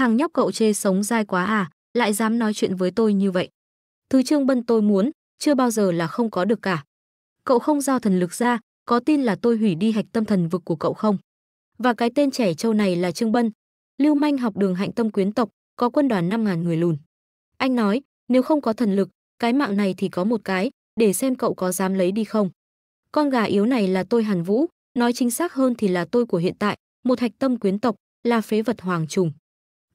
Thằng nhóc cậu chê sống dai quá à, lại dám nói chuyện với tôi như vậy. Thứ Trương Bân tôi muốn, chưa bao giờ là không có được cả. Cậu không giao thần lực ra, có tin là tôi hủy đi hạch tâm thần vực của cậu không? Và cái tên trẻ trâu này là Trương Bân. Lưu manh học đường hạnh tâm quyến tộc, có quân đoàn 5.000 người lùn. Anh nói, nếu không có thần lực, cái mạng này thì có một cái, để xem cậu có dám lấy đi không. Con gà yếu này là tôi Hàn Vũ, nói chính xác hơn thì là tôi của hiện tại, một hạch tâm quyến tộc, là phế vật hoàng trùng.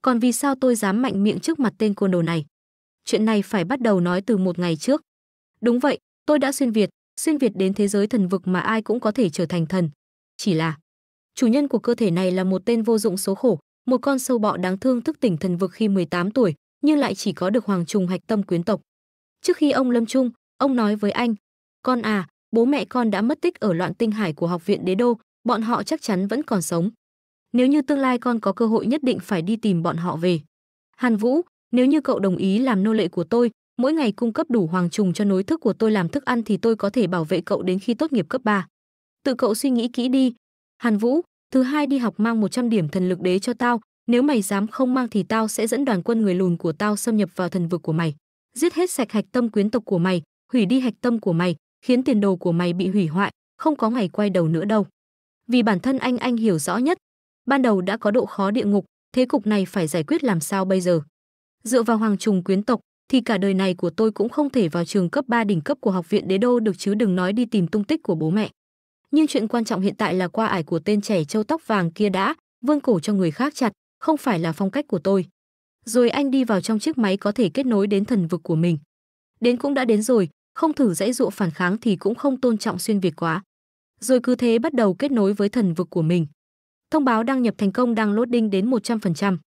Còn vì sao tôi dám mạnh miệng trước mặt tên côn đồ này? Chuyện này phải bắt đầu nói từ một ngày trước. Đúng vậy, tôi đã xuyên Việt, xuyên Việt đến thế giới thần vực mà ai cũng có thể trở thành thần. Chỉ là, chủ nhân của cơ thể này là một tên vô dụng số khổ, một con sâu bọ đáng thương thức tỉnh thần vực khi 18 tuổi, nhưng lại chỉ có được hoàng trùng hạch tâm quyến tộc. Trước khi ông lâm chung, ông nói với anh, con à, bố mẹ con đã mất tích ở loạn tinh hải của học viện đế đô, bọn họ chắc chắn vẫn còn sống. Nếu như tương lai con có cơ hội nhất định phải đi tìm bọn họ về. Hàn Vũ, nếu như cậu đồng ý làm nô lệ của tôi, mỗi ngày cung cấp đủ hoàng trùng cho nối thức của tôi làm thức ăn thì tôi có thể bảo vệ cậu đến khi tốt nghiệp cấp 3. Tự cậu suy nghĩ kỹ đi. Hàn Vũ, thứ hai đi học mang 100 điểm thần lực đế cho tao, nếu mày dám không mang thì tao sẽ dẫn đoàn quân người lùn của tao xâm nhập vào thần vực của mày, giết hết sạch hạch tâm quyến tộc của mày, hủy đi hạch tâm của mày, khiến tiền đồ của mày bị hủy hoại, không có ngày quay đầu nữa đâu. Vì bản thân anh anh hiểu rõ nhất, ban đầu đã có độ khó địa ngục, thế cục này phải giải quyết làm sao bây giờ? Dựa vào hoàng trùng quyến tộc thì cả đời này của tôi cũng không thể vào trường cấp 3 đỉnh cấp của học viện Đế đô được chứ đừng nói đi tìm tung tích của bố mẹ. Nhưng chuyện quan trọng hiện tại là qua ải của tên trẻ châu tóc vàng kia đã, vương cổ cho người khác chặt, không phải là phong cách của tôi. Rồi anh đi vào trong chiếc máy có thể kết nối đến thần vực của mình. Đến cũng đã đến rồi, không thử dãy dụa phản kháng thì cũng không tôn trọng xuyên Việt quá. Rồi cứ thế bắt đầu kết nối với thần vực của mình. Thông báo đăng nhập thành công đang loading đến 100%.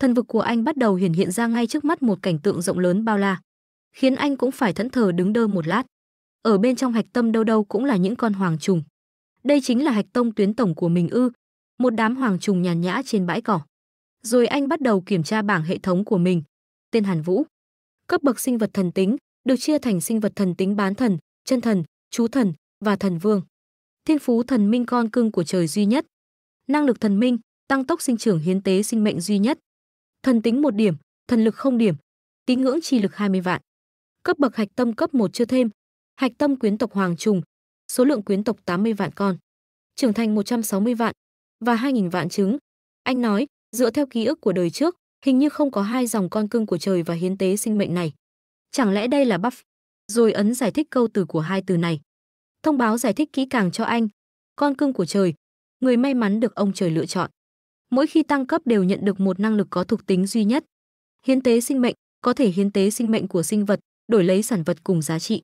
Thần vực của anh bắt đầu hiển hiện ra ngay trước mắt một cảnh tượng rộng lớn bao la, khiến anh cũng phải thẫn thờ đứng đơ một lát. Ở bên trong hạch tâm đâu đâu cũng là những con hoàng trùng. Đây chính là hạch tông tuyến tổng của mình ư? Một đám hoàng trùng nhàn nhã trên bãi cỏ. Rồi anh bắt đầu kiểm tra bảng hệ thống của mình. Tên Hàn Vũ. Cấp bậc sinh vật thần tính, được chia thành sinh vật thần tính bán thần, chân thần, chú thần và thần vương. Thiên phú thần minh con cưng của trời duy nhất, năng lực thần minh, tăng tốc sinh trưởng hiến tế sinh mệnh duy nhất. Thần tính một điểm, thần lực không điểm, tín ngưỡng chi lực 20 vạn. Cấp bậc hạch tâm cấp 1 chưa thêm. Hạch tâm quyến tộc Hoàng Trùng, số lượng quyến tộc 80 vạn con, trưởng thành 160 vạn và 2000 vạn trứng. Anh nói, dựa theo ký ức của đời trước, hình như không có hai dòng con cưng của trời và hiến tế sinh mệnh này. Chẳng lẽ đây là buff? Rồi ấn giải thích câu từ của hai từ này. Thông báo giải thích kỹ càng cho anh. Con cưng của trời, người may mắn được ông trời lựa chọn. Mỗi khi tăng cấp đều nhận được một năng lực có thuộc tính duy nhất. Hiến tế sinh mệnh có thể hiến tế sinh mệnh của sinh vật, đổi lấy sản vật cùng giá trị.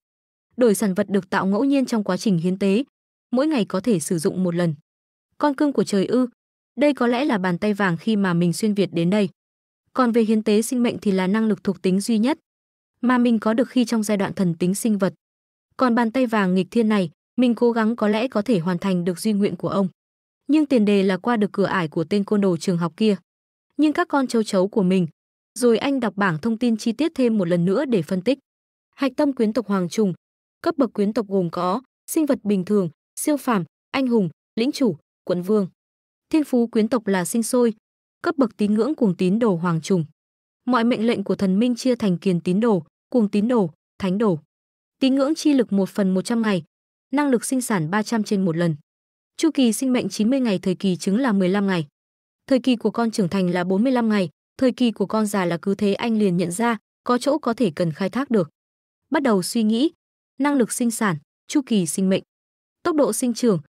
Đổi sản vật được tạo ngẫu nhiên trong quá trình hiến tế, mỗi ngày có thể sử dụng một lần. Con cương của trời ư, đây có lẽ là bàn tay vàng khi mà mình xuyên Việt đến đây. Còn về hiến tế sinh mệnh thì là năng lực thuộc tính duy nhất mà mình có được khi trong giai đoạn thần tính sinh vật. Còn bàn tay vàng nghịch thiên này, mình cố gắng có lẽ có thể hoàn thành được duy nguyện của ông nhưng tiền đề là qua được cửa ải của tên côn đồ trường học kia. Nhưng các con châu chấu của mình, rồi anh đọc bảng thông tin chi tiết thêm một lần nữa để phân tích. Hạch tâm quyến tộc Hoàng Trùng, cấp bậc quyến tộc gồm có sinh vật bình thường, siêu phàm, anh hùng, lĩnh chủ, quận vương. Thiên phú quyến tộc là sinh sôi, cấp bậc tín ngưỡng cuồng tín đồ Hoàng Trùng. Mọi mệnh lệnh của thần minh chia thành kiền tín đồ, cuồng tín đồ, thánh đồ. Tín ngưỡng chi lực 1 phần 100 ngày, năng lực sinh sản 300 trên một lần. Chu kỳ sinh mệnh 90 ngày, thời kỳ trứng là 15 ngày. Thời kỳ của con trưởng thành là 45 ngày, thời kỳ của con già là cứ thế anh liền nhận ra, có chỗ có thể cần khai thác được. Bắt đầu suy nghĩ, năng lực sinh sản, chu kỳ sinh mệnh, tốc độ sinh trưởng,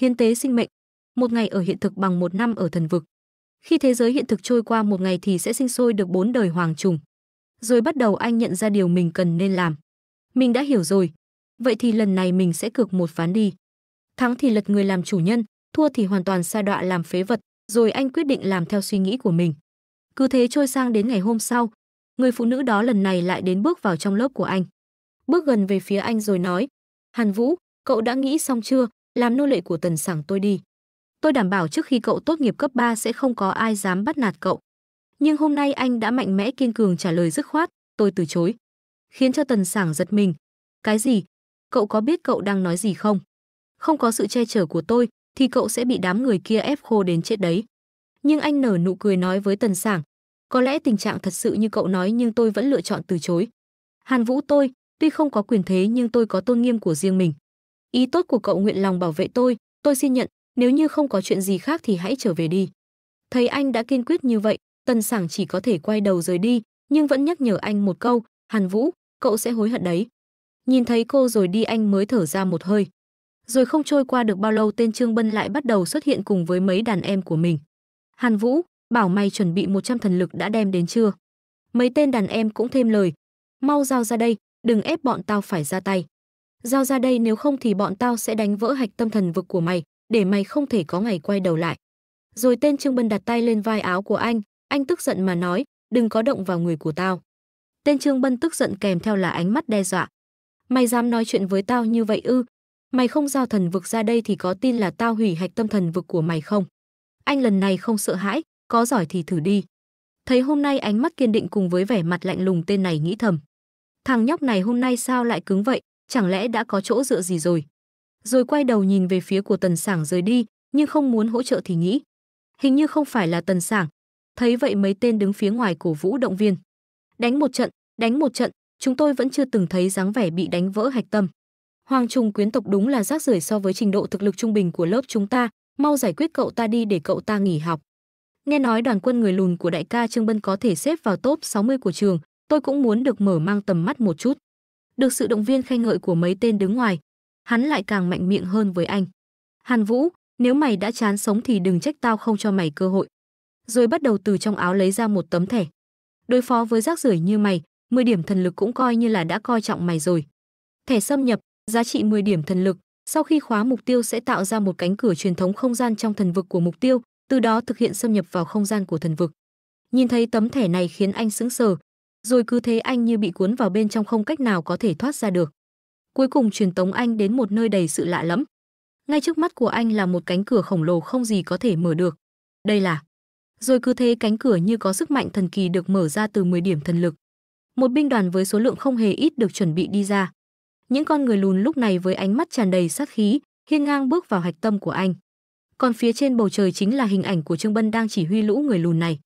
hiến tế sinh mệnh, một ngày ở hiện thực bằng một năm ở thần vực. Khi thế giới hiện thực trôi qua một ngày thì sẽ sinh sôi được bốn đời hoàng trùng. Rồi bắt đầu anh nhận ra điều mình cần nên làm. Mình đã hiểu rồi, vậy thì lần này mình sẽ cược một ván đi thắng thì lật người làm chủ nhân, thua thì hoàn toàn sa đọa làm phế vật, rồi anh quyết định làm theo suy nghĩ của mình. Cứ thế trôi sang đến ngày hôm sau, người phụ nữ đó lần này lại đến bước vào trong lớp của anh. Bước gần về phía anh rồi nói, Hàn Vũ, cậu đã nghĩ xong chưa, làm nô lệ của tần sảng tôi đi. Tôi đảm bảo trước khi cậu tốt nghiệp cấp 3 sẽ không có ai dám bắt nạt cậu. Nhưng hôm nay anh đã mạnh mẽ kiên cường trả lời dứt khoát, tôi từ chối. Khiến cho tần sảng giật mình. Cái gì? Cậu có biết cậu đang nói gì không? không có sự che chở của tôi thì cậu sẽ bị đám người kia ép khô đến chết đấy nhưng anh nở nụ cười nói với tần sảng có lẽ tình trạng thật sự như cậu nói nhưng tôi vẫn lựa chọn từ chối hàn vũ tôi tuy không có quyền thế nhưng tôi có tôn nghiêm của riêng mình ý tốt của cậu nguyện lòng bảo vệ tôi tôi xin nhận nếu như không có chuyện gì khác thì hãy trở về đi thấy anh đã kiên quyết như vậy tần sảng chỉ có thể quay đầu rời đi nhưng vẫn nhắc nhở anh một câu hàn vũ cậu sẽ hối hận đấy nhìn thấy cô rồi đi anh mới thở ra một hơi rồi không trôi qua được bao lâu tên Trương Bân lại bắt đầu xuất hiện cùng với mấy đàn em của mình. Hàn Vũ, bảo mày chuẩn bị 100 thần lực đã đem đến chưa? Mấy tên đàn em cũng thêm lời. Mau giao ra đây, đừng ép bọn tao phải ra tay. Giao ra đây nếu không thì bọn tao sẽ đánh vỡ hạch tâm thần vực của mày, để mày không thể có ngày quay đầu lại. Rồi tên Trương Bân đặt tay lên vai áo của anh, anh tức giận mà nói, đừng có động vào người của tao. Tên Trương Bân tức giận kèm theo là ánh mắt đe dọa. Mày dám nói chuyện với tao như vậy ư, Mày không giao thần vực ra đây thì có tin là tao hủy hạch tâm thần vực của mày không? Anh lần này không sợ hãi, có giỏi thì thử đi. Thấy hôm nay ánh mắt kiên định cùng với vẻ mặt lạnh lùng tên này nghĩ thầm. Thằng nhóc này hôm nay sao lại cứng vậy, chẳng lẽ đã có chỗ dựa gì rồi? Rồi quay đầu nhìn về phía của tần sảng rời đi, nhưng không muốn hỗ trợ thì nghĩ. Hình như không phải là tần sảng. Thấy vậy mấy tên đứng phía ngoài cổ vũ động viên. Đánh một trận, đánh một trận, chúng tôi vẫn chưa từng thấy dáng vẻ bị đánh vỡ hạch tâm. Hoàng Trùng quyến tộc đúng là rác rưởi so với trình độ thực lực trung bình của lớp chúng ta, mau giải quyết cậu ta đi để cậu ta nghỉ học. Nghe nói đoàn quân người lùn của đại ca Trương Bân có thể xếp vào top 60 của trường, tôi cũng muốn được mở mang tầm mắt một chút. Được sự động viên khen ngợi của mấy tên đứng ngoài, hắn lại càng mạnh miệng hơn với anh. Hàn Vũ, nếu mày đã chán sống thì đừng trách tao không cho mày cơ hội. Rồi bắt đầu từ trong áo lấy ra một tấm thẻ. Đối phó với rác rưởi như mày, 10 điểm thần lực cũng coi như là đã coi trọng mày rồi. Thẻ xâm nhập, giá trị 10 điểm thần lực. Sau khi khóa mục tiêu sẽ tạo ra một cánh cửa truyền thống không gian trong thần vực của mục tiêu, từ đó thực hiện xâm nhập vào không gian của thần vực. Nhìn thấy tấm thẻ này khiến anh sững sờ, rồi cứ thế anh như bị cuốn vào bên trong không cách nào có thể thoát ra được. Cuối cùng truyền tống anh đến một nơi đầy sự lạ lẫm. Ngay trước mắt của anh là một cánh cửa khổng lồ không gì có thể mở được. Đây là. Rồi cứ thế cánh cửa như có sức mạnh thần kỳ được mở ra từ 10 điểm thần lực. Một binh đoàn với số lượng không hề ít được chuẩn bị đi ra những con người lùn lúc này với ánh mắt tràn đầy sát khí, hiên ngang bước vào hạch tâm của anh. Còn phía trên bầu trời chính là hình ảnh của Trương Bân đang chỉ huy lũ người lùn này.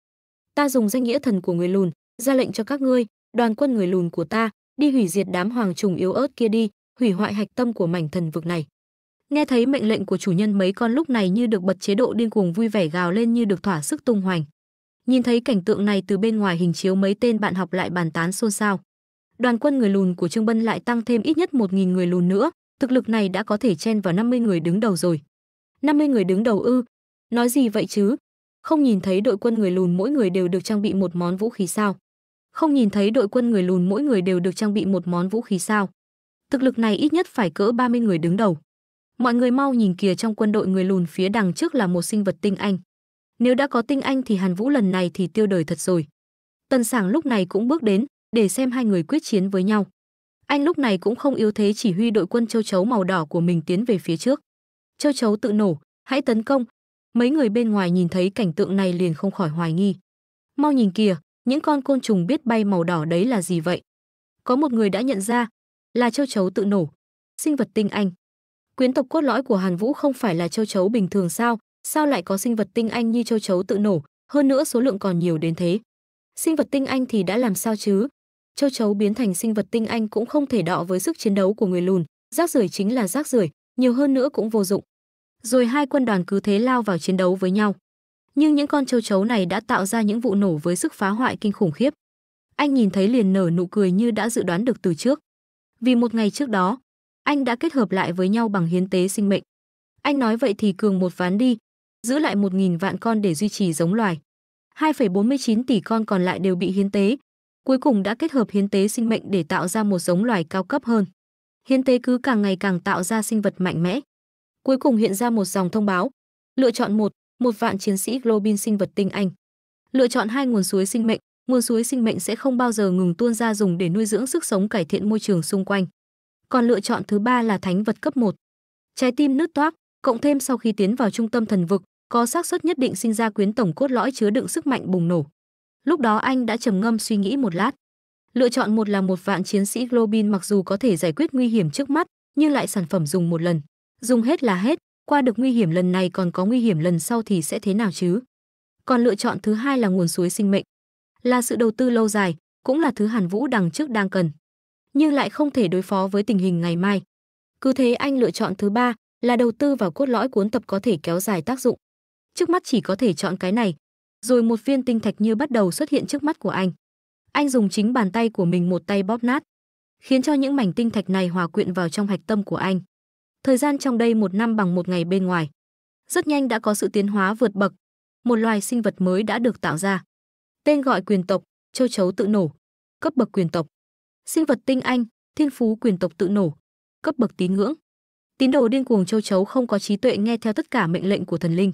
Ta dùng danh nghĩa thần của người lùn, ra lệnh cho các ngươi, đoàn quân người lùn của ta, đi hủy diệt đám hoàng trùng yếu ớt kia đi, hủy hoại hạch tâm của mảnh thần vực này. Nghe thấy mệnh lệnh của chủ nhân mấy con lúc này như được bật chế độ điên cuồng vui vẻ gào lên như được thỏa sức tung hoành. Nhìn thấy cảnh tượng này từ bên ngoài hình chiếu mấy tên bạn học lại bàn tán xôn xao đoàn quân người lùn của Trương Bân lại tăng thêm ít nhất 1.000 người lùn nữa, thực lực này đã có thể chen vào 50 người đứng đầu rồi. 50 người đứng đầu ư? Nói gì vậy chứ? Không nhìn thấy đội quân người lùn mỗi người đều được trang bị một món vũ khí sao? Không nhìn thấy đội quân người lùn mỗi người đều được trang bị một món vũ khí sao? Thực lực này ít nhất phải cỡ 30 người đứng đầu. Mọi người mau nhìn kìa trong quân đội người lùn phía đằng trước là một sinh vật tinh anh. Nếu đã có tinh anh thì Hàn Vũ lần này thì tiêu đời thật rồi. Tần Sảng lúc này cũng bước đến, để xem hai người quyết chiến với nhau. Anh lúc này cũng không yếu thế chỉ huy đội quân châu chấu màu đỏ của mình tiến về phía trước. Châu chấu tự nổ, hãy tấn công. Mấy người bên ngoài nhìn thấy cảnh tượng này liền không khỏi hoài nghi. Mau nhìn kìa, những con côn trùng biết bay màu đỏ đấy là gì vậy? Có một người đã nhận ra, là châu chấu tự nổ, sinh vật tinh anh. Quyến tộc cốt lõi của Hàn Vũ không phải là châu chấu bình thường sao, sao lại có sinh vật tinh anh như châu chấu tự nổ, hơn nữa số lượng còn nhiều đến thế. Sinh vật tinh anh thì đã làm sao chứ, châu chấu biến thành sinh vật tinh anh cũng không thể đọ với sức chiến đấu của người lùn, rác rưởi chính là rác rưởi, nhiều hơn nữa cũng vô dụng. Rồi hai quân đoàn cứ thế lao vào chiến đấu với nhau. Nhưng những con châu chấu này đã tạo ra những vụ nổ với sức phá hoại kinh khủng khiếp. Anh nhìn thấy liền nở nụ cười như đã dự đoán được từ trước. Vì một ngày trước đó, anh đã kết hợp lại với nhau bằng hiến tế sinh mệnh. Anh nói vậy thì cường một ván đi, giữ lại một nghìn vạn con để duy trì giống loài. 2,49 tỷ con còn lại đều bị hiến tế, cuối cùng đã kết hợp hiến tế sinh mệnh để tạo ra một giống loài cao cấp hơn. Hiến tế cứ càng ngày càng tạo ra sinh vật mạnh mẽ. Cuối cùng hiện ra một dòng thông báo, lựa chọn một, một vạn chiến sĩ globin sinh vật tinh anh. Lựa chọn hai nguồn suối sinh mệnh, nguồn suối sinh mệnh sẽ không bao giờ ngừng tuôn ra dùng để nuôi dưỡng sức sống cải thiện môi trường xung quanh. Còn lựa chọn thứ ba là thánh vật cấp 1. Trái tim nứt toác, cộng thêm sau khi tiến vào trung tâm thần vực, có xác suất nhất định sinh ra quyến tổng cốt lõi chứa đựng sức mạnh bùng nổ. Lúc đó anh đã trầm ngâm suy nghĩ một lát. Lựa chọn một là một vạn chiến sĩ Globin mặc dù có thể giải quyết nguy hiểm trước mắt, nhưng lại sản phẩm dùng một lần. Dùng hết là hết, qua được nguy hiểm lần này còn có nguy hiểm lần sau thì sẽ thế nào chứ? Còn lựa chọn thứ hai là nguồn suối sinh mệnh. Là sự đầu tư lâu dài, cũng là thứ Hàn Vũ đằng trước đang cần. Nhưng lại không thể đối phó với tình hình ngày mai. Cứ thế anh lựa chọn thứ ba là đầu tư vào cốt lõi cuốn tập có thể kéo dài tác dụng. Trước mắt chỉ có thể chọn cái này, rồi một viên tinh thạch như bắt đầu xuất hiện trước mắt của anh. Anh dùng chính bàn tay của mình một tay bóp nát, khiến cho những mảnh tinh thạch này hòa quyện vào trong hạch tâm của anh. Thời gian trong đây một năm bằng một ngày bên ngoài. Rất nhanh đã có sự tiến hóa vượt bậc. Một loài sinh vật mới đã được tạo ra. Tên gọi quyền tộc, châu chấu tự nổ, cấp bậc quyền tộc. Sinh vật tinh anh, thiên phú quyền tộc tự nổ, cấp bậc tín ngưỡng. Tín đồ điên cuồng châu chấu không có trí tuệ nghe theo tất cả mệnh lệnh của thần linh.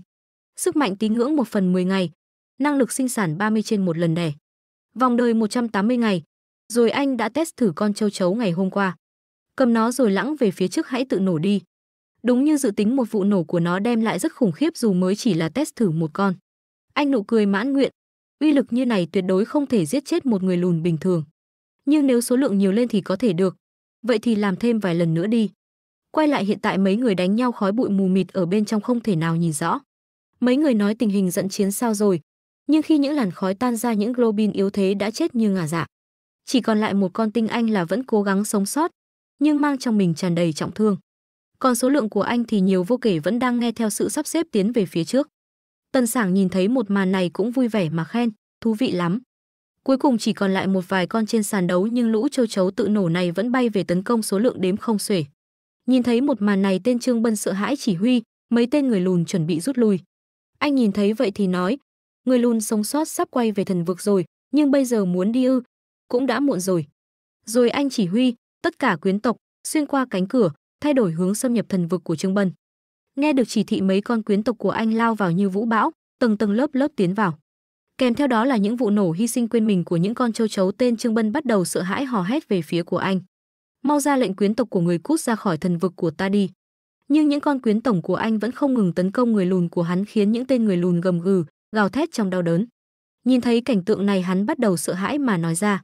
Sức mạnh tín ngưỡng một phần 10 ngày, năng lực sinh sản 30 trên một lần đẻ. Vòng đời 180 ngày. Rồi anh đã test thử con châu chấu ngày hôm qua. Cầm nó rồi lãng về phía trước hãy tự nổ đi. Đúng như dự tính một vụ nổ của nó đem lại rất khủng khiếp dù mới chỉ là test thử một con. Anh nụ cười mãn nguyện. Uy lực như này tuyệt đối không thể giết chết một người lùn bình thường. Nhưng nếu số lượng nhiều lên thì có thể được. Vậy thì làm thêm vài lần nữa đi. Quay lại hiện tại mấy người đánh nhau khói bụi mù mịt ở bên trong không thể nào nhìn rõ. Mấy người nói tình hình dẫn chiến sao rồi, nhưng khi những làn khói tan ra những globin yếu thế đã chết như ngả dạ. Chỉ còn lại một con tinh anh là vẫn cố gắng sống sót, nhưng mang trong mình tràn đầy trọng thương. Còn số lượng của anh thì nhiều vô kể vẫn đang nghe theo sự sắp xếp tiến về phía trước. Tần Sảng nhìn thấy một màn này cũng vui vẻ mà khen, thú vị lắm. Cuối cùng chỉ còn lại một vài con trên sàn đấu nhưng lũ châu chấu tự nổ này vẫn bay về tấn công số lượng đếm không xuể. Nhìn thấy một màn này tên Trương Bân sợ hãi chỉ huy, mấy tên người lùn chuẩn bị rút lui. Anh nhìn thấy vậy thì nói, người lùn sống sót sắp quay về thần vực rồi, nhưng bây giờ muốn đi ư, cũng đã muộn rồi. Rồi anh chỉ huy, tất cả quyến tộc, xuyên qua cánh cửa, thay đổi hướng xâm nhập thần vực của Trương Bân. Nghe được chỉ thị mấy con quyến tộc của anh lao vào như vũ bão, tầng tầng lớp lớp tiến vào. Kèm theo đó là những vụ nổ hy sinh quên mình của những con châu chấu tên Trương Bân bắt đầu sợ hãi hò hét về phía của anh. Mau ra lệnh quyến tộc của người cút ra khỏi thần vực của ta đi. Nhưng những con quyến tổng của anh vẫn không ngừng tấn công người lùn của hắn khiến những tên người lùn gầm gừ, gào thét trong đau đớn. Nhìn thấy cảnh tượng này hắn bắt đầu sợ hãi mà nói ra.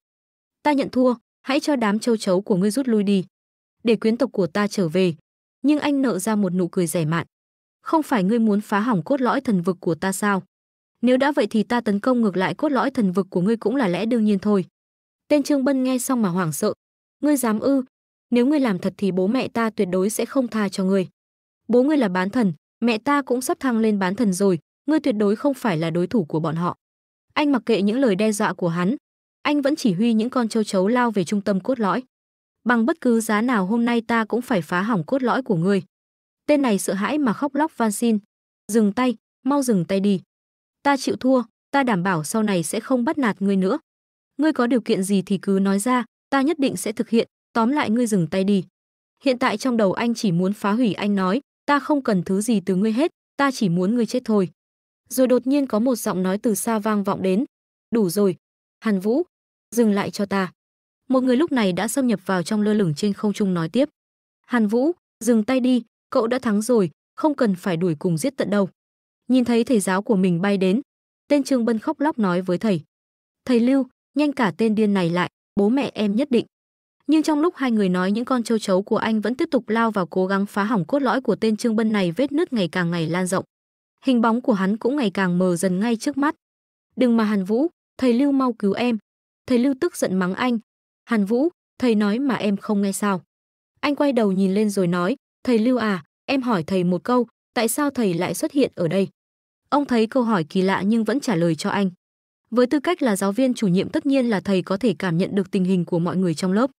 Ta nhận thua, hãy cho đám châu chấu của ngươi rút lui đi. Để quyến tộc của ta trở về. Nhưng anh nợ ra một nụ cười rẻ mạn. Không phải ngươi muốn phá hỏng cốt lõi thần vực của ta sao? Nếu đã vậy thì ta tấn công ngược lại cốt lõi thần vực của ngươi cũng là lẽ đương nhiên thôi. Tên Trương Bân nghe xong mà hoảng sợ. Ngươi dám ư? Nếu ngươi làm thật thì bố mẹ ta tuyệt đối sẽ không tha cho ngươi. Bố ngươi là bán thần, mẹ ta cũng sắp thăng lên bán thần rồi, ngươi tuyệt đối không phải là đối thủ của bọn họ. Anh mặc kệ những lời đe dọa của hắn, anh vẫn chỉ huy những con châu chấu lao về trung tâm cốt lõi. Bằng bất cứ giá nào hôm nay ta cũng phải phá hỏng cốt lõi của ngươi. Tên này sợ hãi mà khóc lóc van xin. Dừng tay, mau dừng tay đi. Ta chịu thua, ta đảm bảo sau này sẽ không bắt nạt ngươi nữa. Ngươi có điều kiện gì thì cứ nói ra, ta nhất định sẽ thực hiện, tóm lại ngươi dừng tay đi. Hiện tại trong đầu anh chỉ muốn phá hủy anh nói, ta không cần thứ gì từ ngươi hết, ta chỉ muốn ngươi chết thôi. Rồi đột nhiên có một giọng nói từ xa vang vọng đến. Đủ rồi. Hàn Vũ, dừng lại cho ta. Một người lúc này đã xâm nhập vào trong lơ lửng trên không trung nói tiếp. Hàn Vũ, dừng tay đi, cậu đã thắng rồi, không cần phải đuổi cùng giết tận đâu. Nhìn thấy thầy giáo của mình bay đến, tên Trương Bân khóc lóc nói với thầy. Thầy Lưu, nhanh cả tên điên này lại, bố mẹ em nhất định. Nhưng trong lúc hai người nói những con châu chấu của anh vẫn tiếp tục lao vào cố gắng phá hỏng cốt lõi của tên Trương Bân này vết nứt ngày càng ngày lan rộng. Hình bóng của hắn cũng ngày càng mờ dần ngay trước mắt. Đừng mà Hàn Vũ, thầy Lưu mau cứu em. Thầy Lưu tức giận mắng anh. Hàn Vũ, thầy nói mà em không nghe sao. Anh quay đầu nhìn lên rồi nói, thầy Lưu à, em hỏi thầy một câu, tại sao thầy lại xuất hiện ở đây? Ông thấy câu hỏi kỳ lạ nhưng vẫn trả lời cho anh. Với tư cách là giáo viên chủ nhiệm tất nhiên là thầy có thể cảm nhận được tình hình của mọi người trong lớp.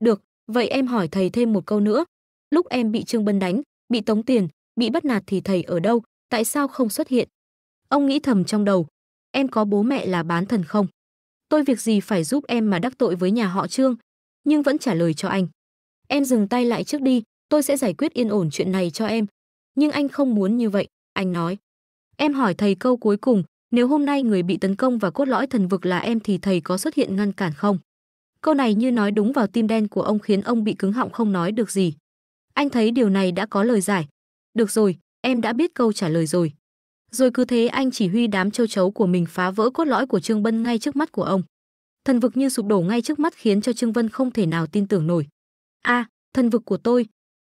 Được, vậy em hỏi thầy thêm một câu nữa. Lúc em bị Trương Bân đánh, bị tống tiền, bị bắt nạt thì thầy ở đâu, tại sao không xuất hiện? Ông nghĩ thầm trong đầu, em có bố mẹ là bán thần không? Tôi việc gì phải giúp em mà đắc tội với nhà họ Trương, nhưng vẫn trả lời cho anh. Em dừng tay lại trước đi, tôi sẽ giải quyết yên ổn chuyện này cho em. Nhưng anh không muốn như vậy, anh nói. Em hỏi thầy câu cuối cùng, nếu hôm nay người bị tấn công và cốt lõi thần vực là em thì thầy có xuất hiện ngăn cản không? Câu này như nói đúng vào tim đen của ông khiến ông bị cứng họng không nói được gì. Anh thấy điều này đã có lời giải. Được rồi, em đã biết câu trả lời rồi. Rồi cứ thế anh chỉ huy đám châu chấu của mình phá vỡ cốt lõi của Trương Bân ngay trước mắt của ông. Thần vực như sụp đổ ngay trước mắt khiến cho Trương Vân không thể nào tin tưởng nổi. A, à, thần vực của tôi.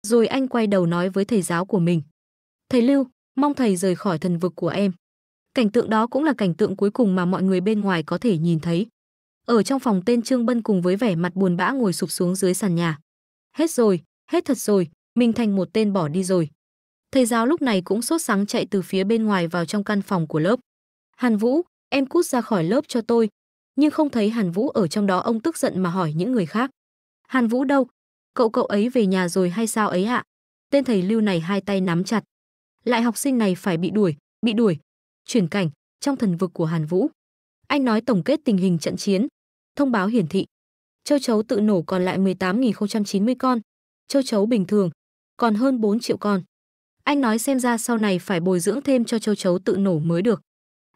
Rồi anh quay đầu nói với thầy giáo của mình. Thầy Lưu, mong thầy rời khỏi thần vực của em. Cảnh tượng đó cũng là cảnh tượng cuối cùng mà mọi người bên ngoài có thể nhìn thấy. Ở trong phòng tên Trương Bân cùng với vẻ mặt buồn bã ngồi sụp xuống dưới sàn nhà. Hết rồi, hết thật rồi, mình thành một tên bỏ đi rồi. Thầy giáo lúc này cũng sốt sắng chạy từ phía bên ngoài vào trong căn phòng của lớp. Hàn Vũ, em cút ra khỏi lớp cho tôi. Nhưng không thấy Hàn Vũ ở trong đó ông tức giận mà hỏi những người khác. Hàn Vũ đâu? Cậu cậu ấy về nhà rồi hay sao ấy ạ? Tên thầy lưu này hai tay nắm chặt. Lại học sinh này phải bị đuổi, bị đuổi. Chuyển cảnh, trong thần vực của Hàn Vũ. Anh nói tổng kết tình hình trận chiến. Thông báo hiển thị. Châu chấu tự nổ còn lại 18.090 con. Châu chấu bình thường, còn hơn 4 triệu con. Anh nói xem ra sau này phải bồi dưỡng thêm cho châu chấu tự nổ mới được.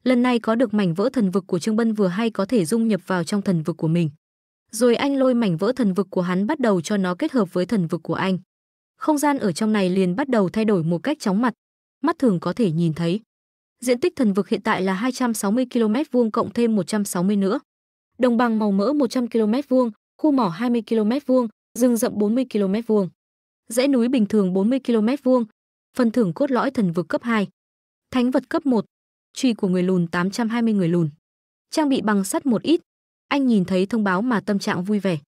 Lần này có được mảnh vỡ thần vực của Trương Bân vừa hay có thể dung nhập vào trong thần vực của mình. Rồi anh lôi mảnh vỡ thần vực của hắn bắt đầu cho nó kết hợp với thần vực của anh. Không gian ở trong này liền bắt đầu thay đổi một cách chóng mặt, mắt thường có thể nhìn thấy. Diện tích thần vực hiện tại là 260 km vuông cộng thêm 160 nữa. Đồng bằng màu mỡ 100 km vuông, khu mỏ 20 km vuông, rừng rậm 40 km vuông. Dãy núi bình thường 40 km vuông, phần thưởng cốt lõi thần vực cấp 2, thánh vật cấp 1, truy của người lùn 820 người lùn, trang bị bằng sắt một ít. Anh nhìn thấy thông báo mà tâm trạng vui vẻ.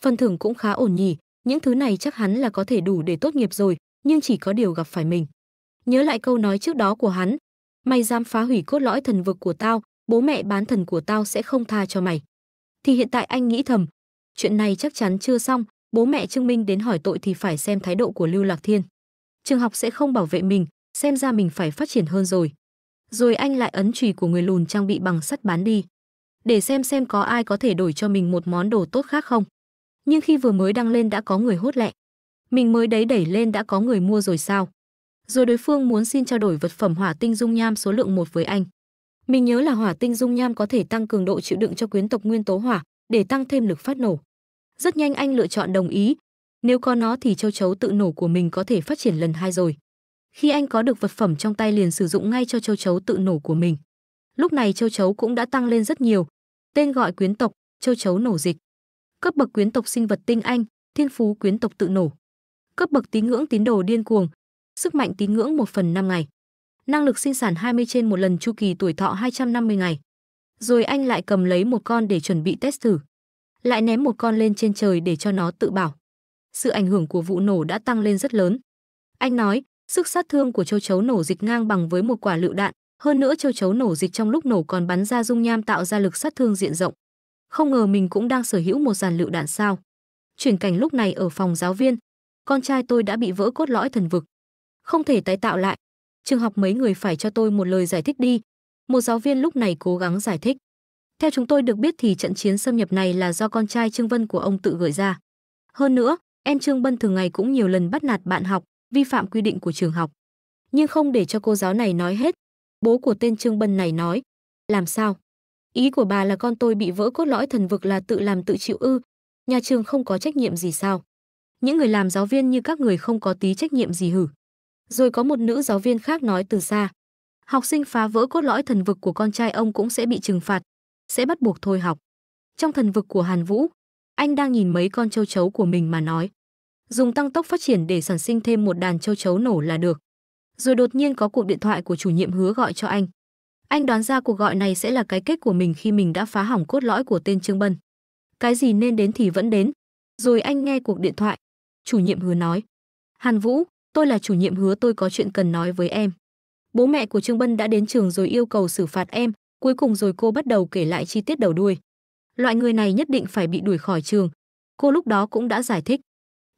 Phần thưởng cũng khá ổn nhỉ, những thứ này chắc hắn là có thể đủ để tốt nghiệp rồi, nhưng chỉ có điều gặp phải mình. Nhớ lại câu nói trước đó của hắn, mày dám phá hủy cốt lõi thần vực của tao, bố mẹ bán thần của tao sẽ không tha cho mày. Thì hiện tại anh nghĩ thầm, chuyện này chắc chắn chưa xong, bố mẹ chứng Minh đến hỏi tội thì phải xem thái độ của Lưu Lạc Thiên trường học sẽ không bảo vệ mình, xem ra mình phải phát triển hơn rồi. Rồi anh lại ấn chùy của người lùn trang bị bằng sắt bán đi, để xem xem có ai có thể đổi cho mình một món đồ tốt khác không. Nhưng khi vừa mới đăng lên đã có người hốt lẹ. Mình mới đấy đẩy lên đã có người mua rồi sao? Rồi đối phương muốn xin trao đổi vật phẩm hỏa tinh dung nham số lượng một với anh. Mình nhớ là hỏa tinh dung nham có thể tăng cường độ chịu đựng cho quyến tộc nguyên tố hỏa để tăng thêm lực phát nổ. Rất nhanh anh lựa chọn đồng ý, nếu có nó thì châu chấu tự nổ của mình có thể phát triển lần hai rồi. Khi anh có được vật phẩm trong tay liền sử dụng ngay cho châu chấu tự nổ của mình. Lúc này châu chấu cũng đã tăng lên rất nhiều. Tên gọi quyến tộc, châu chấu nổ dịch. Cấp bậc quyến tộc sinh vật tinh anh, thiên phú quyến tộc tự nổ. Cấp bậc tín ngưỡng tín đồ điên cuồng, sức mạnh tín ngưỡng 1 phần 5 ngày. Năng lực sinh sản 20 trên một lần chu kỳ tuổi thọ 250 ngày. Rồi anh lại cầm lấy một con để chuẩn bị test thử. Lại ném một con lên trên trời để cho nó tự bảo sự ảnh hưởng của vụ nổ đã tăng lên rất lớn. Anh nói, sức sát thương của châu chấu nổ dịch ngang bằng với một quả lựu đạn, hơn nữa châu chấu nổ dịch trong lúc nổ còn bắn ra dung nham tạo ra lực sát thương diện rộng. Không ngờ mình cũng đang sở hữu một dàn lựu đạn sao. Chuyển cảnh lúc này ở phòng giáo viên, con trai tôi đã bị vỡ cốt lõi thần vực. Không thể tái tạo lại. Trường học mấy người phải cho tôi một lời giải thích đi. Một giáo viên lúc này cố gắng giải thích. Theo chúng tôi được biết thì trận chiến xâm nhập này là do con trai Trương Vân của ông tự gửi ra. Hơn nữa, Em Trương Bân thường ngày cũng nhiều lần bắt nạt bạn học, vi phạm quy định của trường học. Nhưng không để cho cô giáo này nói hết, bố của tên Trương Bân này nói, làm sao? Ý của bà là con tôi bị vỡ cốt lõi thần vực là tự làm tự chịu ư, nhà trường không có trách nhiệm gì sao? Những người làm giáo viên như các người không có tí trách nhiệm gì hử? Rồi có một nữ giáo viên khác nói từ xa, học sinh phá vỡ cốt lõi thần vực của con trai ông cũng sẽ bị trừng phạt, sẽ bắt buộc thôi học. Trong thần vực của Hàn Vũ, anh đang nhìn mấy con châu chấu của mình mà nói dùng tăng tốc phát triển để sản sinh thêm một đàn châu chấu nổ là được. Rồi đột nhiên có cuộc điện thoại của chủ nhiệm hứa gọi cho anh. Anh đoán ra cuộc gọi này sẽ là cái kết của mình khi mình đã phá hỏng cốt lõi của tên Trương Bân. Cái gì nên đến thì vẫn đến. Rồi anh nghe cuộc điện thoại. Chủ nhiệm hứa nói. Hàn Vũ, tôi là chủ nhiệm hứa tôi có chuyện cần nói với em. Bố mẹ của Trương Bân đã đến trường rồi yêu cầu xử phạt em, cuối cùng rồi cô bắt đầu kể lại chi tiết đầu đuôi. Loại người này nhất định phải bị đuổi khỏi trường. Cô lúc đó cũng đã giải thích.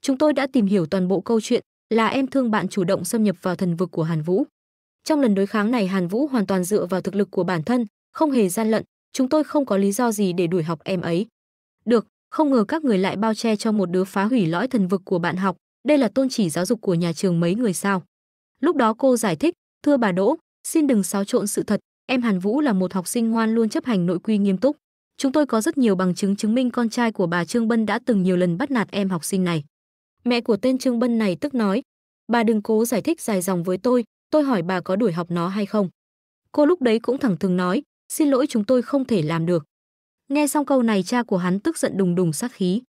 Chúng tôi đã tìm hiểu toàn bộ câu chuyện là em thương bạn chủ động xâm nhập vào thần vực của Hàn Vũ. Trong lần đối kháng này Hàn Vũ hoàn toàn dựa vào thực lực của bản thân, không hề gian lận, chúng tôi không có lý do gì để đuổi học em ấy. Được, không ngờ các người lại bao che cho một đứa phá hủy lõi thần vực của bạn học, đây là tôn chỉ giáo dục của nhà trường mấy người sao. Lúc đó cô giải thích, thưa bà Đỗ, xin đừng xáo trộn sự thật, em Hàn Vũ là một học sinh ngoan luôn chấp hành nội quy nghiêm túc. Chúng tôi có rất nhiều bằng chứng chứng minh con trai của bà Trương Bân đã từng nhiều lần bắt nạt em học sinh này. Mẹ của tên Trương Bân này tức nói, bà đừng cố giải thích dài dòng với tôi, tôi hỏi bà có đuổi học nó hay không. Cô lúc đấy cũng thẳng thừng nói, xin lỗi chúng tôi không thể làm được. Nghe xong câu này cha của hắn tức giận đùng đùng sát khí.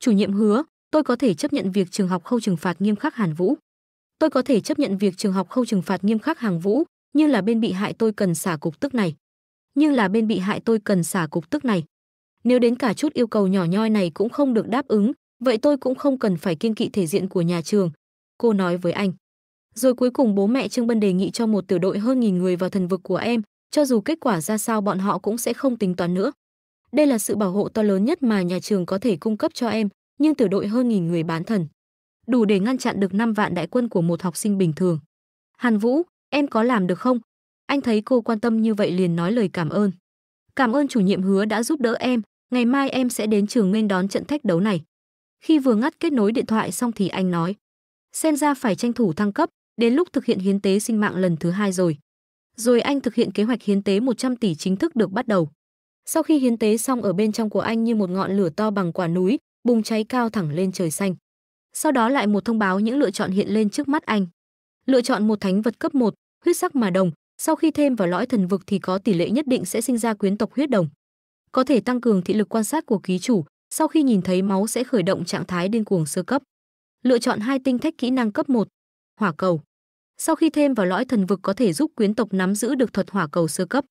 Chủ nhiệm hứa, tôi có thể chấp nhận việc trường học không trừng phạt nghiêm khắc Hàn Vũ. Tôi có thể chấp nhận việc trường học không trừng phạt nghiêm khắc Hàng Vũ, nhưng là bên bị hại tôi cần xả cục tức này. Nhưng là bên bị hại tôi cần xả cục tức này. Nếu đến cả chút yêu cầu nhỏ nhoi này cũng không được đáp ứng, Vậy tôi cũng không cần phải kiêng kỵ thể diện của nhà trường, cô nói với anh. Rồi cuối cùng bố mẹ Trương Bân đề nghị cho một tiểu đội hơn nghìn người vào thần vực của em, cho dù kết quả ra sao bọn họ cũng sẽ không tính toán nữa. Đây là sự bảo hộ to lớn nhất mà nhà trường có thể cung cấp cho em, nhưng tiểu đội hơn nghìn người bán thần. Đủ để ngăn chặn được 5 vạn đại quân của một học sinh bình thường. Hàn Vũ, em có làm được không? Anh thấy cô quan tâm như vậy liền nói lời cảm ơn. Cảm ơn chủ nhiệm hứa đã giúp đỡ em, ngày mai em sẽ đến trường nghênh đón trận thách đấu này. Khi vừa ngắt kết nối điện thoại xong thì anh nói, xem ra phải tranh thủ thăng cấp, đến lúc thực hiện hiến tế sinh mạng lần thứ hai rồi. Rồi anh thực hiện kế hoạch hiến tế 100 tỷ chính thức được bắt đầu. Sau khi hiến tế xong ở bên trong của anh như một ngọn lửa to bằng quả núi, bùng cháy cao thẳng lên trời xanh. Sau đó lại một thông báo những lựa chọn hiện lên trước mắt anh. Lựa chọn một thánh vật cấp 1, huyết sắc mà đồng, sau khi thêm vào lõi thần vực thì có tỷ lệ nhất định sẽ sinh ra quyến tộc huyết đồng. Có thể tăng cường thị lực quan sát của ký chủ, sau khi nhìn thấy máu sẽ khởi động trạng thái điên cuồng sơ cấp. Lựa chọn hai tinh thách kỹ năng cấp 1, hỏa cầu. Sau khi thêm vào lõi thần vực có thể giúp quyến tộc nắm giữ được thuật hỏa cầu sơ cấp.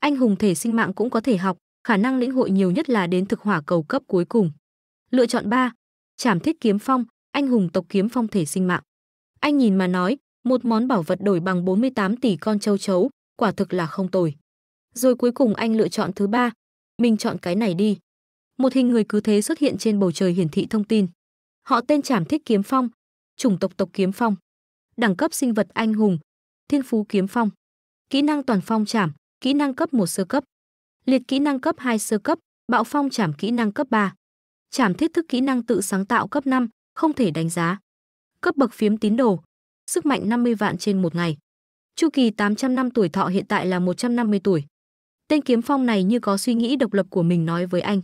Anh hùng thể sinh mạng cũng có thể học, khả năng lĩnh hội nhiều nhất là đến thực hỏa cầu cấp cuối cùng. Lựa chọn 3. Trảm thiết kiếm phong, anh hùng tộc kiếm phong thể sinh mạng. Anh nhìn mà nói, một món bảo vật đổi bằng 48 tỷ con châu chấu, quả thực là không tồi. Rồi cuối cùng anh lựa chọn thứ ba, mình chọn cái này đi một hình người cứ thế xuất hiện trên bầu trời hiển thị thông tin họ tên trảm thích kiếm phong chủng tộc tộc kiếm phong đẳng cấp sinh vật anh hùng thiên phú kiếm phong kỹ năng toàn phong trảm kỹ năng cấp một sơ cấp liệt kỹ năng cấp 2 sơ cấp bạo phong trảm kỹ năng cấp 3 trảm thiết thức kỹ năng tự sáng tạo cấp 5 không thể đánh giá cấp bậc phiếm tín đồ sức mạnh 50 vạn trên một ngày chu kỳ 800 năm tuổi thọ hiện tại là 150 tuổi tên kiếm phong này như có suy nghĩ độc lập của mình nói với anh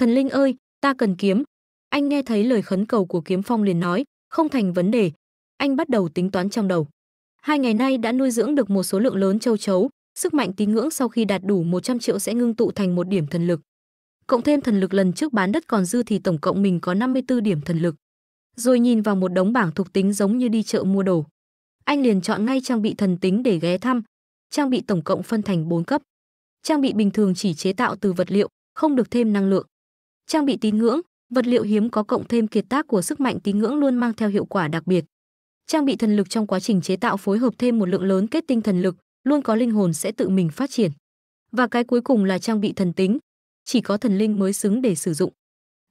Thần Linh ơi, ta cần kiếm. Anh nghe thấy lời khấn cầu của Kiếm Phong liền nói, không thành vấn đề. Anh bắt đầu tính toán trong đầu. Hai ngày nay đã nuôi dưỡng được một số lượng lớn châu chấu, sức mạnh tín ngưỡng sau khi đạt đủ 100 triệu sẽ ngưng tụ thành một điểm thần lực. Cộng thêm thần lực lần trước bán đất còn dư thì tổng cộng mình có 54 điểm thần lực. Rồi nhìn vào một đống bảng thuộc tính giống như đi chợ mua đồ. Anh liền chọn ngay trang bị thần tính để ghé thăm. Trang bị tổng cộng phân thành 4 cấp. Trang bị bình thường chỉ chế tạo từ vật liệu, không được thêm năng lượng. Trang bị tín ngưỡng, vật liệu hiếm có cộng thêm kiệt tác của sức mạnh tín ngưỡng luôn mang theo hiệu quả đặc biệt. Trang bị thần lực trong quá trình chế tạo phối hợp thêm một lượng lớn kết tinh thần lực, luôn có linh hồn sẽ tự mình phát triển. Và cái cuối cùng là trang bị thần tính, chỉ có thần linh mới xứng để sử dụng.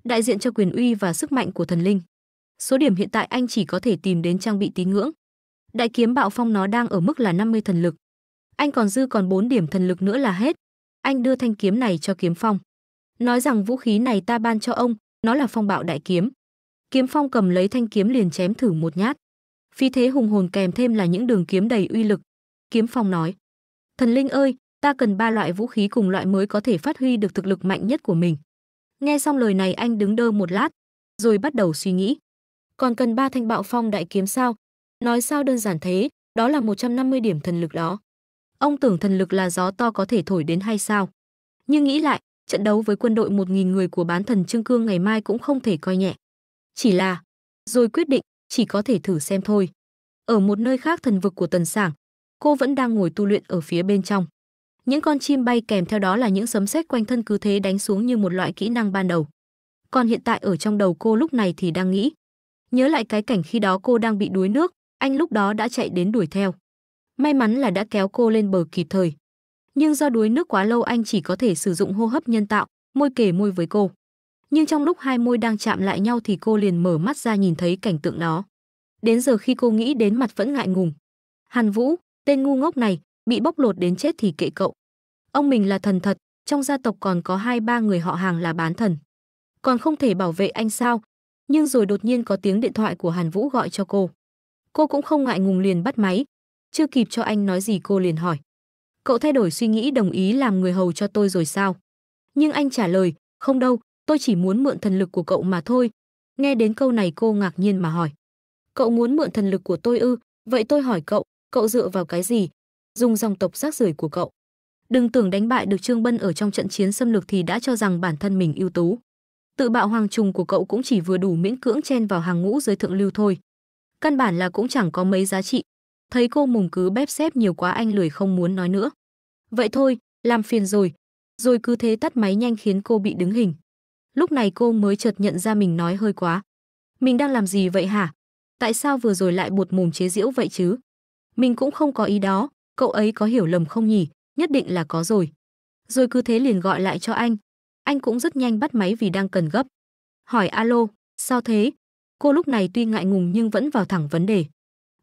Đại diện cho quyền uy và sức mạnh của thần linh. Số điểm hiện tại anh chỉ có thể tìm đến trang bị tín ngưỡng. Đại kiếm bạo phong nó đang ở mức là 50 thần lực. Anh còn dư còn 4 điểm thần lực nữa là hết. Anh đưa thanh kiếm này cho kiếm phong nói rằng vũ khí này ta ban cho ông, nó là phong bạo đại kiếm. Kiếm Phong cầm lấy thanh kiếm liền chém thử một nhát. Phi thế hùng hồn kèm thêm là những đường kiếm đầy uy lực. Kiếm Phong nói: "Thần linh ơi, ta cần ba loại vũ khí cùng loại mới có thể phát huy được thực lực mạnh nhất của mình." Nghe xong lời này anh đứng đơ một lát, rồi bắt đầu suy nghĩ. Còn cần ba thanh bạo phong đại kiếm sao? Nói sao đơn giản thế, đó là 150 điểm thần lực đó. Ông tưởng thần lực là gió to có thể thổi đến hay sao? Nhưng nghĩ lại, trận đấu với quân đội 1.000 người của bán thần Trương Cương ngày mai cũng không thể coi nhẹ. Chỉ là, rồi quyết định, chỉ có thể thử xem thôi. Ở một nơi khác thần vực của Tần Sảng, cô vẫn đang ngồi tu luyện ở phía bên trong. Những con chim bay kèm theo đó là những sấm sét quanh thân cứ thế đánh xuống như một loại kỹ năng ban đầu. Còn hiện tại ở trong đầu cô lúc này thì đang nghĩ. Nhớ lại cái cảnh khi đó cô đang bị đuối nước, anh lúc đó đã chạy đến đuổi theo. May mắn là đã kéo cô lên bờ kịp thời nhưng do đuối nước quá lâu anh chỉ có thể sử dụng hô hấp nhân tạo, môi kề môi với cô. Nhưng trong lúc hai môi đang chạm lại nhau thì cô liền mở mắt ra nhìn thấy cảnh tượng đó. Đến giờ khi cô nghĩ đến mặt vẫn ngại ngùng. Hàn Vũ, tên ngu ngốc này, bị bóc lột đến chết thì kệ cậu. Ông mình là thần thật, trong gia tộc còn có hai ba người họ hàng là bán thần. Còn không thể bảo vệ anh sao? Nhưng rồi đột nhiên có tiếng điện thoại của Hàn Vũ gọi cho cô. Cô cũng không ngại ngùng liền bắt máy. Chưa kịp cho anh nói gì cô liền hỏi cậu thay đổi suy nghĩ đồng ý làm người hầu cho tôi rồi sao? Nhưng anh trả lời, không đâu, tôi chỉ muốn mượn thần lực của cậu mà thôi. Nghe đến câu này cô ngạc nhiên mà hỏi. Cậu muốn mượn thần lực của tôi ư, vậy tôi hỏi cậu, cậu dựa vào cái gì? Dùng dòng tộc rác rưởi của cậu. Đừng tưởng đánh bại được Trương Bân ở trong trận chiến xâm lược thì đã cho rằng bản thân mình ưu tú. Tự bạo hoàng trùng của cậu cũng chỉ vừa đủ miễn cưỡng chen vào hàng ngũ giới thượng lưu thôi. Căn bản là cũng chẳng có mấy giá trị, Thấy cô mùng cứ bếp xếp nhiều quá anh lười không muốn nói nữa. Vậy thôi, làm phiền rồi. Rồi cứ thế tắt máy nhanh khiến cô bị đứng hình. Lúc này cô mới chợt nhận ra mình nói hơi quá. Mình đang làm gì vậy hả? Tại sao vừa rồi lại buột mồm chế giễu vậy chứ? Mình cũng không có ý đó, cậu ấy có hiểu lầm không nhỉ? Nhất định là có rồi. Rồi cứ thế liền gọi lại cho anh. Anh cũng rất nhanh bắt máy vì đang cần gấp. Hỏi alo, sao thế? Cô lúc này tuy ngại ngùng nhưng vẫn vào thẳng vấn đề.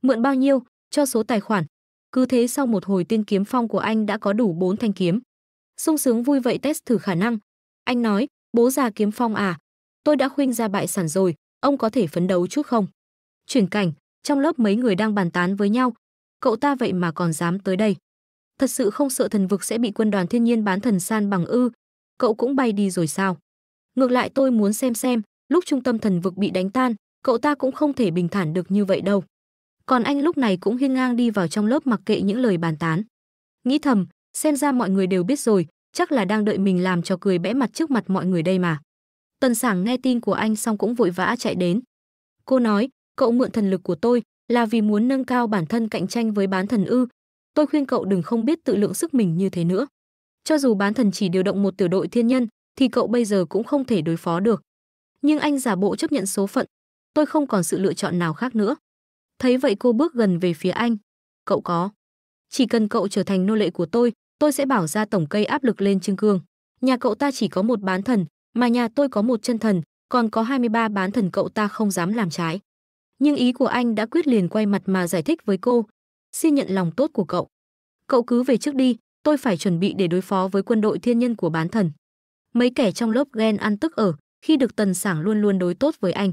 Mượn bao nhiêu? cho số tài khoản. Cứ thế sau một hồi tiên kiếm phong của anh đã có đủ 4 thanh kiếm. sung sướng vui vậy test thử khả năng. Anh nói, bố già kiếm phong à, tôi đã khuyên ra bại sản rồi, ông có thể phấn đấu chút không? Chuyển cảnh, trong lớp mấy người đang bàn tán với nhau, cậu ta vậy mà còn dám tới đây. Thật sự không sợ thần vực sẽ bị quân đoàn thiên nhiên bán thần san bằng ư, cậu cũng bay đi rồi sao? Ngược lại tôi muốn xem xem, lúc trung tâm thần vực bị đánh tan, cậu ta cũng không thể bình thản được như vậy đâu còn anh lúc này cũng hiên ngang đi vào trong lớp mặc kệ những lời bàn tán nghĩ thầm xem ra mọi người đều biết rồi chắc là đang đợi mình làm cho cười bẽ mặt trước mặt mọi người đây mà tần sảng nghe tin của anh xong cũng vội vã chạy đến cô nói cậu mượn thần lực của tôi là vì muốn nâng cao bản thân cạnh tranh với bán thần ư tôi khuyên cậu đừng không biết tự lượng sức mình như thế nữa cho dù bán thần chỉ điều động một tiểu đội thiên nhân thì cậu bây giờ cũng không thể đối phó được nhưng anh giả bộ chấp nhận số phận tôi không còn sự lựa chọn nào khác nữa Thấy vậy cô bước gần về phía anh. Cậu có. Chỉ cần cậu trở thành nô lệ của tôi, tôi sẽ bảo ra tổng cây áp lực lên trương cương. Nhà cậu ta chỉ có một bán thần, mà nhà tôi có một chân thần, còn có 23 bán thần cậu ta không dám làm trái. Nhưng ý của anh đã quyết liền quay mặt mà giải thích với cô. Xin nhận lòng tốt của cậu. Cậu cứ về trước đi, tôi phải chuẩn bị để đối phó với quân đội thiên nhân của bán thần. Mấy kẻ trong lớp ghen ăn tức ở, khi được tần sảng luôn luôn đối tốt với anh.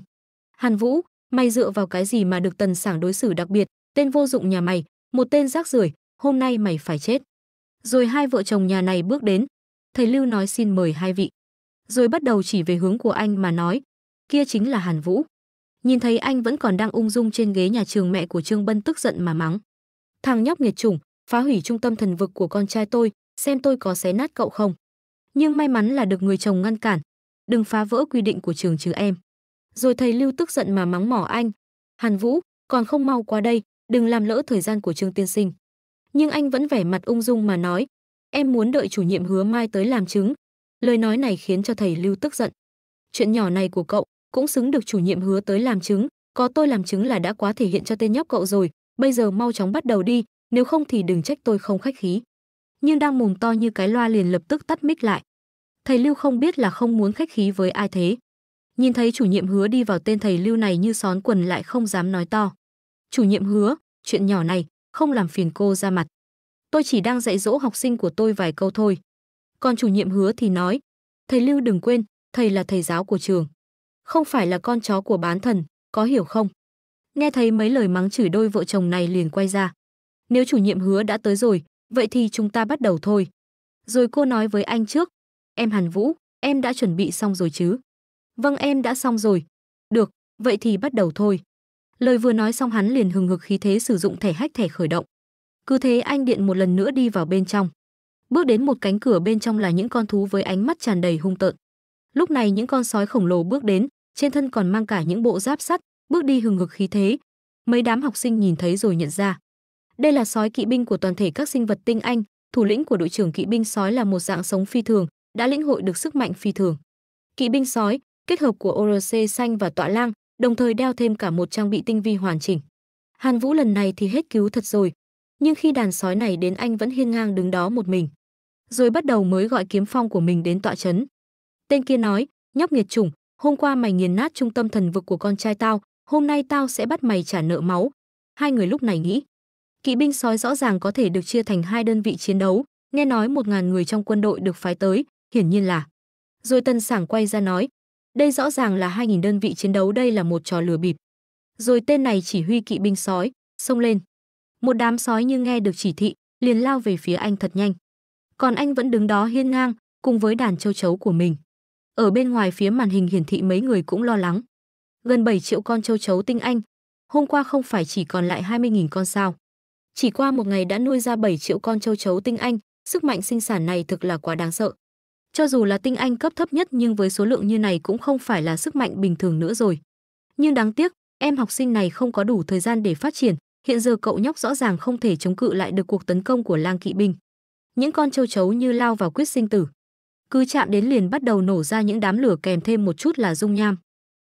Hàn Vũ, Mày dựa vào cái gì mà được tần sảng đối xử đặc biệt, tên vô dụng nhà mày, một tên rác rưởi, hôm nay mày phải chết. Rồi hai vợ chồng nhà này bước đến. Thầy Lưu nói xin mời hai vị. Rồi bắt đầu chỉ về hướng của anh mà nói, kia chính là Hàn Vũ. Nhìn thấy anh vẫn còn đang ung dung trên ghế nhà trường mẹ của Trương Bân tức giận mà mắng. Thằng nhóc nghiệt chủng, phá hủy trung tâm thần vực của con trai tôi, xem tôi có xé nát cậu không. Nhưng may mắn là được người chồng ngăn cản. Đừng phá vỡ quy định của trường chứ em. Rồi thầy Lưu tức giận mà mắng mỏ anh. Hàn Vũ, còn không mau qua đây, đừng làm lỡ thời gian của Trương Tiên Sinh. Nhưng anh vẫn vẻ mặt ung dung mà nói, em muốn đợi chủ nhiệm hứa mai tới làm chứng. Lời nói này khiến cho thầy Lưu tức giận. Chuyện nhỏ này của cậu cũng xứng được chủ nhiệm hứa tới làm chứng, có tôi làm chứng là đã quá thể hiện cho tên nhóc cậu rồi, bây giờ mau chóng bắt đầu đi, nếu không thì đừng trách tôi không khách khí. Nhưng đang mồm to như cái loa liền lập tức tắt mic lại. Thầy Lưu không biết là không muốn khách khí với ai thế. Nhìn thấy chủ nhiệm hứa đi vào tên thầy lưu này như xón quần lại không dám nói to. Chủ nhiệm hứa, chuyện nhỏ này, không làm phiền cô ra mặt. Tôi chỉ đang dạy dỗ học sinh của tôi vài câu thôi. Còn chủ nhiệm hứa thì nói, thầy lưu đừng quên, thầy là thầy giáo của trường. Không phải là con chó của bán thần, có hiểu không? Nghe thấy mấy lời mắng chửi đôi vợ chồng này liền quay ra. Nếu chủ nhiệm hứa đã tới rồi, vậy thì chúng ta bắt đầu thôi. Rồi cô nói với anh trước, em Hàn Vũ, em đã chuẩn bị xong rồi chứ? Vâng em đã xong rồi. Được, vậy thì bắt đầu thôi. Lời vừa nói xong hắn liền hừng hực khí thế sử dụng thẻ hách thẻ khởi động. Cứ thế anh điện một lần nữa đi vào bên trong. Bước đến một cánh cửa bên trong là những con thú với ánh mắt tràn đầy hung tợn. Lúc này những con sói khổng lồ bước đến, trên thân còn mang cả những bộ giáp sắt, bước đi hừng hực khí thế. Mấy đám học sinh nhìn thấy rồi nhận ra. Đây là sói kỵ binh của toàn thể các sinh vật tinh anh, thủ lĩnh của đội trưởng kỵ binh sói là một dạng sống phi thường, đã lĩnh hội được sức mạnh phi thường. Kỵ binh sói, kết hợp của ORC xanh và tọa lang, đồng thời đeo thêm cả một trang bị tinh vi hoàn chỉnh. Hàn Vũ lần này thì hết cứu thật rồi, nhưng khi đàn sói này đến anh vẫn hiên ngang đứng đó một mình. Rồi bắt đầu mới gọi kiếm phong của mình đến tọa chấn. Tên kia nói, nhóc nghiệt chủng, hôm qua mày nghiền nát trung tâm thần vực của con trai tao, hôm nay tao sẽ bắt mày trả nợ máu. Hai người lúc này nghĩ, kỵ binh sói rõ ràng có thể được chia thành hai đơn vị chiến đấu, nghe nói một ngàn người trong quân đội được phái tới, hiển nhiên là. Rồi Tân Sảng quay ra nói, đây rõ ràng là 2.000 đơn vị chiến đấu đây là một trò lừa bịp. Rồi tên này chỉ huy kỵ binh sói, xông lên. Một đám sói như nghe được chỉ thị, liền lao về phía anh thật nhanh. Còn anh vẫn đứng đó hiên ngang, cùng với đàn châu chấu của mình. Ở bên ngoài phía màn hình hiển thị mấy người cũng lo lắng. Gần 7 triệu con châu chấu tinh anh, hôm qua không phải chỉ còn lại 20.000 con sao. Chỉ qua một ngày đã nuôi ra 7 triệu con châu chấu tinh anh, sức mạnh sinh sản này thực là quá đáng sợ. Cho dù là tinh anh cấp thấp nhất nhưng với số lượng như này cũng không phải là sức mạnh bình thường nữa rồi. Nhưng đáng tiếc, em học sinh này không có đủ thời gian để phát triển, hiện giờ cậu nhóc rõ ràng không thể chống cự lại được cuộc tấn công của lang kỵ binh. Những con châu chấu như lao vào quyết sinh tử. Cứ chạm đến liền bắt đầu nổ ra những đám lửa kèm thêm một chút là dung nham.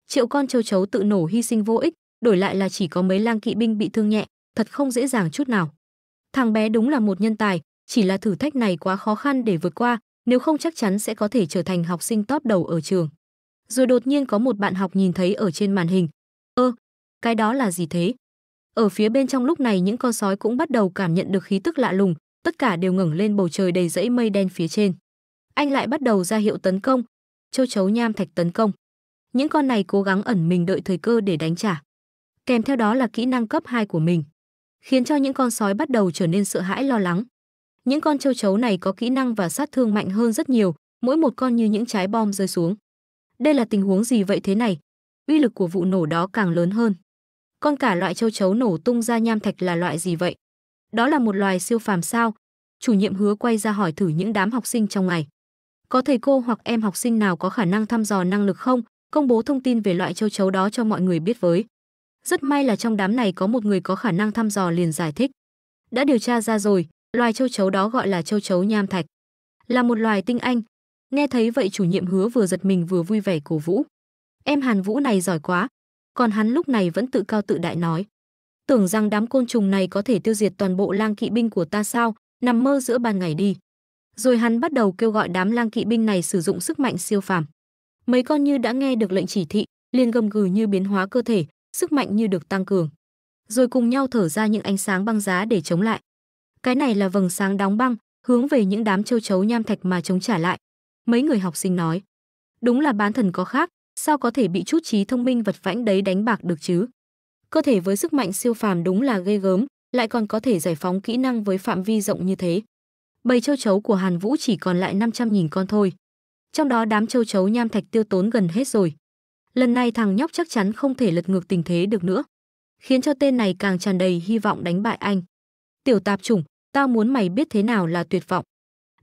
Triệu con châu chấu tự nổ hy sinh vô ích, đổi lại là chỉ có mấy lang kỵ binh bị thương nhẹ, thật không dễ dàng chút nào. Thằng bé đúng là một nhân tài, chỉ là thử thách này quá khó khăn để vượt qua, nếu không chắc chắn sẽ có thể trở thành học sinh top đầu ở trường. Rồi đột nhiên có một bạn học nhìn thấy ở trên màn hình. Ơ, cái đó là gì thế? Ở phía bên trong lúc này những con sói cũng bắt đầu cảm nhận được khí tức lạ lùng, tất cả đều ngẩng lên bầu trời đầy dãy mây đen phía trên. Anh lại bắt đầu ra hiệu tấn công, châu chấu nham thạch tấn công. Những con này cố gắng ẩn mình đợi thời cơ để đánh trả. Kèm theo đó là kỹ năng cấp 2 của mình, khiến cho những con sói bắt đầu trở nên sợ hãi lo lắng. Những con châu chấu này có kỹ năng và sát thương mạnh hơn rất nhiều, mỗi một con như những trái bom rơi xuống. Đây là tình huống gì vậy thế này? Uy lực của vụ nổ đó càng lớn hơn. Con cả loại châu chấu nổ tung ra nham thạch là loại gì vậy? Đó là một loài siêu phàm sao? Chủ nhiệm hứa quay ra hỏi thử những đám học sinh trong ngày. Có thầy cô hoặc em học sinh nào có khả năng thăm dò năng lực không? Công bố thông tin về loại châu chấu đó cho mọi người biết với. Rất may là trong đám này có một người có khả năng thăm dò liền giải thích. Đã điều tra ra rồi, Loài châu chấu đó gọi là châu chấu nham thạch, là một loài tinh anh. Nghe thấy vậy chủ nhiệm hứa vừa giật mình vừa vui vẻ cổ vũ. Em Hàn Vũ này giỏi quá, còn hắn lúc này vẫn tự cao tự đại nói. Tưởng rằng đám côn trùng này có thể tiêu diệt toàn bộ lang kỵ binh của ta sao, nằm mơ giữa ban ngày đi. Rồi hắn bắt đầu kêu gọi đám lang kỵ binh này sử dụng sức mạnh siêu phàm. Mấy con như đã nghe được lệnh chỉ thị, liền gầm gừ như biến hóa cơ thể, sức mạnh như được tăng cường. Rồi cùng nhau thở ra những ánh sáng băng giá để chống lại. Cái này là vầng sáng đóng băng, hướng về những đám châu chấu nham thạch mà chống trả lại. Mấy người học sinh nói, đúng là bán thần có khác, sao có thể bị chút trí thông minh vật vãnh đấy đánh bạc được chứ? Cơ thể với sức mạnh siêu phàm đúng là ghê gớm, lại còn có thể giải phóng kỹ năng với phạm vi rộng như thế. Bầy châu chấu của Hàn Vũ chỉ còn lại 500.000 con thôi. Trong đó đám châu chấu nham thạch tiêu tốn gần hết rồi. Lần này thằng nhóc chắc chắn không thể lật ngược tình thế được nữa, khiến cho tên này càng tràn đầy hy vọng đánh bại anh. Tiểu tạp chủng, tao muốn mày biết thế nào là tuyệt vọng.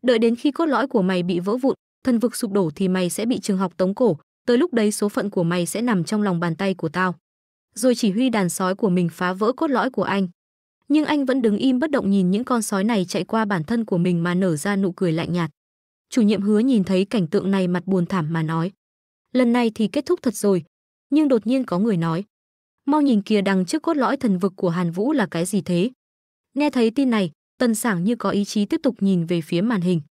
Đợi đến khi cốt lõi của mày bị vỡ vụn, thần vực sụp đổ thì mày sẽ bị trường học tống cổ, tới lúc đấy số phận của mày sẽ nằm trong lòng bàn tay của tao. Rồi chỉ huy đàn sói của mình phá vỡ cốt lõi của anh. Nhưng anh vẫn đứng im bất động nhìn những con sói này chạy qua bản thân của mình mà nở ra nụ cười lạnh nhạt. Chủ nhiệm hứa nhìn thấy cảnh tượng này mặt buồn thảm mà nói. Lần này thì kết thúc thật rồi. Nhưng đột nhiên có người nói. Mau nhìn kìa đằng trước cốt lõi thần vực của Hàn Vũ là cái gì thế? Nghe thấy tin này, Tần Sảng như có ý chí tiếp tục nhìn về phía màn hình.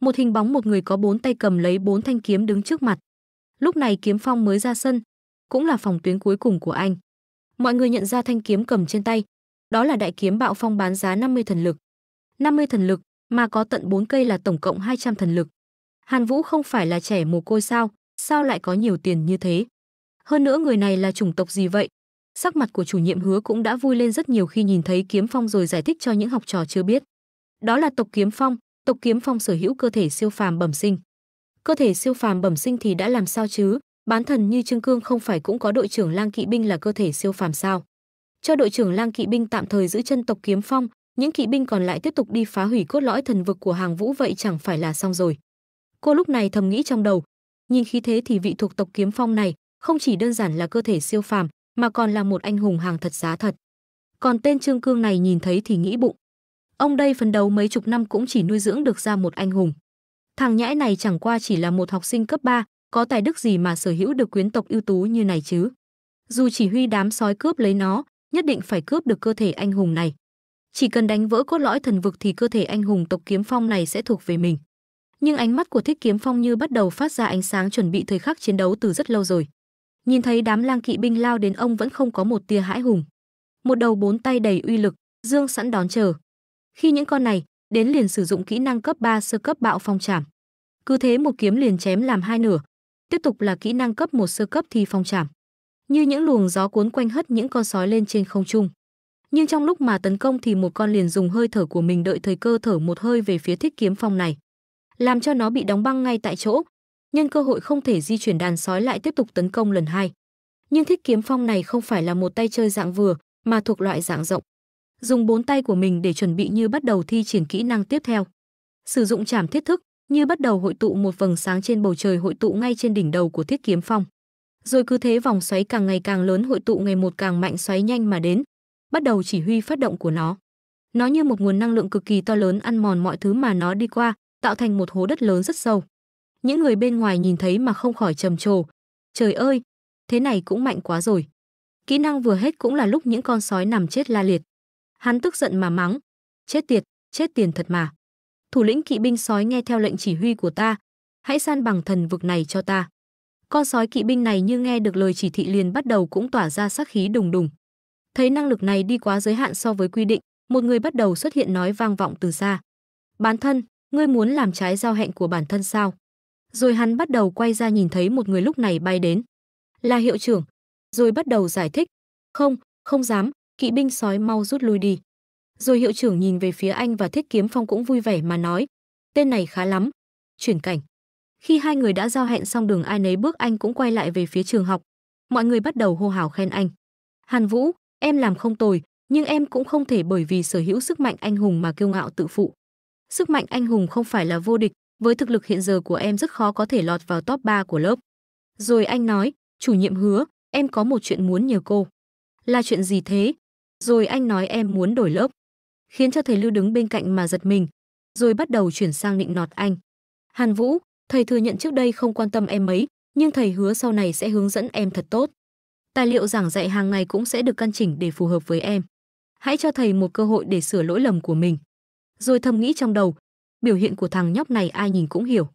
Một hình bóng một người có bốn tay cầm lấy bốn thanh kiếm đứng trước mặt. Lúc này Kiếm Phong mới ra sân, cũng là phòng tuyến cuối cùng của anh. Mọi người nhận ra thanh kiếm cầm trên tay, đó là đại kiếm Bạo Phong bán giá 50 thần lực. 50 thần lực mà có tận 4 cây là tổng cộng 200 thần lực. Hàn Vũ không phải là trẻ mồ côi sao, sao lại có nhiều tiền như thế? Hơn nữa người này là chủng tộc gì vậy, sắc mặt của chủ nhiệm hứa cũng đã vui lên rất nhiều khi nhìn thấy kiếm phong rồi giải thích cho những học trò chưa biết đó là tộc kiếm phong tộc kiếm phong sở hữu cơ thể siêu phàm bẩm sinh cơ thể siêu phàm bẩm sinh thì đã làm sao chứ bán thần như trương cương không phải cũng có đội trưởng lang kỵ binh là cơ thể siêu phàm sao cho đội trưởng lang kỵ binh tạm thời giữ chân tộc kiếm phong những kỵ binh còn lại tiếp tục đi phá hủy cốt lõi thần vực của hàng vũ vậy chẳng phải là xong rồi cô lúc này thầm nghĩ trong đầu nhìn khí thế thì vị thuộc tộc kiếm phong này không chỉ đơn giản là cơ thể siêu phàm mà còn là một anh hùng hàng thật giá thật. Còn tên Trương Cương này nhìn thấy thì nghĩ bụng. Ông đây phấn đấu mấy chục năm cũng chỉ nuôi dưỡng được ra một anh hùng. Thằng nhãi này chẳng qua chỉ là một học sinh cấp 3, có tài đức gì mà sở hữu được quyến tộc ưu tú như này chứ. Dù chỉ huy đám sói cướp lấy nó, nhất định phải cướp được cơ thể anh hùng này. Chỉ cần đánh vỡ cốt lõi thần vực thì cơ thể anh hùng tộc kiếm phong này sẽ thuộc về mình. Nhưng ánh mắt của Thích Kiếm Phong như bắt đầu phát ra ánh sáng chuẩn bị thời khắc chiến đấu từ rất lâu rồi. Nhìn thấy đám lang kỵ binh lao đến ông vẫn không có một tia hãi hùng. Một đầu bốn tay đầy uy lực, Dương sẵn đón chờ. Khi những con này đến liền sử dụng kỹ năng cấp 3 sơ cấp bạo phong trảm. Cứ thế một kiếm liền chém làm hai nửa, tiếp tục là kỹ năng cấp một sơ cấp thì phong trảm. Như những luồng gió cuốn quanh hất những con sói lên trên không trung. Nhưng trong lúc mà tấn công thì một con liền dùng hơi thở của mình đợi thời cơ thở một hơi về phía thích kiếm phong này. Làm cho nó bị đóng băng ngay tại chỗ, nhân cơ hội không thể di chuyển đàn sói lại tiếp tục tấn công lần hai. Nhưng thích kiếm phong này không phải là một tay chơi dạng vừa, mà thuộc loại dạng rộng. Dùng bốn tay của mình để chuẩn bị như bắt đầu thi triển kỹ năng tiếp theo. Sử dụng chảm thiết thức, như bắt đầu hội tụ một vầng sáng trên bầu trời hội tụ ngay trên đỉnh đầu của thiết kiếm phong. Rồi cứ thế vòng xoáy càng ngày càng lớn hội tụ ngày một càng mạnh xoáy nhanh mà đến, bắt đầu chỉ huy phát động của nó. Nó như một nguồn năng lượng cực kỳ to lớn ăn mòn mọi thứ mà nó đi qua, tạo thành một hố đất lớn rất sâu. Những người bên ngoài nhìn thấy mà không khỏi trầm trồ. Trời ơi, thế này cũng mạnh quá rồi. Kỹ năng vừa hết cũng là lúc những con sói nằm chết la liệt. Hắn tức giận mà mắng. Chết tiệt, chết tiền thật mà. Thủ lĩnh kỵ binh sói nghe theo lệnh chỉ huy của ta. Hãy san bằng thần vực này cho ta. Con sói kỵ binh này như nghe được lời chỉ thị liền bắt đầu cũng tỏa ra sát khí đùng đùng. Thấy năng lực này đi quá giới hạn so với quy định, một người bắt đầu xuất hiện nói vang vọng từ xa. Bản thân, ngươi muốn làm trái giao hẹn của bản thân sao? Rồi hắn bắt đầu quay ra nhìn thấy một người lúc này bay đến. Là hiệu trưởng. Rồi bắt đầu giải thích. Không, không dám, kỵ binh sói mau rút lui đi. Rồi hiệu trưởng nhìn về phía anh và thiết kiếm phong cũng vui vẻ mà nói. Tên này khá lắm. Chuyển cảnh. Khi hai người đã giao hẹn xong đường ai nấy bước anh cũng quay lại về phía trường học. Mọi người bắt đầu hô hào khen anh. Hàn Vũ, em làm không tồi, nhưng em cũng không thể bởi vì sở hữu sức mạnh anh hùng mà kiêu ngạo tự phụ. Sức mạnh anh hùng không phải là vô địch, với thực lực hiện giờ của em rất khó có thể lọt vào top 3 của lớp. Rồi anh nói, chủ nhiệm hứa, em có một chuyện muốn nhờ cô. Là chuyện gì thế? Rồi anh nói em muốn đổi lớp. Khiến cho thầy Lưu đứng bên cạnh mà giật mình, rồi bắt đầu chuyển sang nịnh nọt anh. Hàn Vũ, thầy thừa nhận trước đây không quan tâm em mấy, nhưng thầy hứa sau này sẽ hướng dẫn em thật tốt. Tài liệu giảng dạy hàng ngày cũng sẽ được căn chỉnh để phù hợp với em. Hãy cho thầy một cơ hội để sửa lỗi lầm của mình. Rồi thầm nghĩ trong đầu, biểu hiện của thằng nhóc này ai nhìn cũng hiểu.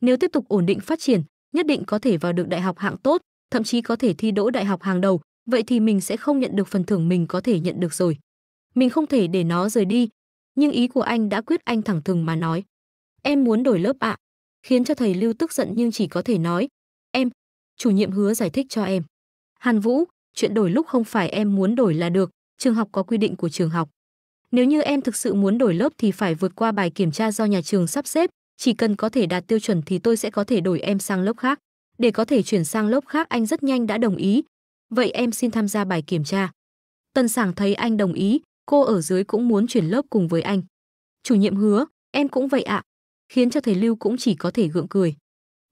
Nếu tiếp tục ổn định phát triển, nhất định có thể vào được đại học hạng tốt, thậm chí có thể thi đỗ đại học hàng đầu, vậy thì mình sẽ không nhận được phần thưởng mình có thể nhận được rồi. Mình không thể để nó rời đi, nhưng ý của anh đã quyết anh thẳng thừng mà nói. Em muốn đổi lớp ạ, khiến cho thầy Lưu tức giận nhưng chỉ có thể nói. Em, chủ nhiệm hứa giải thích cho em. Hàn Vũ, chuyện đổi lúc không phải em muốn đổi là được, trường học có quy định của trường học. Nếu như em thực sự muốn đổi lớp thì phải vượt qua bài kiểm tra do nhà trường sắp xếp, chỉ cần có thể đạt tiêu chuẩn thì tôi sẽ có thể đổi em sang lớp khác. Để có thể chuyển sang lớp khác anh rất nhanh đã đồng ý. Vậy em xin tham gia bài kiểm tra. tần Sảng thấy anh đồng ý, cô ở dưới cũng muốn chuyển lớp cùng với anh. Chủ nhiệm hứa, em cũng vậy ạ. khiến cho thầy Lưu cũng chỉ có thể gượng cười.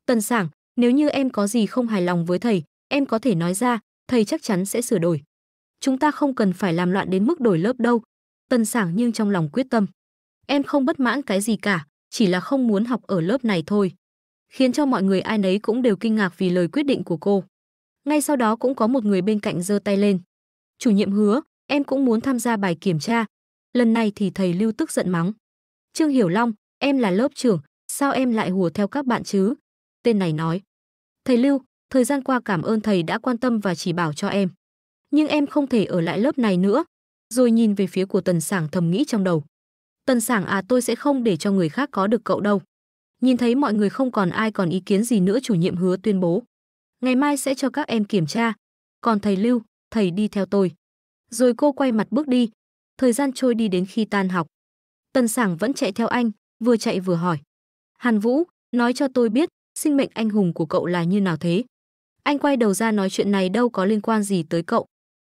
tần Sảng, nếu như em có gì không hài lòng với thầy, em có thể nói ra, thầy chắc chắn sẽ sửa đổi. Chúng ta không cần phải làm loạn đến mức đổi lớp đâu, Tân Sảng nhưng trong lòng quyết tâm. Em không bất mãn cái gì cả, chỉ là không muốn học ở lớp này thôi. Khiến cho mọi người ai nấy cũng đều kinh ngạc vì lời quyết định của cô. Ngay sau đó cũng có một người bên cạnh giơ tay lên. Chủ nhiệm hứa, em cũng muốn tham gia bài kiểm tra. Lần này thì thầy Lưu tức giận mắng. Trương Hiểu Long, em là lớp trưởng, sao em lại hùa theo các bạn chứ? Tên này nói. Thầy Lưu, thời gian qua cảm ơn thầy đã quan tâm và chỉ bảo cho em. Nhưng em không thể ở lại lớp này nữa, rồi nhìn về phía của tần sảng thầm nghĩ trong đầu tần sảng à tôi sẽ không để cho người khác có được cậu đâu nhìn thấy mọi người không còn ai còn ý kiến gì nữa chủ nhiệm hứa tuyên bố ngày mai sẽ cho các em kiểm tra còn thầy lưu thầy đi theo tôi rồi cô quay mặt bước đi thời gian trôi đi đến khi tan học tần sảng vẫn chạy theo anh vừa chạy vừa hỏi hàn vũ nói cho tôi biết sinh mệnh anh hùng của cậu là như nào thế anh quay đầu ra nói chuyện này đâu có liên quan gì tới cậu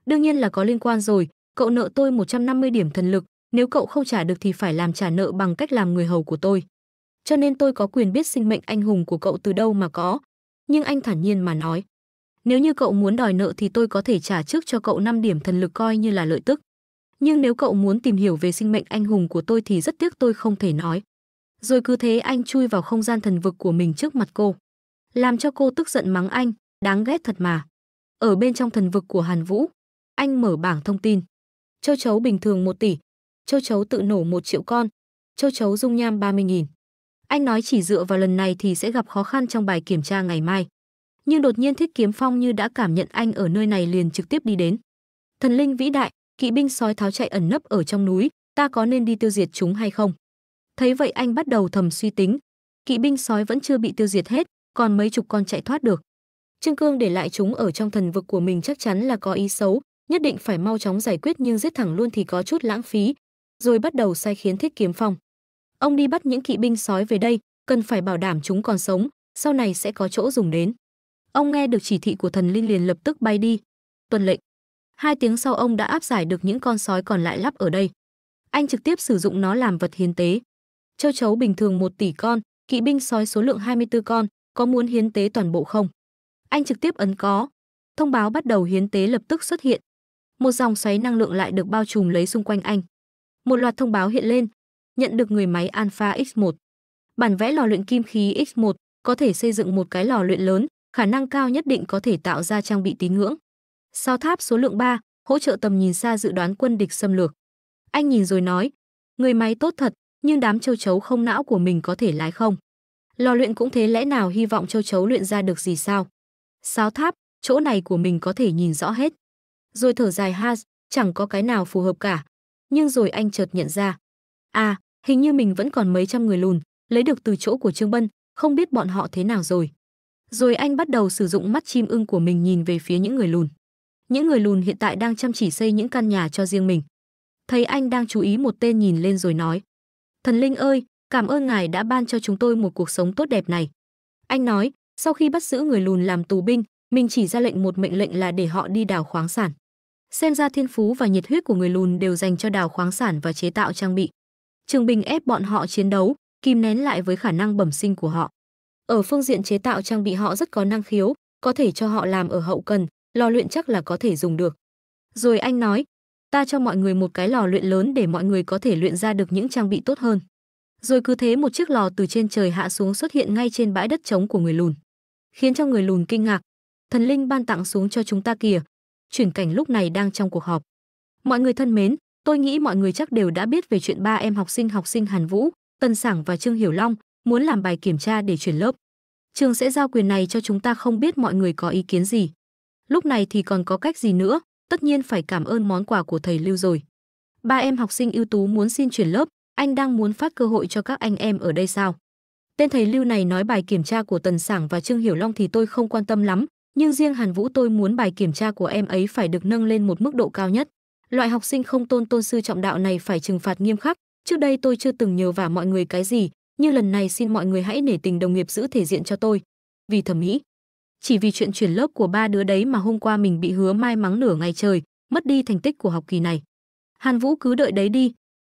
đương nhiên là có liên quan rồi cậu nợ tôi 150 điểm thần lực, nếu cậu không trả được thì phải làm trả nợ bằng cách làm người hầu của tôi. Cho nên tôi có quyền biết sinh mệnh anh hùng của cậu từ đâu mà có. Nhưng anh thản nhiên mà nói, nếu như cậu muốn đòi nợ thì tôi có thể trả trước cho cậu 5 điểm thần lực coi như là lợi tức. Nhưng nếu cậu muốn tìm hiểu về sinh mệnh anh hùng của tôi thì rất tiếc tôi không thể nói. Rồi cứ thế anh chui vào không gian thần vực của mình trước mặt cô. Làm cho cô tức giận mắng anh, đáng ghét thật mà. Ở bên trong thần vực của Hàn Vũ, anh mở bảng thông tin. Châu chấu bình thường 1 tỷ, châu chấu tự nổ 1 triệu con, châu chấu dung nham 30.000. Anh nói chỉ dựa vào lần này thì sẽ gặp khó khăn trong bài kiểm tra ngày mai. Nhưng đột nhiên Thích Kiếm Phong như đã cảm nhận anh ở nơi này liền trực tiếp đi đến. Thần linh vĩ đại, kỵ binh sói tháo chạy ẩn nấp ở trong núi, ta có nên đi tiêu diệt chúng hay không? Thấy vậy anh bắt đầu thầm suy tính. Kỵ binh sói vẫn chưa bị tiêu diệt hết, còn mấy chục con chạy thoát được. Trương Cương để lại chúng ở trong thần vực của mình chắc chắn là có ý xấu, nhất định phải mau chóng giải quyết nhưng giết thẳng luôn thì có chút lãng phí, rồi bắt đầu sai khiến Thích Kiếm Phong. Ông đi bắt những kỵ binh sói về đây, cần phải bảo đảm chúng còn sống, sau này sẽ có chỗ dùng đến. Ông nghe được chỉ thị của thần linh liền lập tức bay đi. Tuân lệnh. Hai tiếng sau ông đã áp giải được những con sói còn lại lắp ở đây. Anh trực tiếp sử dụng nó làm vật hiến tế. Châu chấu bình thường một tỷ con, kỵ binh sói số lượng 24 con, có muốn hiến tế toàn bộ không? Anh trực tiếp ấn có. Thông báo bắt đầu hiến tế lập tức xuất hiện, một dòng xoáy năng lượng lại được bao trùm lấy xung quanh anh. Một loạt thông báo hiện lên, nhận được người máy Alpha X1. Bản vẽ lò luyện kim khí X1 có thể xây dựng một cái lò luyện lớn, khả năng cao nhất định có thể tạo ra trang bị tín ngưỡng. Sao tháp số lượng 3, hỗ trợ tầm nhìn xa dự đoán quân địch xâm lược. Anh nhìn rồi nói, người máy tốt thật, nhưng đám châu chấu không não của mình có thể lái không? Lò luyện cũng thế lẽ nào hy vọng châu chấu luyện ra được gì sao? Sao tháp, chỗ này của mình có thể nhìn rõ hết rồi thở dài has chẳng có cái nào phù hợp cả. Nhưng rồi anh chợt nhận ra. À, hình như mình vẫn còn mấy trăm người lùn, lấy được từ chỗ của Trương Bân, không biết bọn họ thế nào rồi. Rồi anh bắt đầu sử dụng mắt chim ưng của mình nhìn về phía những người lùn. Những người lùn hiện tại đang chăm chỉ xây những căn nhà cho riêng mình. Thấy anh đang chú ý một tên nhìn lên rồi nói. Thần Linh ơi, cảm ơn ngài đã ban cho chúng tôi một cuộc sống tốt đẹp này. Anh nói, sau khi bắt giữ người lùn làm tù binh, mình chỉ ra lệnh một mệnh lệnh là để họ đi đào khoáng sản. Xem ra thiên phú và nhiệt huyết của người lùn đều dành cho đào khoáng sản và chế tạo trang bị. Trường Bình ép bọn họ chiến đấu, kìm nén lại với khả năng bẩm sinh của họ. Ở phương diện chế tạo trang bị họ rất có năng khiếu, có thể cho họ làm ở hậu cần, lò luyện chắc là có thể dùng được. Rồi anh nói, ta cho mọi người một cái lò luyện lớn để mọi người có thể luyện ra được những trang bị tốt hơn. Rồi cứ thế một chiếc lò từ trên trời hạ xuống xuất hiện ngay trên bãi đất trống của người lùn, khiến cho người lùn kinh ngạc. Thần linh ban tặng xuống cho chúng ta kìa, Chuyển cảnh lúc này đang trong cuộc họp. Mọi người thân mến, tôi nghĩ mọi người chắc đều đã biết về chuyện ba em học sinh học sinh Hàn Vũ, Tân Sảng và Trương Hiểu Long muốn làm bài kiểm tra để chuyển lớp. Trường sẽ giao quyền này cho chúng ta không biết mọi người có ý kiến gì. Lúc này thì còn có cách gì nữa, tất nhiên phải cảm ơn món quà của thầy Lưu rồi. Ba em học sinh ưu tú muốn xin chuyển lớp, anh đang muốn phát cơ hội cho các anh em ở đây sao? Tên thầy Lưu này nói bài kiểm tra của Tần Sảng và Trương Hiểu Long thì tôi không quan tâm lắm, nhưng riêng Hàn Vũ tôi muốn bài kiểm tra của em ấy phải được nâng lên một mức độ cao nhất. Loại học sinh không tôn tôn sư trọng đạo này phải trừng phạt nghiêm khắc, trước đây tôi chưa từng nhờ vả mọi người cái gì, như lần này xin mọi người hãy nể tình đồng nghiệp giữ thể diện cho tôi. Vì thẩm mỹ, chỉ vì chuyện chuyển lớp của ba đứa đấy mà hôm qua mình bị hứa mai mắng nửa ngày trời, mất đi thành tích của học kỳ này. Hàn Vũ cứ đợi đấy đi,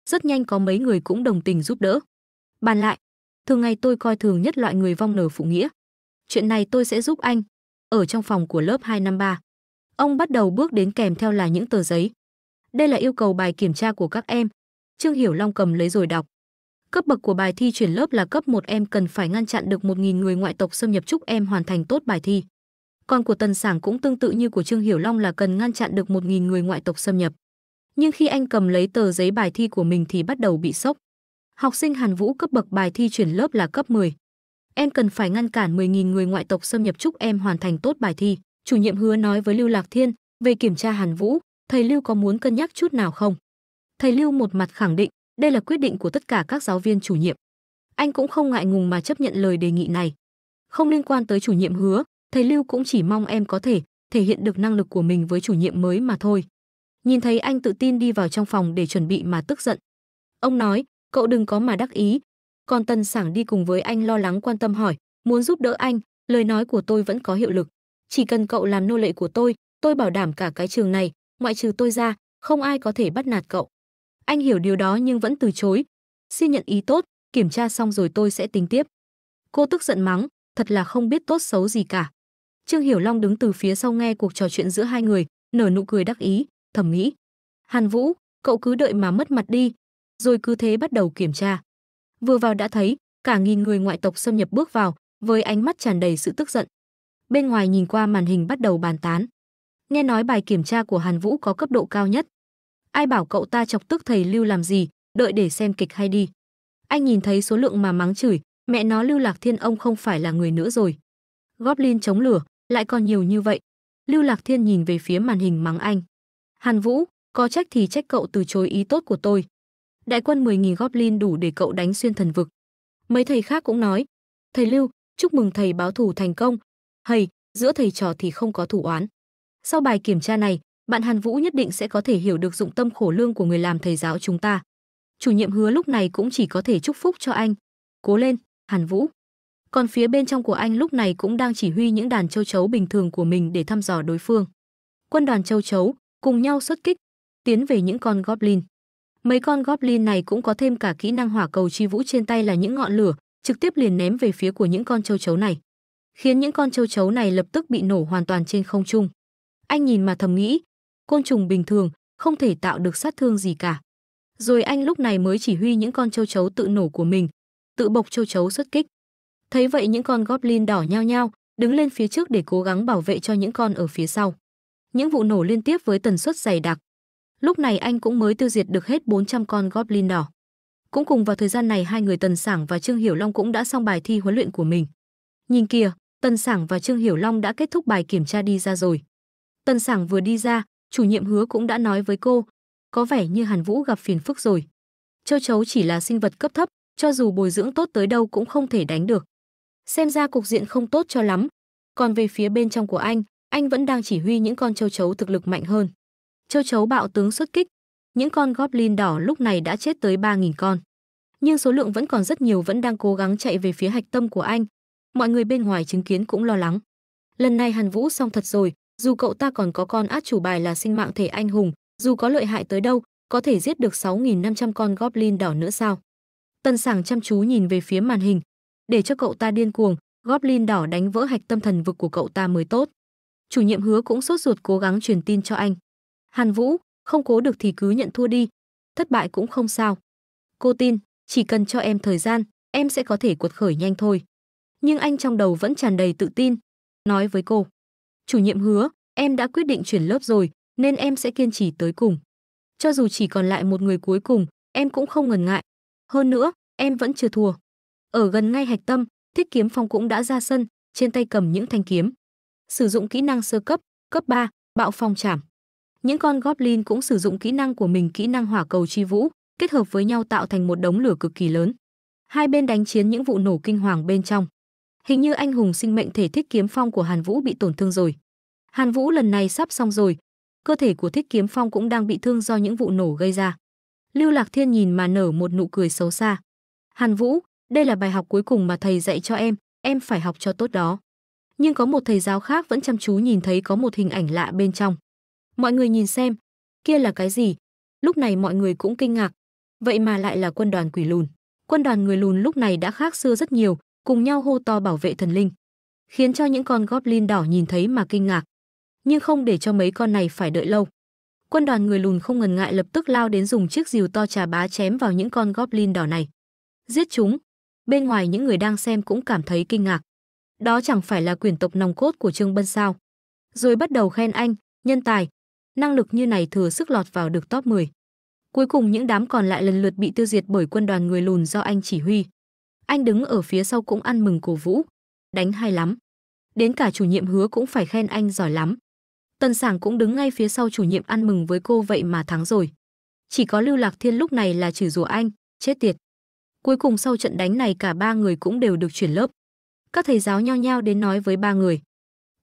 rất nhanh có mấy người cũng đồng tình giúp đỡ. Bàn lại, thường ngày tôi coi thường nhất loại người vong nở phụ nghĩa. Chuyện này tôi sẽ giúp anh, ở trong phòng của lớp 253. Ông bắt đầu bước đến kèm theo là những tờ giấy. Đây là yêu cầu bài kiểm tra của các em. Trương Hiểu Long cầm lấy rồi đọc. Cấp bậc của bài thi chuyển lớp là cấp 1 em cần phải ngăn chặn được 1.000 người ngoại tộc xâm nhập chúc em hoàn thành tốt bài thi. Còn của Tần Sảng cũng tương tự như của Trương Hiểu Long là cần ngăn chặn được 1.000 người ngoại tộc xâm nhập. Nhưng khi anh cầm lấy tờ giấy bài thi của mình thì bắt đầu bị sốc. Học sinh Hàn Vũ cấp bậc bài thi chuyển lớp là cấp 10 em cần phải ngăn cản 10.000 người ngoại tộc xâm nhập chúc em hoàn thành tốt bài thi. Chủ nhiệm hứa nói với Lưu Lạc Thiên về kiểm tra Hàn Vũ, thầy Lưu có muốn cân nhắc chút nào không? Thầy Lưu một mặt khẳng định, đây là quyết định của tất cả các giáo viên chủ nhiệm. Anh cũng không ngại ngùng mà chấp nhận lời đề nghị này. Không liên quan tới chủ nhiệm hứa, thầy Lưu cũng chỉ mong em có thể thể hiện được năng lực của mình với chủ nhiệm mới mà thôi. Nhìn thấy anh tự tin đi vào trong phòng để chuẩn bị mà tức giận. Ông nói, cậu đừng có mà đắc ý, còn Tần Sảng đi cùng với anh lo lắng quan tâm hỏi, muốn giúp đỡ anh, lời nói của tôi vẫn có hiệu lực. Chỉ cần cậu làm nô lệ của tôi, tôi bảo đảm cả cái trường này, ngoại trừ tôi ra, không ai có thể bắt nạt cậu. Anh hiểu điều đó nhưng vẫn từ chối. Xin nhận ý tốt, kiểm tra xong rồi tôi sẽ tính tiếp. Cô tức giận mắng, thật là không biết tốt xấu gì cả. Trương Hiểu Long đứng từ phía sau nghe cuộc trò chuyện giữa hai người, nở nụ cười đắc ý, thầm nghĩ. Hàn Vũ, cậu cứ đợi mà mất mặt đi, rồi cứ thế bắt đầu kiểm tra. Vừa vào đã thấy, cả nghìn người ngoại tộc xâm nhập bước vào, với ánh mắt tràn đầy sự tức giận. Bên ngoài nhìn qua màn hình bắt đầu bàn tán. Nghe nói bài kiểm tra của Hàn Vũ có cấp độ cao nhất. Ai bảo cậu ta chọc tức thầy Lưu làm gì, đợi để xem kịch hay đi. Anh nhìn thấy số lượng mà mắng chửi, mẹ nó Lưu Lạc Thiên ông không phải là người nữa rồi. Goblin chống lửa, lại còn nhiều như vậy. Lưu Lạc Thiên nhìn về phía màn hình mắng anh. Hàn Vũ, có trách thì trách cậu từ chối ý tốt của tôi đại quân 10.000 goblin đủ để cậu đánh xuyên thần vực. Mấy thầy khác cũng nói, thầy Lưu, chúc mừng thầy báo thù thành công. Hầy, giữa thầy trò thì không có thủ oán. Sau bài kiểm tra này, bạn Hàn Vũ nhất định sẽ có thể hiểu được dụng tâm khổ lương của người làm thầy giáo chúng ta. Chủ nhiệm hứa lúc này cũng chỉ có thể chúc phúc cho anh. Cố lên, Hàn Vũ. Còn phía bên trong của anh lúc này cũng đang chỉ huy những đàn châu chấu bình thường của mình để thăm dò đối phương. Quân đoàn châu chấu cùng nhau xuất kích, tiến về những con goblin. Mấy con goblin này cũng có thêm cả kỹ năng hỏa cầu chi vũ trên tay là những ngọn lửa, trực tiếp liền ném về phía của những con châu chấu này, khiến những con châu chấu này lập tức bị nổ hoàn toàn trên không trung. Anh nhìn mà thầm nghĩ, côn trùng bình thường không thể tạo được sát thương gì cả. Rồi anh lúc này mới chỉ huy những con châu chấu tự nổ của mình, tự bộc châu chấu xuất kích. Thấy vậy những con goblin đỏ nhao nhao, đứng lên phía trước để cố gắng bảo vệ cho những con ở phía sau. Những vụ nổ liên tiếp với tần suất dày đặc, Lúc này anh cũng mới tiêu diệt được hết 400 con goblin đỏ. Cũng cùng vào thời gian này hai người Tần Sảng và Trương Hiểu Long cũng đã xong bài thi huấn luyện của mình. Nhìn kìa, Tần Sảng và Trương Hiểu Long đã kết thúc bài kiểm tra đi ra rồi. Tần Sảng vừa đi ra, chủ nhiệm hứa cũng đã nói với cô, có vẻ như Hàn Vũ gặp phiền phức rồi. Châu chấu chỉ là sinh vật cấp thấp, cho dù bồi dưỡng tốt tới đâu cũng không thể đánh được. Xem ra cục diện không tốt cho lắm. Còn về phía bên trong của anh, anh vẫn đang chỉ huy những con châu chấu thực lực mạnh hơn châu chấu bạo tướng xuất kích. Những con goblin đỏ lúc này đã chết tới 3.000 con. Nhưng số lượng vẫn còn rất nhiều vẫn đang cố gắng chạy về phía hạch tâm của anh. Mọi người bên ngoài chứng kiến cũng lo lắng. Lần này Hàn Vũ xong thật rồi, dù cậu ta còn có con át chủ bài là sinh mạng thể anh hùng, dù có lợi hại tới đâu, có thể giết được 6.500 con goblin đỏ nữa sao? Tân sảng chăm chú nhìn về phía màn hình. Để cho cậu ta điên cuồng, goblin đỏ đánh vỡ hạch tâm thần vực của cậu ta mới tốt. Chủ nhiệm hứa cũng sốt ruột cố gắng truyền tin cho anh. Hàn Vũ, không cố được thì cứ nhận thua đi, thất bại cũng không sao. Cô tin, chỉ cần cho em thời gian, em sẽ có thể cuột khởi nhanh thôi. Nhưng anh trong đầu vẫn tràn đầy tự tin, nói với cô. Chủ nhiệm hứa, em đã quyết định chuyển lớp rồi, nên em sẽ kiên trì tới cùng. Cho dù chỉ còn lại một người cuối cùng, em cũng không ngần ngại. Hơn nữa, em vẫn chưa thua. Ở gần ngay hạch tâm, Thiết Kiếm Phong cũng đã ra sân, trên tay cầm những thanh kiếm. Sử dụng kỹ năng sơ cấp, cấp 3, bạo phong trảm những con goblin cũng sử dụng kỹ năng của mình kỹ năng hỏa cầu chi vũ, kết hợp với nhau tạo thành một đống lửa cực kỳ lớn. Hai bên đánh chiến những vụ nổ kinh hoàng bên trong. Hình như anh hùng sinh mệnh thể thích kiếm phong của Hàn Vũ bị tổn thương rồi. Hàn Vũ lần này sắp xong rồi, cơ thể của thích kiếm phong cũng đang bị thương do những vụ nổ gây ra. Lưu Lạc Thiên nhìn mà nở một nụ cười xấu xa. Hàn Vũ, đây là bài học cuối cùng mà thầy dạy cho em, em phải học cho tốt đó. Nhưng có một thầy giáo khác vẫn chăm chú nhìn thấy có một hình ảnh lạ bên trong. Mọi người nhìn xem, kia là cái gì? Lúc này mọi người cũng kinh ngạc, vậy mà lại là quân đoàn quỷ lùn. Quân đoàn người lùn lúc này đã khác xưa rất nhiều, cùng nhau hô to bảo vệ thần linh, khiến cho những con goblin đỏ nhìn thấy mà kinh ngạc. Nhưng không để cho mấy con này phải đợi lâu. Quân đoàn người lùn không ngần ngại lập tức lao đến dùng chiếc rìu to trà bá chém vào những con goblin đỏ này. Giết chúng. Bên ngoài những người đang xem cũng cảm thấy kinh ngạc. Đó chẳng phải là quyền tộc nòng cốt của Trương Bân sao? Rồi bắt đầu khen anh, nhân tài, năng lực như này thừa sức lọt vào được top 10. Cuối cùng những đám còn lại lần lượt bị tiêu diệt bởi quân đoàn người lùn do anh chỉ huy. Anh đứng ở phía sau cũng ăn mừng cổ vũ, đánh hay lắm. Đến cả chủ nhiệm hứa cũng phải khen anh giỏi lắm. Tần Sảng cũng đứng ngay phía sau chủ nhiệm ăn mừng với cô vậy mà thắng rồi. Chỉ có Lưu Lạc Thiên lúc này là chửi rủa anh, chết tiệt. Cuối cùng sau trận đánh này cả ba người cũng đều được chuyển lớp. Các thầy giáo nhao nhao đến nói với ba người.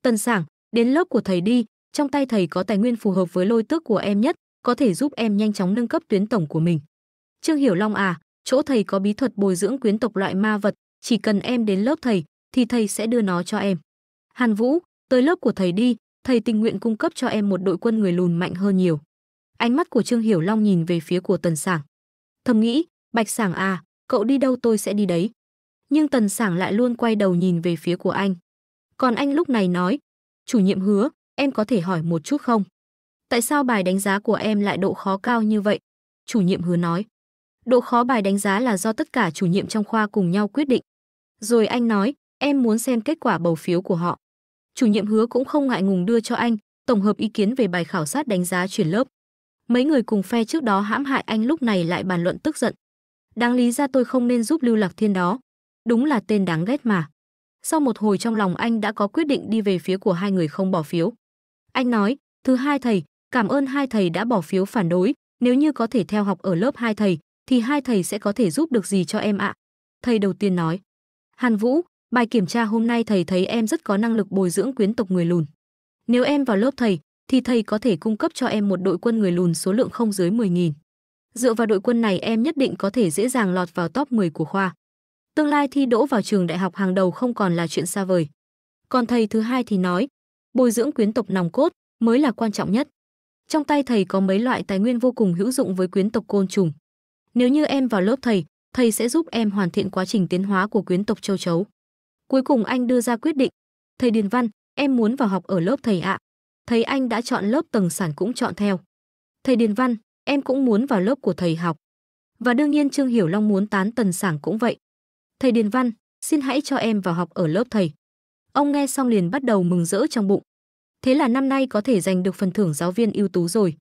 Tần Sảng, đến lớp của thầy đi, trong tay thầy có tài nguyên phù hợp với lôi tước của em nhất, có thể giúp em nhanh chóng nâng cấp tuyến tổng của mình. Trương Hiểu Long à, chỗ thầy có bí thuật bồi dưỡng quyến tộc loại ma vật, chỉ cần em đến lớp thầy thì thầy sẽ đưa nó cho em. Hàn Vũ, tới lớp của thầy đi, thầy tình nguyện cung cấp cho em một đội quân người lùn mạnh hơn nhiều. Ánh mắt của Trương Hiểu Long nhìn về phía của Tần Sảng. Thầm nghĩ, Bạch Sảng à, cậu đi đâu tôi sẽ đi đấy. Nhưng Tần Sảng lại luôn quay đầu nhìn về phía của anh. Còn anh lúc này nói, chủ nhiệm hứa, em có thể hỏi một chút không? Tại sao bài đánh giá của em lại độ khó cao như vậy? Chủ nhiệm hứa nói. Độ khó bài đánh giá là do tất cả chủ nhiệm trong khoa cùng nhau quyết định. Rồi anh nói, em muốn xem kết quả bầu phiếu của họ. Chủ nhiệm hứa cũng không ngại ngùng đưa cho anh, tổng hợp ý kiến về bài khảo sát đánh giá chuyển lớp. Mấy người cùng phe trước đó hãm hại anh lúc này lại bàn luận tức giận. Đáng lý ra tôi không nên giúp Lưu Lạc Thiên đó. Đúng là tên đáng ghét mà. Sau một hồi trong lòng anh đã có quyết định đi về phía của hai người không bỏ phiếu. Anh nói, thứ hai thầy, cảm ơn hai thầy đã bỏ phiếu phản đối, nếu như có thể theo học ở lớp hai thầy, thì hai thầy sẽ có thể giúp được gì cho em ạ. Thầy đầu tiên nói, Hàn Vũ, bài kiểm tra hôm nay thầy thấy em rất có năng lực bồi dưỡng quyến tộc người lùn. Nếu em vào lớp thầy, thì thầy có thể cung cấp cho em một đội quân người lùn số lượng không dưới 10.000. Dựa vào đội quân này em nhất định có thể dễ dàng lọt vào top 10 của khoa. Tương lai thi đỗ vào trường đại học hàng đầu không còn là chuyện xa vời. Còn thầy thứ hai thì nói, bồi dưỡng quyến tộc nòng cốt mới là quan trọng nhất. Trong tay thầy có mấy loại tài nguyên vô cùng hữu dụng với quyến tộc côn trùng. Nếu như em vào lớp thầy, thầy sẽ giúp em hoàn thiện quá trình tiến hóa của quyến tộc châu chấu. Cuối cùng anh đưa ra quyết định, "Thầy Điền Văn, em muốn vào học ở lớp thầy ạ." À. Thầy anh đã chọn lớp tầng sản cũng chọn theo. "Thầy Điền Văn, em cũng muốn vào lớp của thầy học." Và đương nhiên Trương Hiểu Long muốn tán tần sản cũng vậy. "Thầy Điền Văn, xin hãy cho em vào học ở lớp thầy." Ông nghe xong liền bắt đầu mừng rỡ trong bụng. Thế là năm nay có thể giành được phần thưởng giáo viên ưu tú rồi.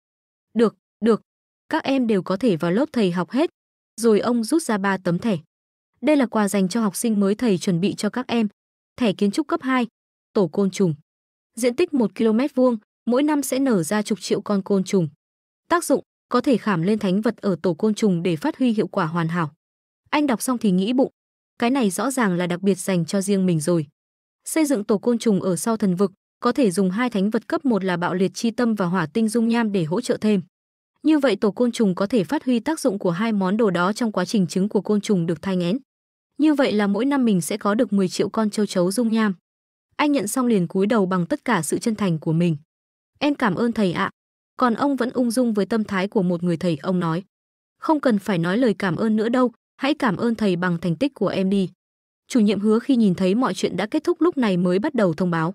Được, được, các em đều có thể vào lớp thầy học hết. Rồi ông rút ra ba tấm thẻ. Đây là quà dành cho học sinh mới thầy chuẩn bị cho các em. Thẻ kiến trúc cấp 2, tổ côn trùng. Diện tích 1 km vuông, mỗi năm sẽ nở ra chục triệu con côn trùng. Tác dụng, có thể khảm lên thánh vật ở tổ côn trùng để phát huy hiệu quả hoàn hảo. Anh đọc xong thì nghĩ bụng, cái này rõ ràng là đặc biệt dành cho riêng mình rồi xây dựng tổ côn trùng ở sau thần vực, có thể dùng hai thánh vật cấp một là bạo liệt chi tâm và hỏa tinh dung nham để hỗ trợ thêm. Như vậy tổ côn trùng có thể phát huy tác dụng của hai món đồ đó trong quá trình trứng của côn trùng được thai nghén. Như vậy là mỗi năm mình sẽ có được 10 triệu con châu chấu dung nham. Anh nhận xong liền cúi đầu bằng tất cả sự chân thành của mình. Em cảm ơn thầy ạ. Còn ông vẫn ung dung với tâm thái của một người thầy ông nói. Không cần phải nói lời cảm ơn nữa đâu, hãy cảm ơn thầy bằng thành tích của em đi chủ nhiệm hứa khi nhìn thấy mọi chuyện đã kết thúc lúc này mới bắt đầu thông báo.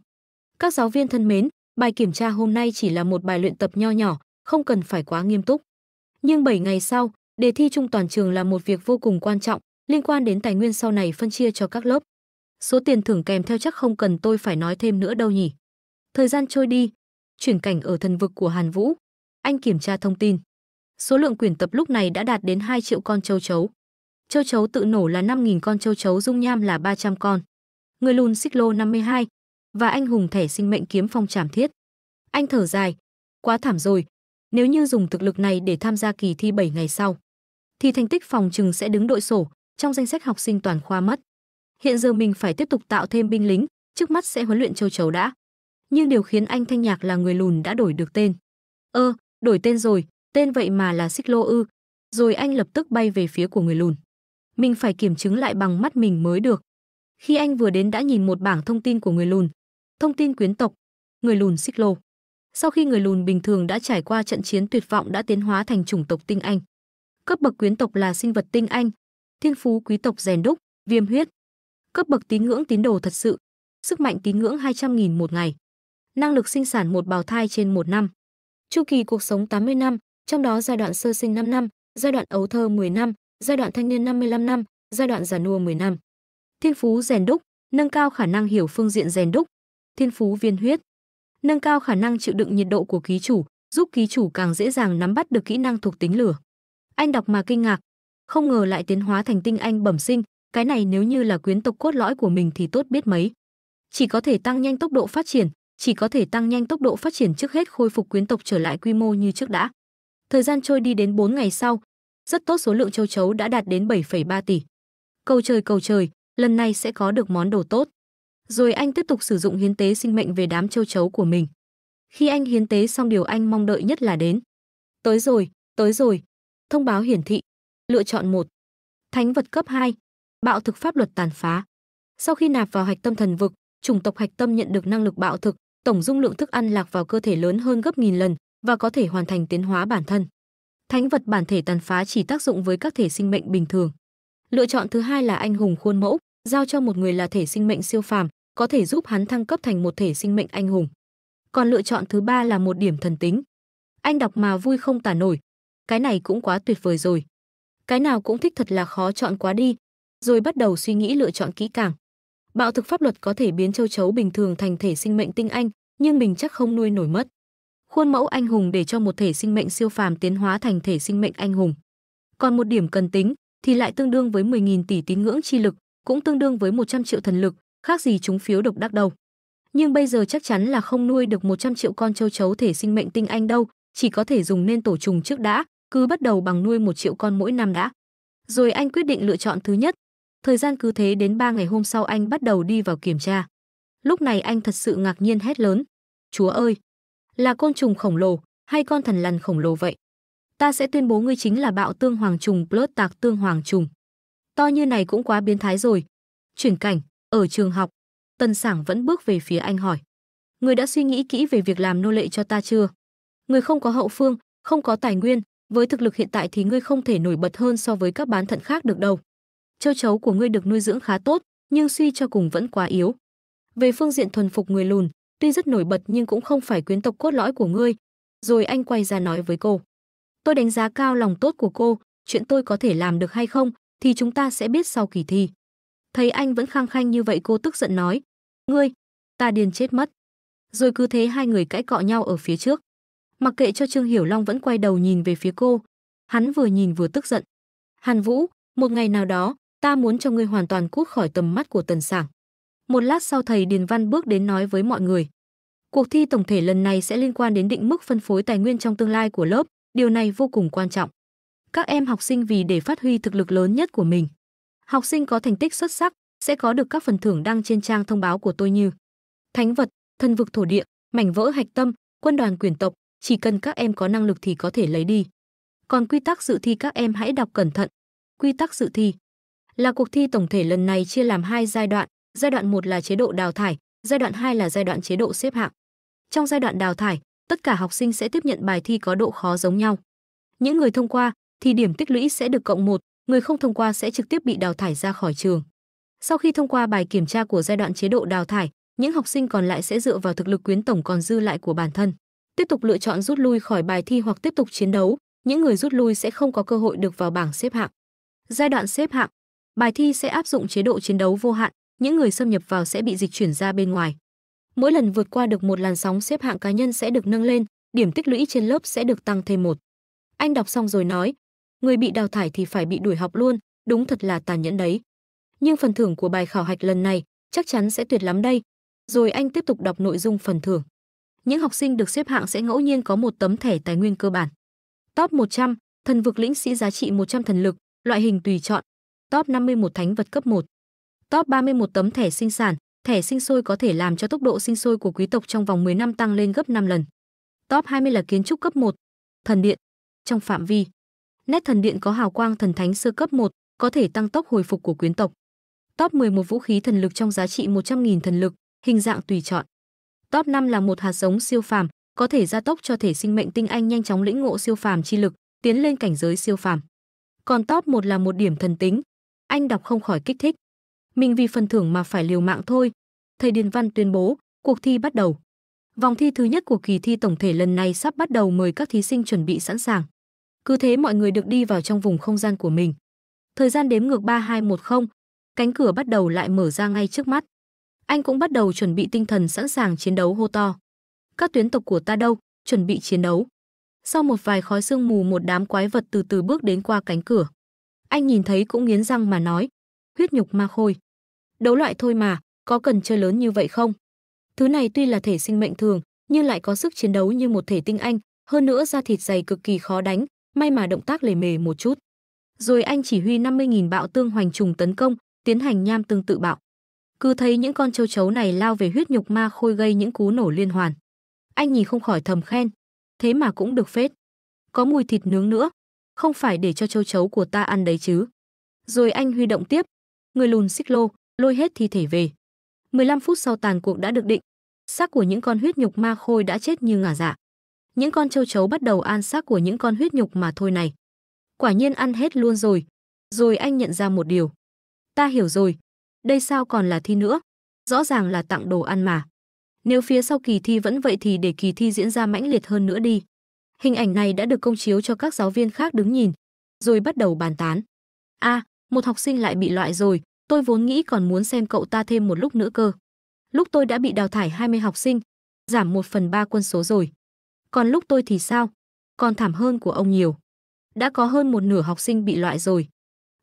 Các giáo viên thân mến, bài kiểm tra hôm nay chỉ là một bài luyện tập nho nhỏ, không cần phải quá nghiêm túc. Nhưng 7 ngày sau, đề thi trung toàn trường là một việc vô cùng quan trọng, liên quan đến tài nguyên sau này phân chia cho các lớp. Số tiền thưởng kèm theo chắc không cần tôi phải nói thêm nữa đâu nhỉ. Thời gian trôi đi, chuyển cảnh ở thần vực của Hàn Vũ. Anh kiểm tra thông tin. Số lượng quyển tập lúc này đã đạt đến 2 triệu con châu chấu châu chấu tự nổ là 5.000 con châu chấu dung nham là 300 con. Người lùn xích lô 52 và anh hùng thẻ sinh mệnh kiếm phong trảm thiết. Anh thở dài, quá thảm rồi, nếu như dùng thực lực này để tham gia kỳ thi 7 ngày sau, thì thành tích phòng trừng sẽ đứng đội sổ trong danh sách học sinh toàn khoa mất. Hiện giờ mình phải tiếp tục tạo thêm binh lính, trước mắt sẽ huấn luyện châu chấu đã. Nhưng điều khiến anh Thanh Nhạc là người lùn đã đổi được tên. Ơ, ờ, đổi tên rồi, tên vậy mà là xích lô ư. Rồi anh lập tức bay về phía của người lùn mình phải kiểm chứng lại bằng mắt mình mới được. Khi anh vừa đến đã nhìn một bảng thông tin của người lùn. Thông tin quyến tộc, người lùn xích lô. Sau khi người lùn bình thường đã trải qua trận chiến tuyệt vọng đã tiến hóa thành chủng tộc tinh anh. Cấp bậc quyến tộc là sinh vật tinh anh, thiên phú quý tộc rèn đúc, viêm huyết. Cấp bậc tín ngưỡng tín đồ thật sự, sức mạnh tín ngưỡng 200.000 một ngày. Năng lực sinh sản một bào thai trên một năm. Chu kỳ cuộc sống 80 năm, trong đó giai đoạn sơ sinh 5 năm, giai đoạn ấu thơ 10 năm, giai đoạn thanh niên 55 năm, giai đoạn già nua 10 năm. Thiên phú rèn đúc, nâng cao khả năng hiểu phương diện rèn đúc. Thiên phú viên huyết, nâng cao khả năng chịu đựng nhiệt độ của ký chủ, giúp ký chủ càng dễ dàng nắm bắt được kỹ năng thuộc tính lửa. Anh đọc mà kinh ngạc, không ngờ lại tiến hóa thành tinh anh bẩm sinh, cái này nếu như là quyến tộc cốt lõi của mình thì tốt biết mấy. Chỉ có thể tăng nhanh tốc độ phát triển, chỉ có thể tăng nhanh tốc độ phát triển trước hết khôi phục quyến tộc trở lại quy mô như trước đã. Thời gian trôi đi đến 4 ngày sau, rất tốt số lượng châu chấu đã đạt đến 7,3 tỷ. Cầu trời cầu trời, lần này sẽ có được món đồ tốt. Rồi anh tiếp tục sử dụng hiến tế sinh mệnh về đám châu chấu của mình. Khi anh hiến tế xong điều anh mong đợi nhất là đến. Tới rồi, tới rồi. Thông báo hiển thị. Lựa chọn một Thánh vật cấp 2. Bạo thực pháp luật tàn phá. Sau khi nạp vào hạch tâm thần vực, chủng tộc hạch tâm nhận được năng lực bạo thực, tổng dung lượng thức ăn lạc vào cơ thể lớn hơn gấp nghìn lần và có thể hoàn thành tiến hóa bản thân. Thánh vật bản thể tàn phá chỉ tác dụng với các thể sinh mệnh bình thường. Lựa chọn thứ hai là anh hùng khuôn mẫu, giao cho một người là thể sinh mệnh siêu phàm, có thể giúp hắn thăng cấp thành một thể sinh mệnh anh hùng. Còn lựa chọn thứ ba là một điểm thần tính. Anh đọc mà vui không tả nổi. Cái này cũng quá tuyệt vời rồi. Cái nào cũng thích thật là khó chọn quá đi, rồi bắt đầu suy nghĩ lựa chọn kỹ càng. Bạo thực pháp luật có thể biến châu chấu bình thường thành thể sinh mệnh tinh anh, nhưng mình chắc không nuôi nổi mất khuôn mẫu anh hùng để cho một thể sinh mệnh siêu phàm tiến hóa thành thể sinh mệnh anh hùng. Còn một điểm cần tính thì lại tương đương với 10.000 tỷ tín ngưỡng chi lực, cũng tương đương với 100 triệu thần lực, khác gì chúng phiếu độc đắc đầu. Nhưng bây giờ chắc chắn là không nuôi được 100 triệu con châu chấu thể sinh mệnh tinh anh đâu, chỉ có thể dùng nên tổ trùng trước đã, cứ bắt đầu bằng nuôi một triệu con mỗi năm đã. Rồi anh quyết định lựa chọn thứ nhất. Thời gian cứ thế đến 3 ngày hôm sau anh bắt đầu đi vào kiểm tra. Lúc này anh thật sự ngạc nhiên hét lớn. Chúa ơi, là côn trùng khổng lồ hay con thần lằn khổng lồ vậy? Ta sẽ tuyên bố ngươi chính là bạo tương hoàng trùng plus tạc tương hoàng trùng. To như này cũng quá biến thái rồi. Chuyển cảnh, ở trường học, Tần Sảng vẫn bước về phía anh hỏi. người đã suy nghĩ kỹ về việc làm nô lệ cho ta chưa? Người không có hậu phương, không có tài nguyên, với thực lực hiện tại thì ngươi không thể nổi bật hơn so với các bán thận khác được đâu. Châu chấu của ngươi được nuôi dưỡng khá tốt, nhưng suy cho cùng vẫn quá yếu. Về phương diện thuần phục người lùn, tuy rất nổi bật nhưng cũng không phải quyến tộc cốt lõi của ngươi. Rồi anh quay ra nói với cô. Tôi đánh giá cao lòng tốt của cô, chuyện tôi có thể làm được hay không thì chúng ta sẽ biết sau kỳ thi. Thấy anh vẫn khăng khanh như vậy cô tức giận nói. Ngươi, ta điền chết mất. Rồi cứ thế hai người cãi cọ nhau ở phía trước. Mặc kệ cho Trương Hiểu Long vẫn quay đầu nhìn về phía cô. Hắn vừa nhìn vừa tức giận. Hàn Vũ, một ngày nào đó, ta muốn cho ngươi hoàn toàn cút khỏi tầm mắt của tần sảng. Một lát sau thầy Điền Văn bước đến nói với mọi người. Cuộc thi tổng thể lần này sẽ liên quan đến định mức phân phối tài nguyên trong tương lai của lớp, điều này vô cùng quan trọng. Các em học sinh vì để phát huy thực lực lớn nhất của mình. Học sinh có thành tích xuất sắc sẽ có được các phần thưởng đăng trên trang thông báo của tôi như Thánh vật, thân vực thổ địa, mảnh vỡ hạch tâm, quân đoàn quyền tộc, chỉ cần các em có năng lực thì có thể lấy đi. Còn quy tắc dự thi các em hãy đọc cẩn thận. Quy tắc dự thi là cuộc thi tổng thể lần này chia làm hai giai đoạn, giai đoạn 1 là chế độ đào thải, giai đoạn 2 là giai đoạn chế độ xếp hạng. Trong giai đoạn đào thải, tất cả học sinh sẽ tiếp nhận bài thi có độ khó giống nhau. Những người thông qua thì điểm tích lũy sẽ được cộng 1, người không thông qua sẽ trực tiếp bị đào thải ra khỏi trường. Sau khi thông qua bài kiểm tra của giai đoạn chế độ đào thải, những học sinh còn lại sẽ dựa vào thực lực quyến tổng còn dư lại của bản thân, tiếp tục lựa chọn rút lui khỏi bài thi hoặc tiếp tục chiến đấu, những người rút lui sẽ không có cơ hội được vào bảng xếp hạng. Giai đoạn xếp hạng, bài thi sẽ áp dụng chế độ chiến đấu vô hạn, những người xâm nhập vào sẽ bị dịch chuyển ra bên ngoài. Mỗi lần vượt qua được một làn sóng xếp hạng cá nhân sẽ được nâng lên, điểm tích lũy trên lớp sẽ được tăng thêm một. Anh đọc xong rồi nói, người bị đào thải thì phải bị đuổi học luôn, đúng thật là tàn nhẫn đấy. Nhưng phần thưởng của bài khảo hạch lần này chắc chắn sẽ tuyệt lắm đây. Rồi anh tiếp tục đọc nội dung phần thưởng. Những học sinh được xếp hạng sẽ ngẫu nhiên có một tấm thẻ tài nguyên cơ bản. Top 100, thần vực lĩnh sĩ giá trị 100 thần lực, loại hình tùy chọn. Top 51 thánh vật cấp 1. Top 31 tấm thẻ sinh sản, thẻ sinh sôi có thể làm cho tốc độ sinh sôi của quý tộc trong vòng 10 năm tăng lên gấp 5 lần. Top 20 là kiến trúc cấp 1. Thần điện. Trong phạm vi, nét thần điện có hào quang thần thánh sơ cấp 1, có thể tăng tốc hồi phục của quyến tộc. Top 11 vũ khí thần lực trong giá trị 100.000 thần lực, hình dạng tùy chọn. Top 5 là một hạt giống siêu phàm, có thể gia tốc cho thể sinh mệnh tinh anh nhanh chóng lĩnh ngộ siêu phàm chi lực, tiến lên cảnh giới siêu phàm. Còn top 1 là một điểm thần tính. Anh đọc không khỏi kích thích mình vì phần thưởng mà phải liều mạng thôi. Thầy Điền Văn tuyên bố, cuộc thi bắt đầu. Vòng thi thứ nhất của kỳ thi tổng thể lần này sắp bắt đầu mời các thí sinh chuẩn bị sẵn sàng. Cứ thế mọi người được đi vào trong vùng không gian của mình. Thời gian đếm ngược 3210, cánh cửa bắt đầu lại mở ra ngay trước mắt. Anh cũng bắt đầu chuẩn bị tinh thần sẵn sàng chiến đấu hô to. Các tuyến tộc của ta đâu, chuẩn bị chiến đấu. Sau một vài khói sương mù một đám quái vật từ từ bước đến qua cánh cửa. Anh nhìn thấy cũng nghiến răng mà nói, huyết nhục ma khôi. Đấu loại thôi mà, có cần chơi lớn như vậy không? Thứ này tuy là thể sinh mệnh thường, nhưng lại có sức chiến đấu như một thể tinh anh, hơn nữa da thịt dày cực kỳ khó đánh, may mà động tác lề mề một chút. Rồi anh chỉ huy 50.000 bạo tương hoành trùng tấn công, tiến hành nham tương tự bạo. Cứ thấy những con châu chấu này lao về huyết nhục ma khôi gây những cú nổ liên hoàn. Anh nhìn không khỏi thầm khen, thế mà cũng được phết. Có mùi thịt nướng nữa, không phải để cho châu chấu của ta ăn đấy chứ. Rồi anh huy động tiếp, người lùn xích lô, lôi hết thi thể về. 15 phút sau tàn cuộc đã được định, xác của những con huyết nhục ma khôi đã chết như ngả dạ. Những con châu chấu bắt đầu ăn xác của những con huyết nhục mà thôi này. Quả nhiên ăn hết luôn rồi. Rồi anh nhận ra một điều. Ta hiểu rồi. Đây sao còn là thi nữa? Rõ ràng là tặng đồ ăn mà. Nếu phía sau kỳ thi vẫn vậy thì để kỳ thi diễn ra mãnh liệt hơn nữa đi. Hình ảnh này đã được công chiếu cho các giáo viên khác đứng nhìn, rồi bắt đầu bàn tán. A, à, một học sinh lại bị loại rồi, tôi vốn nghĩ còn muốn xem cậu ta thêm một lúc nữa cơ. Lúc tôi đã bị đào thải 20 học sinh, giảm 1 phần 3 quân số rồi. Còn lúc tôi thì sao? Còn thảm hơn của ông nhiều. Đã có hơn một nửa học sinh bị loại rồi.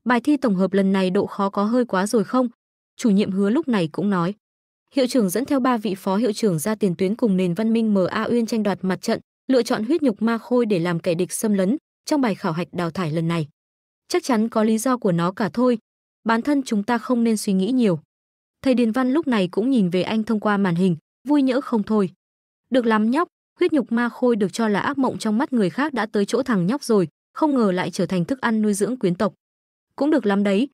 Bài thi tổng hợp lần này độ khó có hơi quá rồi không? Chủ nhiệm hứa lúc này cũng nói. Hiệu trưởng dẫn theo ba vị phó hiệu trưởng ra tiền tuyến cùng nền văn minh M.A. Uyên tranh đoạt mặt trận, lựa chọn huyết nhục ma khôi để làm kẻ địch xâm lấn trong bài khảo hạch đào thải lần này. Chắc chắn có lý do của nó cả thôi. Bản thân chúng ta không nên suy nghĩ nhiều. Thầy Điền Văn lúc này cũng nhìn về anh thông qua màn hình, vui nhỡ không thôi. Được lắm nhóc, huyết nhục ma khôi được cho là ác mộng trong mắt người khác đã tới chỗ thằng nhóc rồi, không ngờ lại trở thành thức ăn nuôi dưỡng quyến tộc. Cũng được lắm đấy.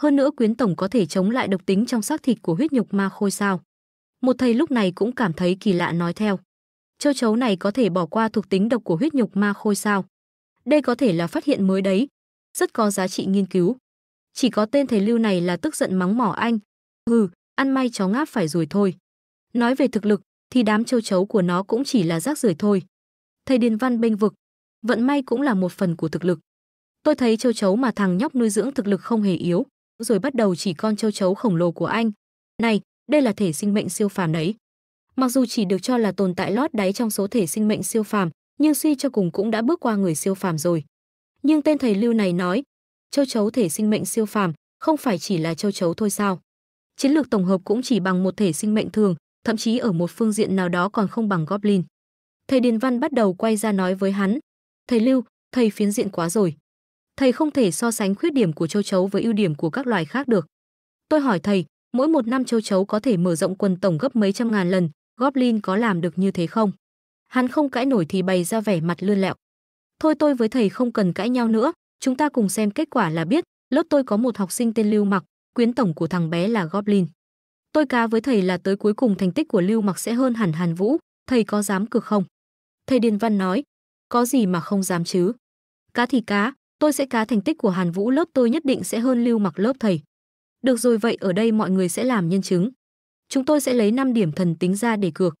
Hơn nữa quyến tổng có thể chống lại độc tính trong xác thịt của huyết nhục ma khôi sao? Một thầy lúc này cũng cảm thấy kỳ lạ nói theo. Châu chấu này có thể bỏ qua thuộc tính độc của huyết nhục ma khôi sao? Đây có thể là phát hiện mới đấy, rất có giá trị nghiên cứu. Chỉ có tên thầy Lưu này là tức giận mắng mỏ anh. Hừ, ăn may chó ngáp phải rồi thôi. Nói về thực lực, thì đám châu chấu của nó cũng chỉ là rác rưởi thôi. Thầy Điền Văn bênh vực, vận may cũng là một phần của thực lực. Tôi thấy châu chấu mà thằng nhóc nuôi dưỡng thực lực không hề yếu, rồi bắt đầu chỉ con châu chấu khổng lồ của anh. Này, đây là thể sinh mệnh siêu phàm đấy. Mặc dù chỉ được cho là tồn tại lót đáy trong số thể sinh mệnh siêu phàm, nhưng suy cho cùng cũng đã bước qua người siêu phàm rồi nhưng tên thầy Lưu này nói, châu chấu thể sinh mệnh siêu phàm, không phải chỉ là châu chấu thôi sao? Chiến lược tổng hợp cũng chỉ bằng một thể sinh mệnh thường, thậm chí ở một phương diện nào đó còn không bằng goblin. Thầy Điền Văn bắt đầu quay ra nói với hắn, "Thầy Lưu, thầy phiến diện quá rồi. Thầy không thể so sánh khuyết điểm của châu chấu với ưu điểm của các loài khác được. Tôi hỏi thầy, mỗi một năm châu chấu có thể mở rộng quần tổng gấp mấy trăm ngàn lần, goblin có làm được như thế không?" Hắn không cãi nổi thì bày ra vẻ mặt lươn lẹo. Thôi tôi với thầy không cần cãi nhau nữa, chúng ta cùng xem kết quả là biết, lớp tôi có một học sinh tên Lưu Mặc, quyến tổng của thằng bé là Goblin. Tôi cá với thầy là tới cuối cùng thành tích của Lưu Mặc sẽ hơn hẳn Hàn Vũ, thầy có dám cược không? Thầy Điền Văn nói, có gì mà không dám chứ? Cá thì cá, tôi sẽ cá thành tích của Hàn Vũ lớp tôi nhất định sẽ hơn Lưu Mặc lớp thầy. Được rồi vậy ở đây mọi người sẽ làm nhân chứng. Chúng tôi sẽ lấy 5 điểm thần tính ra để cược.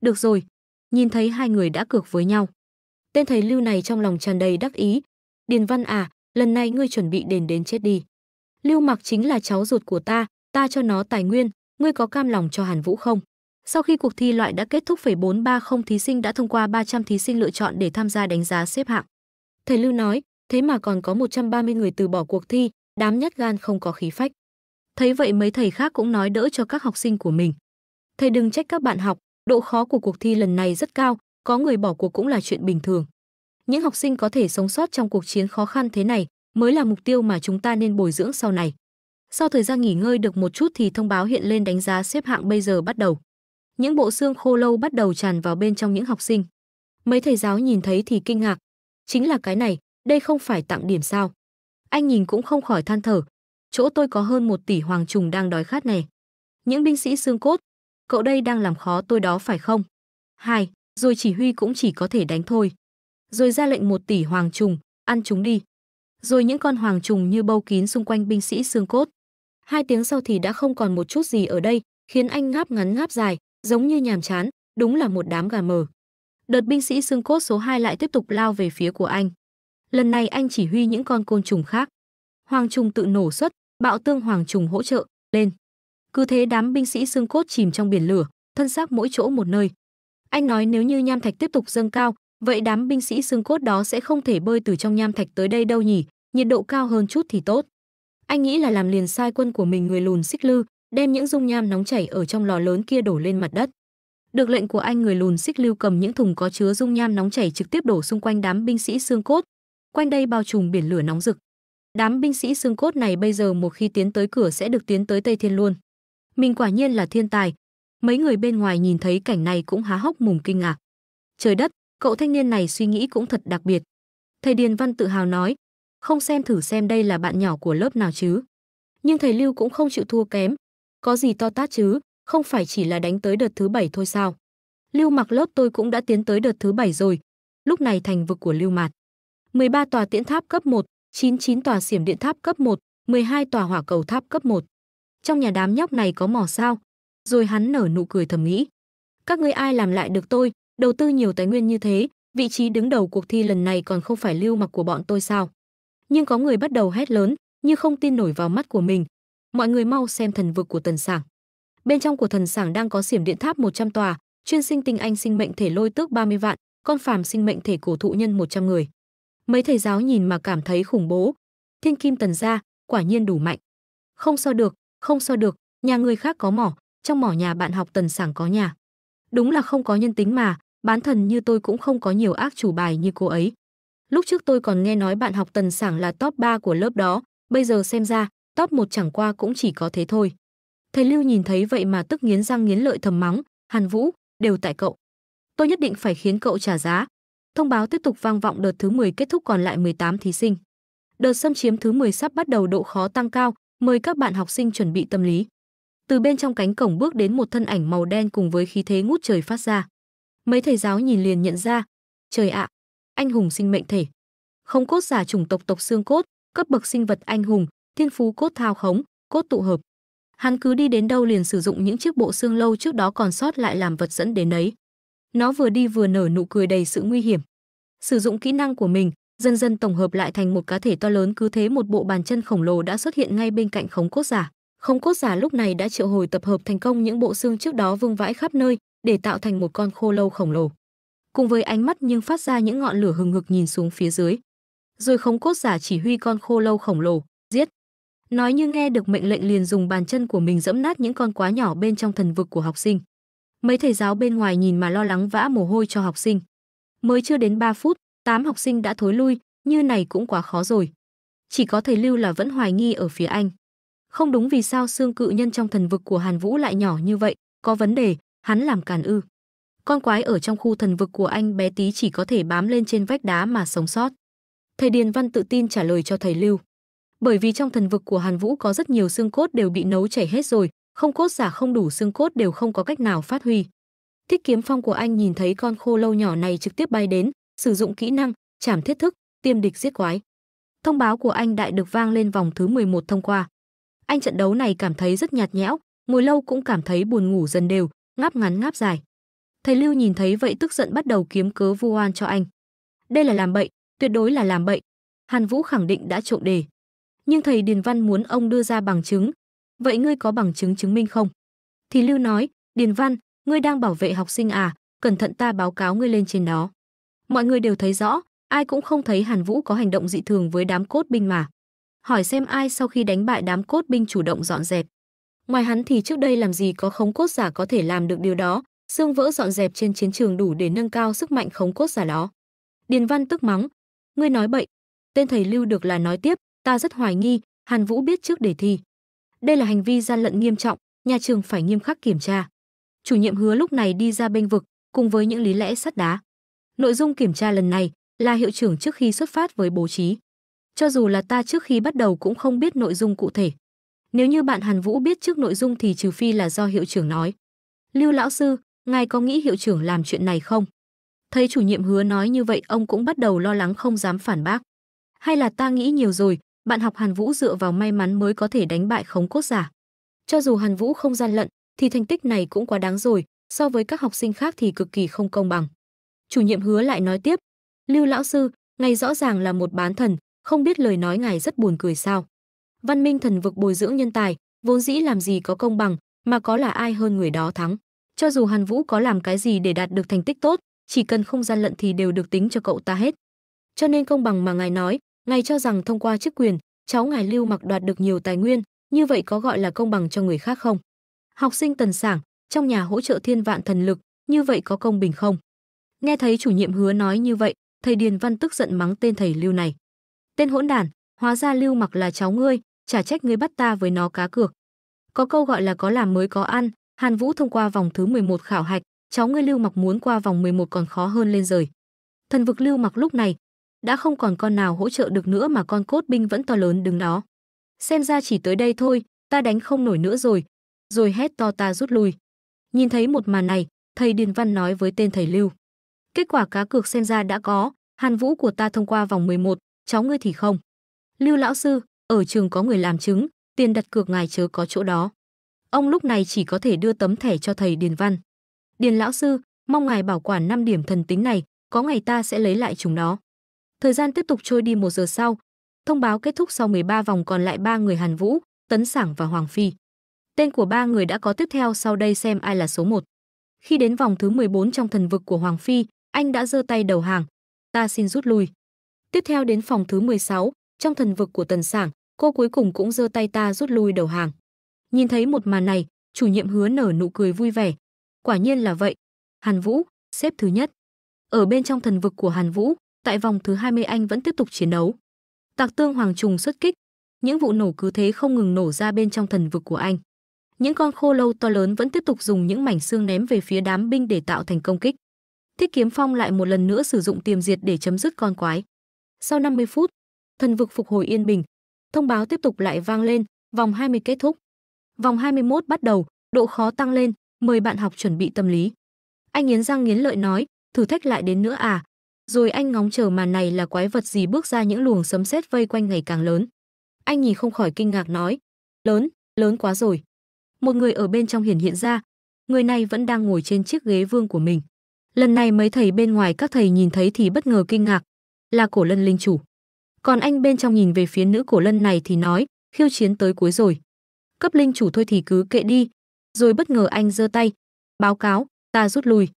Được rồi, nhìn thấy hai người đã cược với nhau. Tên thầy Lưu này trong lòng tràn đầy đắc ý. Điền Văn à, lần này ngươi chuẩn bị đền đến chết đi. Lưu Mặc chính là cháu ruột của ta, ta cho nó tài nguyên, ngươi có cam lòng cho Hàn Vũ không? Sau khi cuộc thi loại đã kết thúc, 430 thí sinh đã thông qua 300 thí sinh lựa chọn để tham gia đánh giá xếp hạng. Thầy Lưu nói, thế mà còn có 130 người từ bỏ cuộc thi, đám nhát gan không có khí phách. Thấy vậy mấy thầy khác cũng nói đỡ cho các học sinh của mình. Thầy đừng trách các bạn học, độ khó của cuộc thi lần này rất cao, có người bỏ cuộc cũng là chuyện bình thường. Những học sinh có thể sống sót trong cuộc chiến khó khăn thế này mới là mục tiêu mà chúng ta nên bồi dưỡng sau này. Sau thời gian nghỉ ngơi được một chút thì thông báo hiện lên đánh giá xếp hạng bây giờ bắt đầu. Những bộ xương khô lâu bắt đầu tràn vào bên trong những học sinh. Mấy thầy giáo nhìn thấy thì kinh ngạc. Chính là cái này, đây không phải tặng điểm sao. Anh nhìn cũng không khỏi than thở. Chỗ tôi có hơn một tỷ hoàng trùng đang đói khát này. Những binh sĩ xương cốt, cậu đây đang làm khó tôi đó phải không? 2 rồi chỉ huy cũng chỉ có thể đánh thôi. Rồi ra lệnh một tỷ hoàng trùng, ăn chúng đi. Rồi những con hoàng trùng như bâu kín xung quanh binh sĩ xương cốt. Hai tiếng sau thì đã không còn một chút gì ở đây, khiến anh ngáp ngắn ngáp dài, giống như nhàm chán, đúng là một đám gà mờ. Đợt binh sĩ xương cốt số 2 lại tiếp tục lao về phía của anh. Lần này anh chỉ huy những con côn trùng khác. Hoàng trùng tự nổ xuất, bạo tương hoàng trùng hỗ trợ, lên. Cứ thế đám binh sĩ xương cốt chìm trong biển lửa, thân xác mỗi chỗ một nơi, anh nói nếu như nham thạch tiếp tục dâng cao, vậy đám binh sĩ xương cốt đó sẽ không thể bơi từ trong nham thạch tới đây đâu nhỉ, nhiệt độ cao hơn chút thì tốt. Anh nghĩ là làm liền sai quân của mình người lùn xích lư, đem những dung nham nóng chảy ở trong lò lớn kia đổ lên mặt đất. Được lệnh của anh người lùn xích lưu cầm những thùng có chứa dung nham nóng chảy trực tiếp đổ xung quanh đám binh sĩ xương cốt, quanh đây bao trùm biển lửa nóng rực. Đám binh sĩ xương cốt này bây giờ một khi tiến tới cửa sẽ được tiến tới Tây Thiên luôn. Mình quả nhiên là thiên tài, Mấy người bên ngoài nhìn thấy cảnh này cũng há hốc mồm kinh ngạc. Trời đất, cậu thanh niên này suy nghĩ cũng thật đặc biệt. Thầy Điền Văn tự hào nói, không xem thử xem đây là bạn nhỏ của lớp nào chứ. Nhưng thầy Lưu cũng không chịu thua kém. Có gì to tát chứ, không phải chỉ là đánh tới đợt thứ bảy thôi sao. Lưu mặc lớp tôi cũng đã tiến tới đợt thứ bảy rồi. Lúc này thành vực của Lưu Mạt. 13 tòa tiễn tháp cấp 1, 99 tòa xiểm điện tháp cấp 1, 12 tòa hỏa cầu tháp cấp 1. Trong nhà đám nhóc này có mỏ sao, rồi hắn nở nụ cười thầm nghĩ. Các ngươi ai làm lại được tôi, đầu tư nhiều tài nguyên như thế, vị trí đứng đầu cuộc thi lần này còn không phải lưu mặc của bọn tôi sao? Nhưng có người bắt đầu hét lớn, như không tin nổi vào mắt của mình. Mọi người mau xem thần vực của tần sảng. Bên trong của thần sảng đang có xiểm điện tháp 100 tòa, chuyên sinh tinh anh sinh mệnh thể lôi tước 30 vạn, con phàm sinh mệnh thể cổ thụ nhân 100 người. Mấy thầy giáo nhìn mà cảm thấy khủng bố. Thiên kim tần gia, quả nhiên đủ mạnh. Không so được, không so được, nhà người khác có mỏ, trong mỏ nhà bạn học tần sảng có nhà. Đúng là không có nhân tính mà, bán thần như tôi cũng không có nhiều ác chủ bài như cô ấy. Lúc trước tôi còn nghe nói bạn học tần sảng là top 3 của lớp đó, bây giờ xem ra, top 1 chẳng qua cũng chỉ có thế thôi. Thầy Lưu nhìn thấy vậy mà tức nghiến răng nghiến lợi thầm mắng, Hàn Vũ, đều tại cậu. Tôi nhất định phải khiến cậu trả giá. Thông báo tiếp tục vang vọng đợt thứ 10 kết thúc còn lại 18 thí sinh. Đợt xâm chiếm thứ 10 sắp bắt đầu độ khó tăng cao, mời các bạn học sinh chuẩn bị tâm lý từ bên trong cánh cổng bước đến một thân ảnh màu đen cùng với khí thế ngút trời phát ra. Mấy thầy giáo nhìn liền nhận ra, trời ạ, anh hùng sinh mệnh thể. Không cốt giả chủng tộc tộc xương cốt, cấp bậc sinh vật anh hùng, thiên phú cốt thao khống, cốt tụ hợp. Hắn cứ đi đến đâu liền sử dụng những chiếc bộ xương lâu trước đó còn sót lại làm vật dẫn đến đấy. Nó vừa đi vừa nở nụ cười đầy sự nguy hiểm. Sử dụng kỹ năng của mình, dần dần tổng hợp lại thành một cá thể to lớn cứ thế một bộ bàn chân khổng lồ đã xuất hiện ngay bên cạnh khống cốt giả. Không cốt giả lúc này đã triệu hồi tập hợp thành công những bộ xương trước đó vương vãi khắp nơi để tạo thành một con khô lâu khổng lồ. Cùng với ánh mắt nhưng phát ra những ngọn lửa hừng hực nhìn xuống phía dưới. Rồi không cốt giả chỉ huy con khô lâu khổng lồ, giết. Nói như nghe được mệnh lệnh liền dùng bàn chân của mình dẫm nát những con quá nhỏ bên trong thần vực của học sinh. Mấy thầy giáo bên ngoài nhìn mà lo lắng vã mồ hôi cho học sinh. Mới chưa đến 3 phút, tám học sinh đã thối lui, như này cũng quá khó rồi. Chỉ có thầy Lưu là vẫn hoài nghi ở phía anh. Không đúng vì sao xương cự nhân trong thần vực của Hàn Vũ lại nhỏ như vậy, có vấn đề, hắn làm càn ư. Con quái ở trong khu thần vực của anh bé tí chỉ có thể bám lên trên vách đá mà sống sót. Thầy Điền Văn tự tin trả lời cho thầy Lưu. Bởi vì trong thần vực của Hàn Vũ có rất nhiều xương cốt đều bị nấu chảy hết rồi, không cốt giả không đủ xương cốt đều không có cách nào phát huy. Thích kiếm phong của anh nhìn thấy con khô lâu nhỏ này trực tiếp bay đến, sử dụng kỹ năng, chảm thiết thức, tiêm địch giết quái. Thông báo của anh đại được vang lên vòng thứ 11 thông qua anh trận đấu này cảm thấy rất nhạt nhẽo, ngồi lâu cũng cảm thấy buồn ngủ dần đều, ngáp ngắn ngáp dài. Thầy Lưu nhìn thấy vậy tức giận bắt đầu kiếm cớ vu oan cho anh. Đây là làm bậy, tuyệt đối là làm bậy. Hàn Vũ khẳng định đã trộm đề. Nhưng thầy Điền Văn muốn ông đưa ra bằng chứng. Vậy ngươi có bằng chứng chứng minh không? Thì Lưu nói, Điền Văn, ngươi đang bảo vệ học sinh à, cẩn thận ta báo cáo ngươi lên trên đó. Mọi người đều thấy rõ, ai cũng không thấy Hàn Vũ có hành động dị thường với đám cốt binh mà hỏi xem ai sau khi đánh bại đám cốt binh chủ động dọn dẹp. Ngoài hắn thì trước đây làm gì có khống cốt giả có thể làm được điều đó, xương vỡ dọn dẹp trên chiến trường đủ để nâng cao sức mạnh khống cốt giả đó. Điền Văn tức mắng, ngươi nói bậy. Tên thầy Lưu được là nói tiếp, ta rất hoài nghi, Hàn Vũ biết trước để thi. Đây là hành vi gian lận nghiêm trọng, nhà trường phải nghiêm khắc kiểm tra. Chủ nhiệm hứa lúc này đi ra bên vực, cùng với những lý lẽ sắt đá. Nội dung kiểm tra lần này là hiệu trưởng trước khi xuất phát với bố trí. Cho dù là ta trước khi bắt đầu cũng không biết nội dung cụ thể. Nếu như bạn Hàn Vũ biết trước nội dung thì trừ phi là do hiệu trưởng nói. Lưu lão sư, ngài có nghĩ hiệu trưởng làm chuyện này không? Thấy chủ nhiệm hứa nói như vậy ông cũng bắt đầu lo lắng không dám phản bác. Hay là ta nghĩ nhiều rồi, bạn học Hàn Vũ dựa vào may mắn mới có thể đánh bại khống cốt giả. Cho dù Hàn Vũ không gian lận, thì thành tích này cũng quá đáng rồi, so với các học sinh khác thì cực kỳ không công bằng. Chủ nhiệm hứa lại nói tiếp, Lưu lão sư, ngài rõ ràng là một bán thần, không biết lời nói ngài rất buồn cười sao. Văn minh thần vực bồi dưỡng nhân tài, vốn dĩ làm gì có công bằng, mà có là ai hơn người đó thắng. Cho dù Hàn Vũ có làm cái gì để đạt được thành tích tốt, chỉ cần không gian lận thì đều được tính cho cậu ta hết. Cho nên công bằng mà ngài nói, ngài cho rằng thông qua chức quyền, cháu ngài Lưu Mặc đoạt được nhiều tài nguyên, như vậy có gọi là công bằng cho người khác không? Học sinh Tần Sảng, trong nhà hỗ trợ thiên vạn thần lực, như vậy có công bình không? Nghe thấy chủ nhiệm hứa nói như vậy, thầy Điền Văn tức giận mắng tên thầy Lưu này. Tên hỗn đản, hóa ra Lưu Mặc là cháu ngươi, chả trách ngươi bắt ta với nó cá cược. Có câu gọi là có làm mới có ăn, Hàn Vũ thông qua vòng thứ 11 khảo hạch, cháu ngươi Lưu Mặc muốn qua vòng 11 còn khó hơn lên rời. Thần vực Lưu Mặc lúc này đã không còn con nào hỗ trợ được nữa mà con cốt binh vẫn to lớn đứng đó. Xem ra chỉ tới đây thôi, ta đánh không nổi nữa rồi. Rồi hét to ta rút lui. Nhìn thấy một màn này, thầy Điền Văn nói với tên thầy Lưu. Kết quả cá cược xem ra đã có, Hàn Vũ của ta thông qua vòng 11, cháu ngươi thì không. Lưu lão sư, ở trường có người làm chứng, tiền đặt cược ngài chớ có chỗ đó. Ông lúc này chỉ có thể đưa tấm thẻ cho thầy Điền Văn. Điền lão sư, mong ngài bảo quản năm điểm thần tính này, có ngày ta sẽ lấy lại chúng nó. Thời gian tiếp tục trôi đi một giờ sau, thông báo kết thúc sau 13 vòng còn lại ba người Hàn Vũ, Tấn Sảng và Hoàng Phi. Tên của ba người đã có tiếp theo sau đây xem ai là số 1. Khi đến vòng thứ 14 trong thần vực của Hoàng Phi, anh đã giơ tay đầu hàng. Ta xin rút lui. Tiếp theo đến phòng thứ 16, trong thần vực của Tần Sảng, cô cuối cùng cũng giơ tay ta rút lui đầu hàng. Nhìn thấy một màn này, chủ nhiệm hứa nở nụ cười vui vẻ. Quả nhiên là vậy. Hàn Vũ, xếp thứ nhất. Ở bên trong thần vực của Hàn Vũ, tại vòng thứ 20 anh vẫn tiếp tục chiến đấu. Tạc tương hoàng trùng xuất kích, những vụ nổ cứ thế không ngừng nổ ra bên trong thần vực của anh. Những con khô lâu to lớn vẫn tiếp tục dùng những mảnh xương ném về phía đám binh để tạo thành công kích. Thiết kiếm phong lại một lần nữa sử dụng tiềm diệt để chấm dứt con quái. Sau 50 phút, thần vực phục hồi yên bình. Thông báo tiếp tục lại vang lên, vòng 20 kết thúc. Vòng 21 bắt đầu, độ khó tăng lên, mời bạn học chuẩn bị tâm lý. Anh nghiến răng nghiến lợi nói, thử thách lại đến nữa à? Rồi anh ngóng chờ màn này là quái vật gì bước ra những luồng sấm sét vây quanh ngày càng lớn. Anh nhìn không khỏi kinh ngạc nói, lớn, lớn quá rồi. Một người ở bên trong hiển hiện ra, người này vẫn đang ngồi trên chiếc ghế vương của mình. Lần này mấy thầy bên ngoài các thầy nhìn thấy thì bất ngờ kinh ngạc, là cổ lân linh chủ. Còn anh bên trong nhìn về phía nữ cổ lân này thì nói, khiêu chiến tới cuối rồi. Cấp linh chủ thôi thì cứ kệ đi. Rồi bất ngờ anh giơ tay, báo cáo, ta rút lui.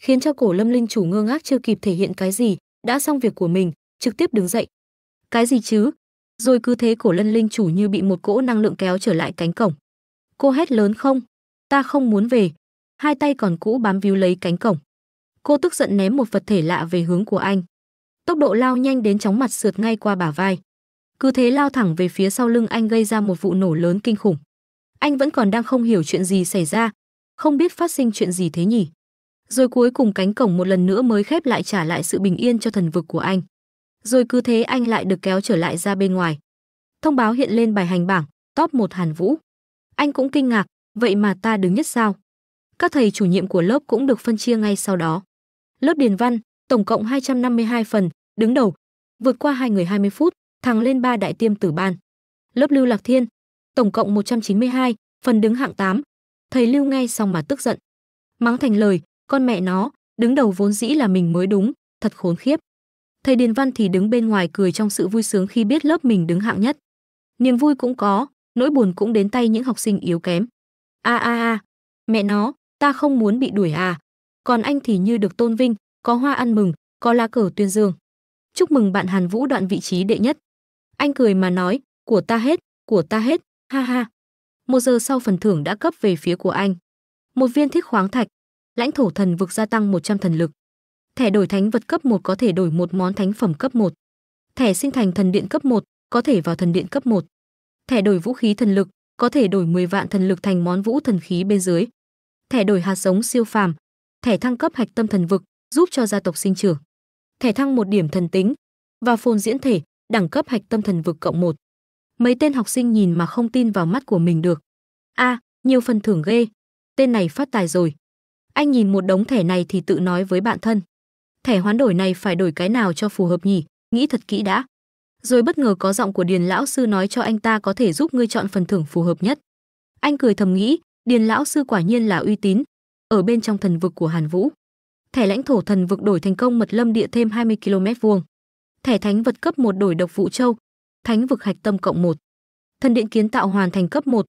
Khiến cho cổ lâm linh chủ ngơ ngác chưa kịp thể hiện cái gì, đã xong việc của mình, trực tiếp đứng dậy. Cái gì chứ? Rồi cứ thế cổ lân linh chủ như bị một cỗ năng lượng kéo trở lại cánh cổng. Cô hét lớn không? Ta không muốn về. Hai tay còn cũ bám víu lấy cánh cổng. Cô tức giận ném một vật thể lạ về hướng của anh tốc độ lao nhanh đến chóng mặt sượt ngay qua bả vai. Cứ thế lao thẳng về phía sau lưng anh gây ra một vụ nổ lớn kinh khủng. Anh vẫn còn đang không hiểu chuyện gì xảy ra, không biết phát sinh chuyện gì thế nhỉ. Rồi cuối cùng cánh cổng một lần nữa mới khép lại trả lại sự bình yên cho thần vực của anh. Rồi cứ thế anh lại được kéo trở lại ra bên ngoài. Thông báo hiện lên bài hành bảng, top 1 Hàn Vũ. Anh cũng kinh ngạc, vậy mà ta đứng nhất sao? Các thầy chủ nhiệm của lớp cũng được phân chia ngay sau đó. Lớp Điền Văn, tổng cộng 252 phần, đứng đầu. Vượt qua hai người 20 phút, thằng lên ba đại tiêm tử ban. Lớp Lưu Lạc Thiên, tổng cộng 192, phần đứng hạng 8. Thầy Lưu nghe xong mà tức giận. Mắng thành lời, con mẹ nó, đứng đầu vốn dĩ là mình mới đúng, thật khốn khiếp. Thầy Điền Văn thì đứng bên ngoài cười trong sự vui sướng khi biết lớp mình đứng hạng nhất. Niềm vui cũng có, nỗi buồn cũng đến tay những học sinh yếu kém. A a a, mẹ nó, ta không muốn bị đuổi à. Còn anh thì như được tôn vinh, có hoa ăn mừng, có lá cờ tuyên dương. Chúc mừng bạn Hàn Vũ đoạn vị trí đệ nhất. Anh cười mà nói, của ta hết, của ta hết, ha ha. Một giờ sau phần thưởng đã cấp về phía của anh. Một viên thiết khoáng thạch, lãnh thổ thần vực gia tăng 100 thần lực. Thẻ đổi thánh vật cấp 1 có thể đổi một món thánh phẩm cấp 1. Thẻ sinh thành thần điện cấp 1 có thể vào thần điện cấp 1. Thẻ đổi vũ khí thần lực có thể đổi 10 vạn thần lực thành món vũ thần khí bên dưới. Thẻ đổi hạt giống siêu phàm, thẻ thăng cấp hạch tâm thần vực giúp cho gia tộc sinh trưởng. Thẻ thăng một điểm thần tính và phồn diễn thể, đẳng cấp hạch tâm thần vực cộng một. Mấy tên học sinh nhìn mà không tin vào mắt của mình được. A, à, nhiều phần thưởng ghê, tên này phát tài rồi. Anh nhìn một đống thẻ này thì tự nói với bạn thân. Thẻ hoán đổi này phải đổi cái nào cho phù hợp nhỉ, nghĩ thật kỹ đã. Rồi bất ngờ có giọng của Điền lão sư nói cho anh ta có thể giúp ngươi chọn phần thưởng phù hợp nhất. Anh cười thầm nghĩ, Điền lão sư quả nhiên là uy tín, ở bên trong thần vực của Hàn Vũ. Thẻ lãnh thổ thần vực đổi thành công mật lâm địa thêm 20 km vuông. Thẻ thánh vật cấp 1 đổi độc vũ châu. Thánh vực hạch tâm cộng 1. Thần điện kiến tạo hoàn thành cấp 1.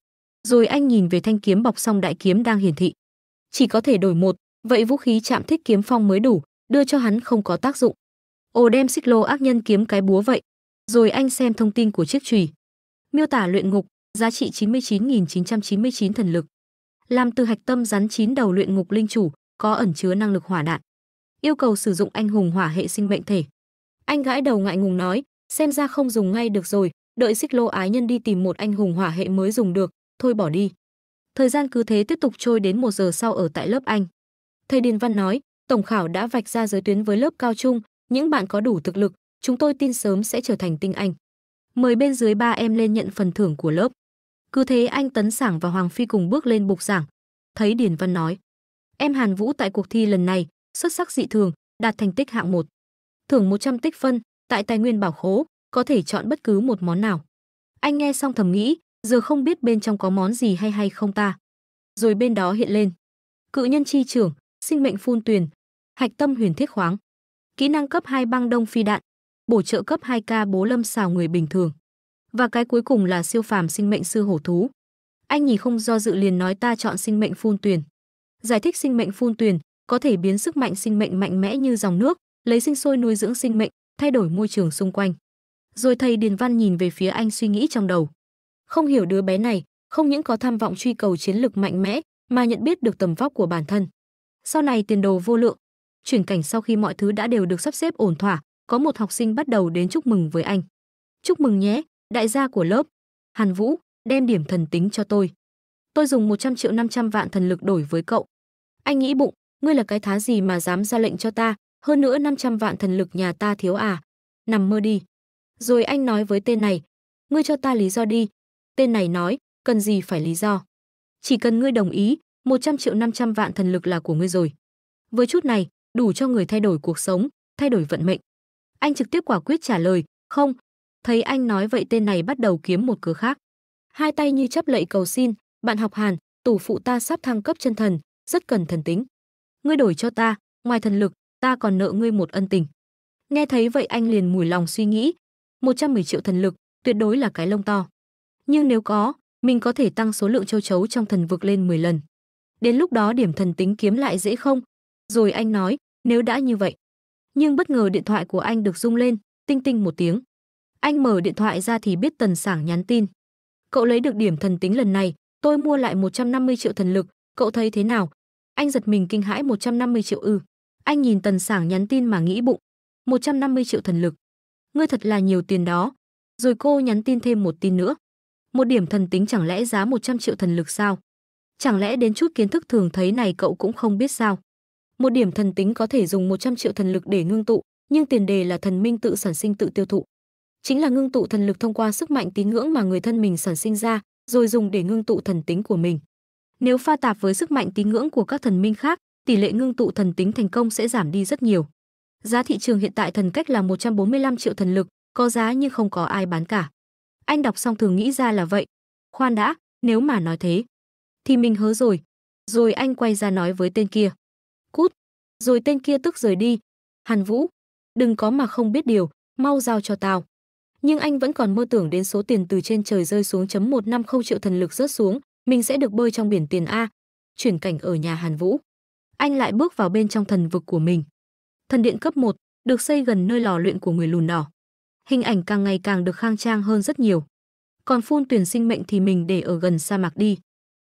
Rồi anh nhìn về thanh kiếm bọc song đại kiếm đang hiển thị. Chỉ có thể đổi một, vậy vũ khí chạm thích kiếm phong mới đủ, đưa cho hắn không có tác dụng. Ồ đem xích lô ác nhân kiếm cái búa vậy. Rồi anh xem thông tin của chiếc chùy. Miêu tả luyện ngục, giá trị 99.999 thần lực. Làm từ hạch tâm rắn chín đầu luyện ngục linh chủ, có ẩn chứa năng lực hỏa đạn. Yêu cầu sử dụng anh hùng hỏa hệ sinh mệnh thể. Anh gãi đầu ngại ngùng nói, xem ra không dùng ngay được rồi, đợi xích lô ái nhân đi tìm một anh hùng hỏa hệ mới dùng được, thôi bỏ đi. Thời gian cứ thế tiếp tục trôi đến một giờ sau ở tại lớp anh. Thầy Điền Văn nói, tổng khảo đã vạch ra giới tuyến với lớp cao trung, những bạn có đủ thực lực, chúng tôi tin sớm sẽ trở thành tinh anh. Mời bên dưới ba em lên nhận phần thưởng của lớp. Cứ thế anh Tấn Sảng và Hoàng Phi cùng bước lên bục giảng. Thấy Điền Văn nói, Em Hàn Vũ tại cuộc thi lần này xuất sắc dị thường, đạt thành tích hạng 1. Thưởng 100 tích phân, tại tài nguyên bảo khố, có thể chọn bất cứ một món nào. Anh nghe xong thầm nghĩ, giờ không biết bên trong có món gì hay hay không ta. Rồi bên đó hiện lên. Cự nhân chi trưởng, sinh mệnh phun tuyền, hạch tâm huyền thiết khoáng. Kỹ năng cấp 2 băng đông phi đạn, bổ trợ cấp 2k bố lâm xào người bình thường. Và cái cuối cùng là siêu phàm sinh mệnh sư hổ thú. Anh nhì không do dự liền nói ta chọn sinh mệnh phun tuyền giải thích sinh mệnh phun tuyền có thể biến sức mạnh sinh mệnh mạnh mẽ như dòng nước, lấy sinh sôi nuôi dưỡng sinh mệnh, thay đổi môi trường xung quanh. Rồi thầy Điền Văn nhìn về phía anh suy nghĩ trong đầu. Không hiểu đứa bé này, không những có tham vọng truy cầu chiến lược mạnh mẽ, mà nhận biết được tầm vóc của bản thân. Sau này tiền đồ vô lượng. Chuyển cảnh sau khi mọi thứ đã đều được sắp xếp ổn thỏa, có một học sinh bắt đầu đến chúc mừng với anh. Chúc mừng nhé, đại gia của lớp. Hàn Vũ, đem điểm thần tính cho tôi tôi dùng 100 triệu 500 vạn thần lực đổi với cậu. Anh nghĩ bụng, ngươi là cái thá gì mà dám ra lệnh cho ta, hơn nữa 500 vạn thần lực nhà ta thiếu à? Nằm mơ đi. Rồi anh nói với tên này, ngươi cho ta lý do đi. Tên này nói, cần gì phải lý do. Chỉ cần ngươi đồng ý, 100 triệu 500 vạn thần lực là của ngươi rồi. Với chút này, đủ cho người thay đổi cuộc sống, thay đổi vận mệnh. Anh trực tiếp quả quyết trả lời, không. Thấy anh nói vậy tên này bắt đầu kiếm một cửa khác. Hai tay như chấp lệ cầu xin, bạn học Hàn, tổ phụ ta sắp thăng cấp chân thần, rất cần thần tính. Ngươi đổi cho ta, ngoài thần lực, ta còn nợ ngươi một ân tình. Nghe thấy vậy anh liền mùi lòng suy nghĩ, 110 triệu thần lực, tuyệt đối là cái lông to. Nhưng nếu có, mình có thể tăng số lượng châu chấu trong thần vực lên 10 lần. Đến lúc đó điểm thần tính kiếm lại dễ không? Rồi anh nói, nếu đã như vậy. Nhưng bất ngờ điện thoại của anh được rung lên, tinh tinh một tiếng. Anh mở điện thoại ra thì biết Tần Sảng nhắn tin. Cậu lấy được điểm thần tính lần này, Tôi mua lại 150 triệu thần lực, cậu thấy thế nào? Anh giật mình kinh hãi 150 triệu ư? Ừ. Anh nhìn Tần Sảng nhắn tin mà nghĩ bụng, 150 triệu thần lực. Ngươi thật là nhiều tiền đó. Rồi cô nhắn tin thêm một tin nữa. Một điểm thần tính chẳng lẽ giá 100 triệu thần lực sao? Chẳng lẽ đến chút kiến thức thường thấy này cậu cũng không biết sao? Một điểm thần tính có thể dùng 100 triệu thần lực để ngưng tụ, nhưng tiền đề là thần minh tự sản sinh tự tiêu thụ. Chính là ngưng tụ thần lực thông qua sức mạnh tín ngưỡng mà người thân mình sản sinh ra, rồi dùng để ngưng tụ thần tính của mình. Nếu pha tạp với sức mạnh tín ngưỡng của các thần minh khác, tỷ lệ ngưng tụ thần tính thành công sẽ giảm đi rất nhiều. Giá thị trường hiện tại thần cách là 145 triệu thần lực, có giá nhưng không có ai bán cả. Anh đọc xong thường nghĩ ra là vậy. Khoan đã, nếu mà nói thế, thì mình hớ rồi. Rồi anh quay ra nói với tên kia. Cút. Rồi tên kia tức rời đi. Hàn Vũ, đừng có mà không biết điều, mau giao cho tao nhưng anh vẫn còn mơ tưởng đến số tiền từ trên trời rơi xuống chấm một năm không triệu thần lực rớt xuống mình sẽ được bơi trong biển tiền a chuyển cảnh ở nhà hàn vũ anh lại bước vào bên trong thần vực của mình thần điện cấp 1 được xây gần nơi lò luyện của người lùn đỏ hình ảnh càng ngày càng được khang trang hơn rất nhiều còn phun tuyển sinh mệnh thì mình để ở gần sa mạc đi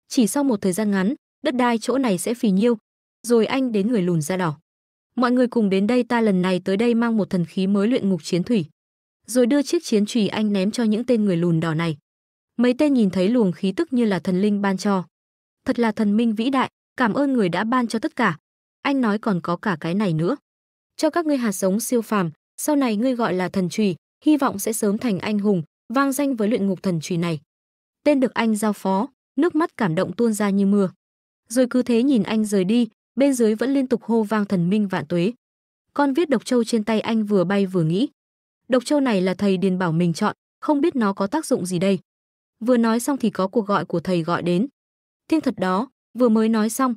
chỉ sau một thời gian ngắn đất đai chỗ này sẽ phì nhiêu rồi anh đến người lùn da đỏ mọi người cùng đến đây ta lần này tới đây mang một thần khí mới luyện ngục chiến thủy rồi đưa chiếc chiến trùy anh ném cho những tên người lùn đỏ này. Mấy tên nhìn thấy luồng khí tức như là thần linh ban cho. Thật là thần minh vĩ đại, cảm ơn người đã ban cho tất cả. Anh nói còn có cả cái này nữa. Cho các ngươi hạt giống siêu phàm, sau này ngươi gọi là thần trùy, hy vọng sẽ sớm thành anh hùng, vang danh với luyện ngục thần trùy này. Tên được anh giao phó, nước mắt cảm động tuôn ra như mưa. Rồi cứ thế nhìn anh rời đi, bên dưới vẫn liên tục hô vang thần minh vạn tuế. Con viết độc châu trên tay anh vừa bay vừa nghĩ, Độc châu này là thầy Điền Bảo mình chọn, không biết nó có tác dụng gì đây. Vừa nói xong thì có cuộc gọi của thầy gọi đến. Thiên thật đó, vừa mới nói xong,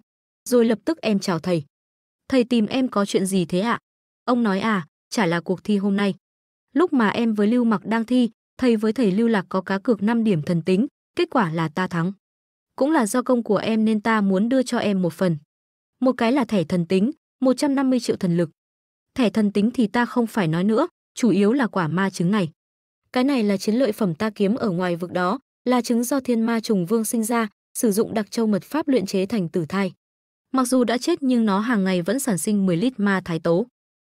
rồi lập tức em chào thầy. Thầy tìm em có chuyện gì thế ạ? Ông nói à, chả là cuộc thi hôm nay. Lúc mà em với Lưu Mặc đang thi, thầy với thầy Lưu Lạc có cá cược 5 điểm thần tính, kết quả là ta thắng. Cũng là do công của em nên ta muốn đưa cho em một phần. Một cái là thẻ thần tính, 150 triệu thần lực. Thẻ thần tính thì ta không phải nói nữa, chủ yếu là quả ma trứng này. Cái này là chiến lợi phẩm ta kiếm ở ngoài vực đó, là trứng do thiên ma trùng vương sinh ra, sử dụng đặc châu mật pháp luyện chế thành tử thai. Mặc dù đã chết nhưng nó hàng ngày vẫn sản sinh 10 lít ma thái tố.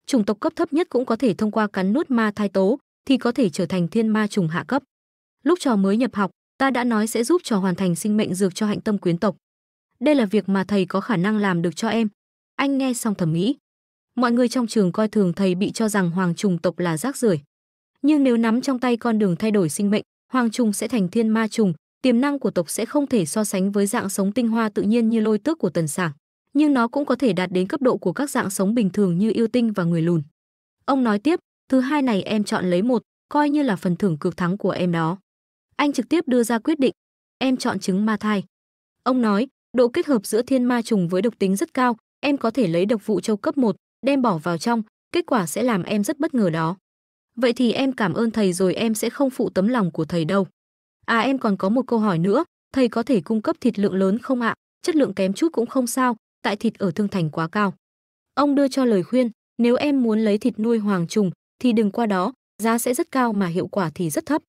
Chủng tộc cấp thấp nhất cũng có thể thông qua cắn nuốt ma thái tố thì có thể trở thành thiên ma trùng hạ cấp. Lúc trò mới nhập học, ta đã nói sẽ giúp trò hoàn thành sinh mệnh dược cho hạnh tâm quyến tộc. Đây là việc mà thầy có khả năng làm được cho em. Anh nghe xong thầm nghĩ, Mọi người trong trường coi thường thầy bị cho rằng hoàng trùng tộc là rác rưởi. Nhưng nếu nắm trong tay con đường thay đổi sinh mệnh, hoàng trùng sẽ thành thiên ma trùng, tiềm năng của tộc sẽ không thể so sánh với dạng sống tinh hoa tự nhiên như lôi tước của tần sảng, nhưng nó cũng có thể đạt đến cấp độ của các dạng sống bình thường như yêu tinh và người lùn. Ông nói tiếp, thứ hai này em chọn lấy một, coi như là phần thưởng cực thắng của em đó. Anh trực tiếp đưa ra quyết định, em chọn trứng ma thai. Ông nói, độ kết hợp giữa thiên ma trùng với độc tính rất cao, em có thể lấy độc vụ châu cấp 1, đem bỏ vào trong, kết quả sẽ làm em rất bất ngờ đó. Vậy thì em cảm ơn thầy rồi em sẽ không phụ tấm lòng của thầy đâu. À em còn có một câu hỏi nữa, thầy có thể cung cấp thịt lượng lớn không ạ? Chất lượng kém chút cũng không sao, tại thịt ở Thương Thành quá cao. Ông đưa cho lời khuyên, nếu em muốn lấy thịt nuôi hoàng trùng thì đừng qua đó, giá sẽ rất cao mà hiệu quả thì rất thấp.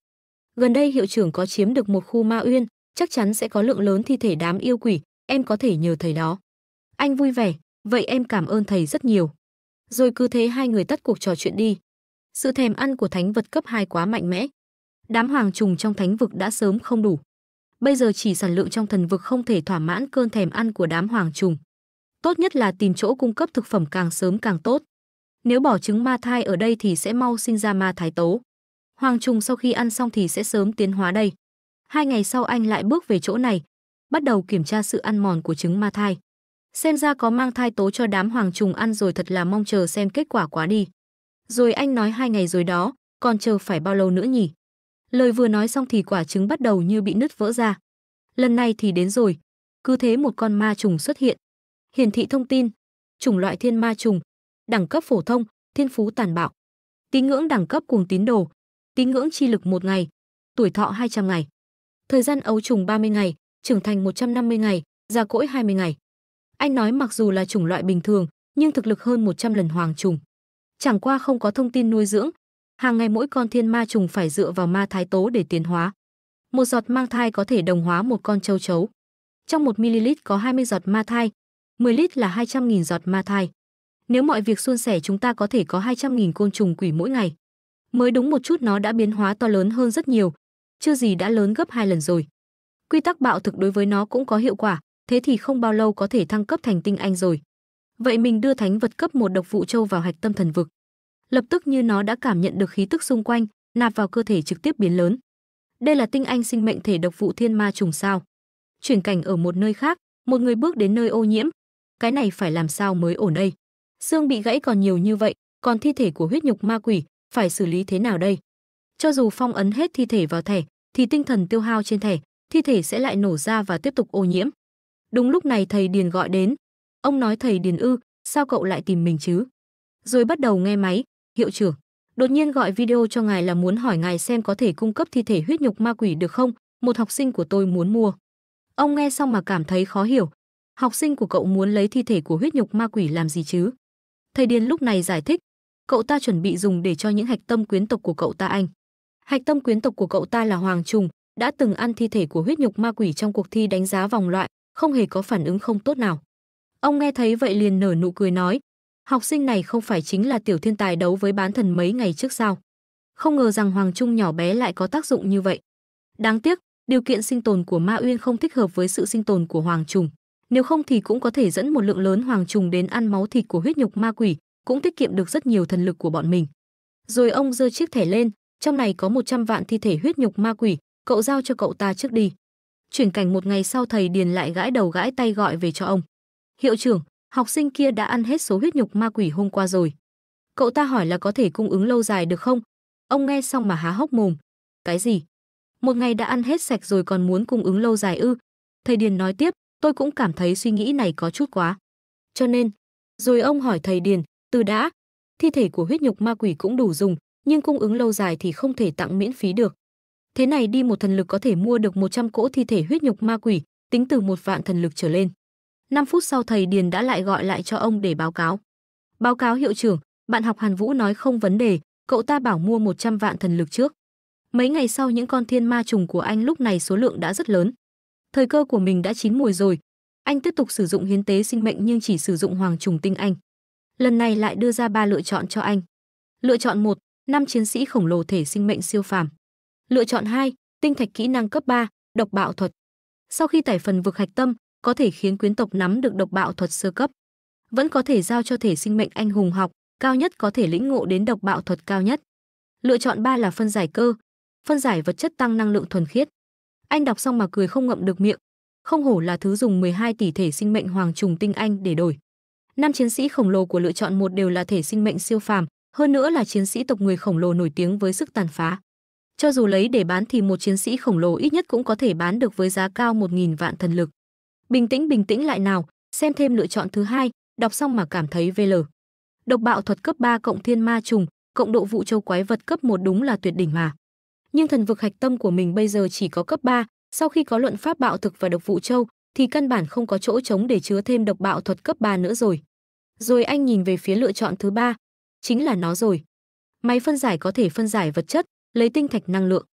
Gần đây hiệu trưởng có chiếm được một khu ma uyên, chắc chắn sẽ có lượng lớn thi thể đám yêu quỷ, em có thể nhờ thầy đó. Anh vui vẻ, vậy em cảm ơn thầy rất nhiều rồi cứ thế hai người tắt cuộc trò chuyện đi. Sự thèm ăn của thánh vật cấp 2 quá mạnh mẽ. Đám hoàng trùng trong thánh vực đã sớm không đủ. Bây giờ chỉ sản lượng trong thần vực không thể thỏa mãn cơn thèm ăn của đám hoàng trùng. Tốt nhất là tìm chỗ cung cấp thực phẩm càng sớm càng tốt. Nếu bỏ trứng ma thai ở đây thì sẽ mau sinh ra ma thái tố. Hoàng trùng sau khi ăn xong thì sẽ sớm tiến hóa đây. Hai ngày sau anh lại bước về chỗ này, bắt đầu kiểm tra sự ăn mòn của trứng ma thai. Xem ra có mang thai tố cho đám hoàng trùng ăn rồi thật là mong chờ xem kết quả quá đi. Rồi anh nói hai ngày rồi đó, còn chờ phải bao lâu nữa nhỉ? Lời vừa nói xong thì quả trứng bắt đầu như bị nứt vỡ ra. Lần này thì đến rồi. Cứ thế một con ma trùng xuất hiện. Hiển thị thông tin. Chủng loại thiên ma trùng. Đẳng cấp phổ thông, thiên phú tàn bạo. Tín ngưỡng đẳng cấp cuồng tín đồ. Tín ngưỡng chi lực một ngày. Tuổi thọ 200 ngày. Thời gian ấu trùng 30 ngày, trưởng thành 150 ngày, già cỗi 20 ngày. Anh nói mặc dù là chủng loại bình thường, nhưng thực lực hơn 100 lần hoàng trùng. Chẳng qua không có thông tin nuôi dưỡng, hàng ngày mỗi con thiên ma trùng phải dựa vào ma thái tố để tiến hóa. Một giọt mang thai có thể đồng hóa một con châu chấu. Trong 1 ml có 20 giọt ma thai, 10 lít là 200.000 giọt ma thai. Nếu mọi việc suôn sẻ chúng ta có thể có 200.000 côn trùng quỷ mỗi ngày. Mới đúng một chút nó đã biến hóa to lớn hơn rất nhiều, chưa gì đã lớn gấp hai lần rồi. Quy tắc bạo thực đối với nó cũng có hiệu quả, thế thì không bao lâu có thể thăng cấp thành tinh anh rồi. Vậy mình đưa thánh vật cấp một độc vụ châu vào hạch tâm thần vực. Lập tức như nó đã cảm nhận được khí tức xung quanh, nạp vào cơ thể trực tiếp biến lớn. Đây là tinh anh sinh mệnh thể độc vụ thiên ma trùng sao? Chuyển cảnh ở một nơi khác, một người bước đến nơi ô nhiễm. Cái này phải làm sao mới ổn đây? Xương bị gãy còn nhiều như vậy, còn thi thể của huyết nhục ma quỷ, phải xử lý thế nào đây? Cho dù phong ấn hết thi thể vào thẻ, thì tinh thần tiêu hao trên thẻ, thi thể sẽ lại nổ ra và tiếp tục ô nhiễm. Đúng lúc này thầy Điền gọi đến. Ông nói thầy Điền ư, sao cậu lại tìm mình chứ? Rồi bắt đầu nghe máy, hiệu trưởng. Đột nhiên gọi video cho ngài là muốn hỏi ngài xem có thể cung cấp thi thể huyết nhục ma quỷ được không, một học sinh của tôi muốn mua. Ông nghe xong mà cảm thấy khó hiểu. Học sinh của cậu muốn lấy thi thể của huyết nhục ma quỷ làm gì chứ? Thầy Điền lúc này giải thích, cậu ta chuẩn bị dùng để cho những hạch tâm quyến tộc của cậu ta anh. Hạch tâm quyến tộc của cậu ta là Hoàng Trùng, đã từng ăn thi thể của huyết nhục ma quỷ trong cuộc thi đánh giá vòng loại, không hề có phản ứng không tốt nào. Ông nghe thấy vậy liền nở nụ cười nói, học sinh này không phải chính là tiểu thiên tài đấu với bán thần mấy ngày trước sao. Không ngờ rằng Hoàng Trung nhỏ bé lại có tác dụng như vậy. Đáng tiếc, điều kiện sinh tồn của Ma Uyên không thích hợp với sự sinh tồn của Hoàng Trùng. Nếu không thì cũng có thể dẫn một lượng lớn Hoàng Trùng đến ăn máu thịt của huyết nhục ma quỷ, cũng tiết kiệm được rất nhiều thần lực của bọn mình. Rồi ông giơ chiếc thẻ lên, trong này có 100 vạn thi thể huyết nhục ma quỷ, cậu giao cho cậu ta trước đi. Chuyển cảnh một ngày sau thầy Điền lại gãi đầu gãi tay gọi về cho ông. Hiệu trưởng, học sinh kia đã ăn hết số huyết nhục ma quỷ hôm qua rồi. Cậu ta hỏi là có thể cung ứng lâu dài được không? Ông nghe xong mà há hốc mồm. Cái gì? Một ngày đã ăn hết sạch rồi còn muốn cung ứng lâu dài ư? Thầy Điền nói tiếp, tôi cũng cảm thấy suy nghĩ này có chút quá. Cho nên, rồi ông hỏi thầy Điền, từ đã, thi thể của huyết nhục ma quỷ cũng đủ dùng, nhưng cung ứng lâu dài thì không thể tặng miễn phí được. Thế này đi một thần lực có thể mua được 100 cỗ thi thể huyết nhục ma quỷ, tính từ một vạn thần lực trở lên. 5 phút sau thầy Điền đã lại gọi lại cho ông để báo cáo. Báo cáo hiệu trưởng, bạn học Hàn Vũ nói không vấn đề, cậu ta bảo mua 100 vạn thần lực trước. Mấy ngày sau những con thiên ma trùng của anh lúc này số lượng đã rất lớn. Thời cơ của mình đã chín mùi rồi. Anh tiếp tục sử dụng hiến tế sinh mệnh nhưng chỉ sử dụng hoàng trùng tinh anh. Lần này lại đưa ra ba lựa chọn cho anh. Lựa chọn một năm chiến sĩ khổng lồ thể sinh mệnh siêu phàm. Lựa chọn 2, tinh thạch kỹ năng cấp 3, độc bạo thuật. Sau khi tải phần vực hạch tâm, có thể khiến quyến tộc nắm được độc bạo thuật sơ cấp. Vẫn có thể giao cho thể sinh mệnh anh hùng học, cao nhất có thể lĩnh ngộ đến độc bạo thuật cao nhất. Lựa chọn 3 là phân giải cơ. Phân giải vật chất tăng năng lượng thuần khiết. Anh đọc xong mà cười không ngậm được miệng. Không hổ là thứ dùng 12 tỷ thể sinh mệnh hoàng trùng tinh anh để đổi. Năm chiến sĩ khổng lồ của lựa chọn một đều là thể sinh mệnh siêu phàm, hơn nữa là chiến sĩ tộc người khổng lồ nổi tiếng với sức tàn phá. Cho dù lấy để bán thì một chiến sĩ khổng lồ ít nhất cũng có thể bán được với giá cao 1.000 vạn thần lực. Bình tĩnh bình tĩnh lại nào, xem thêm lựa chọn thứ hai, đọc xong mà cảm thấy VL. Độc bạo thuật cấp 3 cộng thiên ma trùng, cộng độ vụ châu quái vật cấp 1 đúng là tuyệt đỉnh mà. Nhưng thần vực hạch tâm của mình bây giờ chỉ có cấp 3, sau khi có luận pháp bạo thực và độc vụ châu thì căn bản không có chỗ trống để chứa thêm độc bạo thuật cấp 3 nữa rồi. Rồi anh nhìn về phía lựa chọn thứ ba, chính là nó rồi. Máy phân giải có thể phân giải vật chất, lấy tinh thạch năng lượng.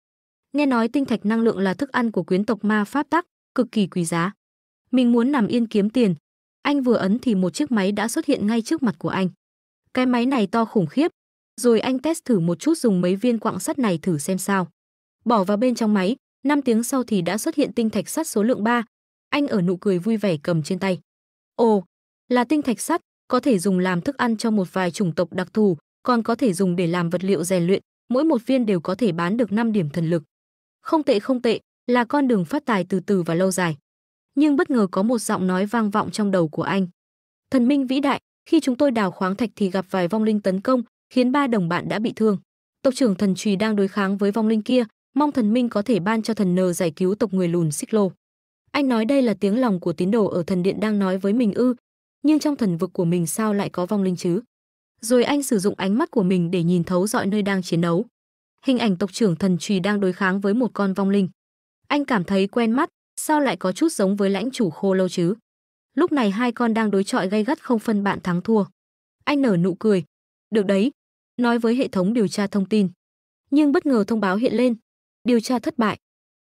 Nghe nói tinh thạch năng lượng là thức ăn của quyến tộc ma pháp tắc, cực kỳ quý giá. Mình muốn nằm yên kiếm tiền. Anh vừa ấn thì một chiếc máy đã xuất hiện ngay trước mặt của anh. Cái máy này to khủng khiếp. Rồi anh test thử một chút dùng mấy viên quặng sắt này thử xem sao. Bỏ vào bên trong máy, 5 tiếng sau thì đã xuất hiện tinh thạch sắt số lượng 3. Anh ở nụ cười vui vẻ cầm trên tay. Ồ, là tinh thạch sắt, có thể dùng làm thức ăn cho một vài chủng tộc đặc thù, còn có thể dùng để làm vật liệu rèn luyện, mỗi một viên đều có thể bán được 5 điểm thần lực. Không tệ không tệ, là con đường phát tài từ từ và lâu dài. Nhưng bất ngờ có một giọng nói vang vọng trong đầu của anh. Thần minh vĩ đại, khi chúng tôi đào khoáng thạch thì gặp vài vong linh tấn công, khiến ba đồng bạn đã bị thương. Tộc trưởng thần trùy đang đối kháng với vong linh kia, mong thần minh có thể ban cho thần nờ giải cứu tộc người lùn xích lô. Anh nói đây là tiếng lòng của tín đồ ở thần điện đang nói với mình ư, nhưng trong thần vực của mình sao lại có vong linh chứ? rồi anh sử dụng ánh mắt của mình để nhìn thấu dọi nơi đang chiến đấu. Hình ảnh tộc trưởng thần trùy đang đối kháng với một con vong linh. Anh cảm thấy quen mắt, sao lại có chút giống với lãnh chủ khô lâu chứ? Lúc này hai con đang đối chọi gay gắt không phân bạn thắng thua. Anh nở nụ cười. Được đấy, nói với hệ thống điều tra thông tin. Nhưng bất ngờ thông báo hiện lên, điều tra thất bại.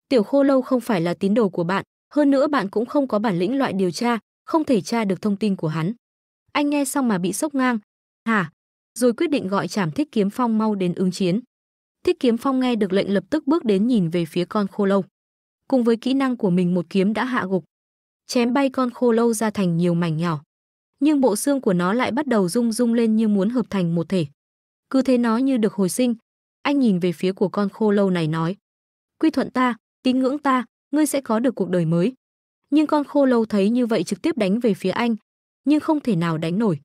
Tiểu khô lâu không phải là tín đồ của bạn, hơn nữa bạn cũng không có bản lĩnh loại điều tra, không thể tra được thông tin của hắn. Anh nghe xong mà bị sốc ngang, Hả? Rồi quyết định gọi Trảm Thích Kiếm Phong mau đến ứng chiến. Thích Kiếm Phong nghe được lệnh lập tức bước đến nhìn về phía con khô lâu. Cùng với kỹ năng của mình một kiếm đã hạ gục, chém bay con khô lâu ra thành nhiều mảnh nhỏ. Nhưng bộ xương của nó lại bắt đầu rung rung lên như muốn hợp thành một thể. Cứ thế nó như được hồi sinh. Anh nhìn về phía của con khô lâu này nói. Quy thuận ta, tín ngưỡng ta, ngươi sẽ có được cuộc đời mới. Nhưng con khô lâu thấy như vậy trực tiếp đánh về phía anh, nhưng không thể nào đánh nổi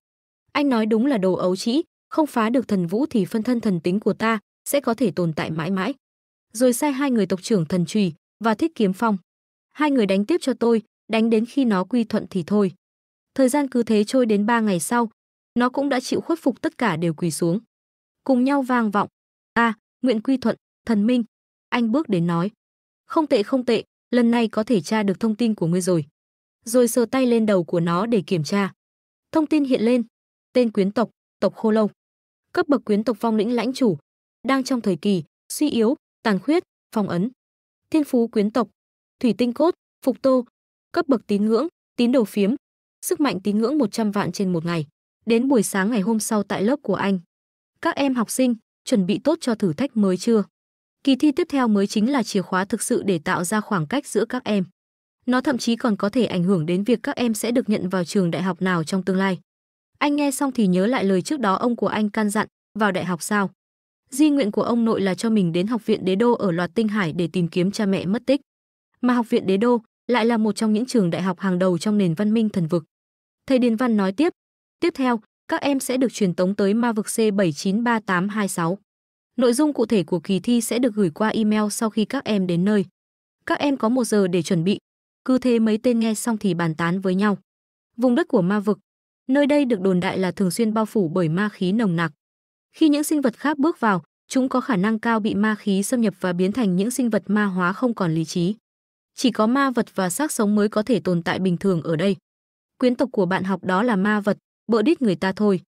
anh nói đúng là đồ ấu trĩ không phá được thần vũ thì phân thân thần tính của ta sẽ có thể tồn tại mãi mãi rồi sai hai người tộc trưởng thần trùy và thích kiếm phong hai người đánh tiếp cho tôi đánh đến khi nó quy thuận thì thôi thời gian cứ thế trôi đến ba ngày sau nó cũng đã chịu khuất phục tất cả đều quỳ xuống cùng nhau vang vọng a nguyện quy thuận thần minh anh bước đến nói không tệ không tệ lần này có thể tra được thông tin của ngươi rồi rồi sờ tay lên đầu của nó để kiểm tra thông tin hiện lên tên quyến tộc, tộc Khô Lâu. Cấp bậc quyến tộc Phong lĩnh lãnh chủ, đang trong thời kỳ suy yếu, tàn khuyết, phong ấn. Thiên phú quyến tộc, thủy tinh cốt, phục tô, cấp bậc tín ngưỡng, tín đồ phiếm, sức mạnh tín ngưỡng 100 vạn trên một ngày. Đến buổi sáng ngày hôm sau tại lớp của anh, các em học sinh chuẩn bị tốt cho thử thách mới chưa? Kỳ thi tiếp theo mới chính là chìa khóa thực sự để tạo ra khoảng cách giữa các em. Nó thậm chí còn có thể ảnh hưởng đến việc các em sẽ được nhận vào trường đại học nào trong tương lai. Anh nghe xong thì nhớ lại lời trước đó ông của anh can dặn, vào đại học sao? Di nguyện của ông nội là cho mình đến học viện Đế Đô ở loạt Tinh Hải để tìm kiếm cha mẹ mất tích. Mà học viện Đế Đô lại là một trong những trường đại học hàng đầu trong nền văn minh thần vực. Thầy Điền Văn nói tiếp, tiếp theo, các em sẽ được truyền tống tới ma vực C793826. Nội dung cụ thể của kỳ thi sẽ được gửi qua email sau khi các em đến nơi. Các em có một giờ để chuẩn bị. Cứ thế mấy tên nghe xong thì bàn tán với nhau. Vùng đất của ma vực, Nơi đây được đồn đại là thường xuyên bao phủ bởi ma khí nồng nặc. Khi những sinh vật khác bước vào, chúng có khả năng cao bị ma khí xâm nhập và biến thành những sinh vật ma hóa không còn lý trí. Chỉ có ma vật và xác sống mới có thể tồn tại bình thường ở đây. Quyến tộc của bạn học đó là ma vật, bợ đít người ta thôi.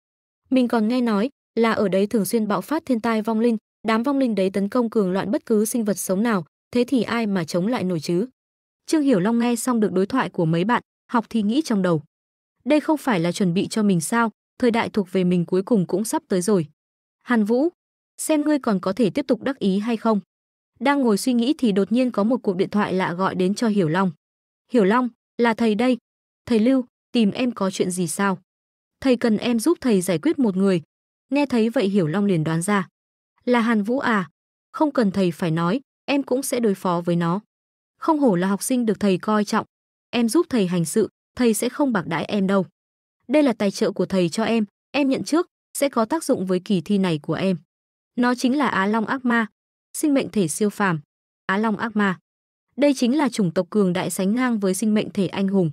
Mình còn nghe nói là ở đấy thường xuyên bạo phát thiên tai vong linh, đám vong linh đấy tấn công cường loạn bất cứ sinh vật sống nào, thế thì ai mà chống lại nổi chứ? Trương Hiểu Long nghe xong được đối thoại của mấy bạn, học thì nghĩ trong đầu. Đây không phải là chuẩn bị cho mình sao, thời đại thuộc về mình cuối cùng cũng sắp tới rồi. Hàn Vũ, xem ngươi còn có thể tiếp tục đắc ý hay không. Đang ngồi suy nghĩ thì đột nhiên có một cuộc điện thoại lạ gọi đến cho Hiểu Long. Hiểu Long, là thầy đây. Thầy Lưu, tìm em có chuyện gì sao? Thầy cần em giúp thầy giải quyết một người. Nghe thấy vậy Hiểu Long liền đoán ra. Là Hàn Vũ à? Không cần thầy phải nói, em cũng sẽ đối phó với nó. Không hổ là học sinh được thầy coi trọng. Em giúp thầy hành sự, thầy sẽ không bạc đãi em đâu. Đây là tài trợ của thầy cho em, em nhận trước, sẽ có tác dụng với kỳ thi này của em. Nó chính là Á Long Ác Ma, sinh mệnh thể siêu phàm, Á Long Ác Ma. Đây chính là chủng tộc cường đại sánh ngang với sinh mệnh thể anh hùng.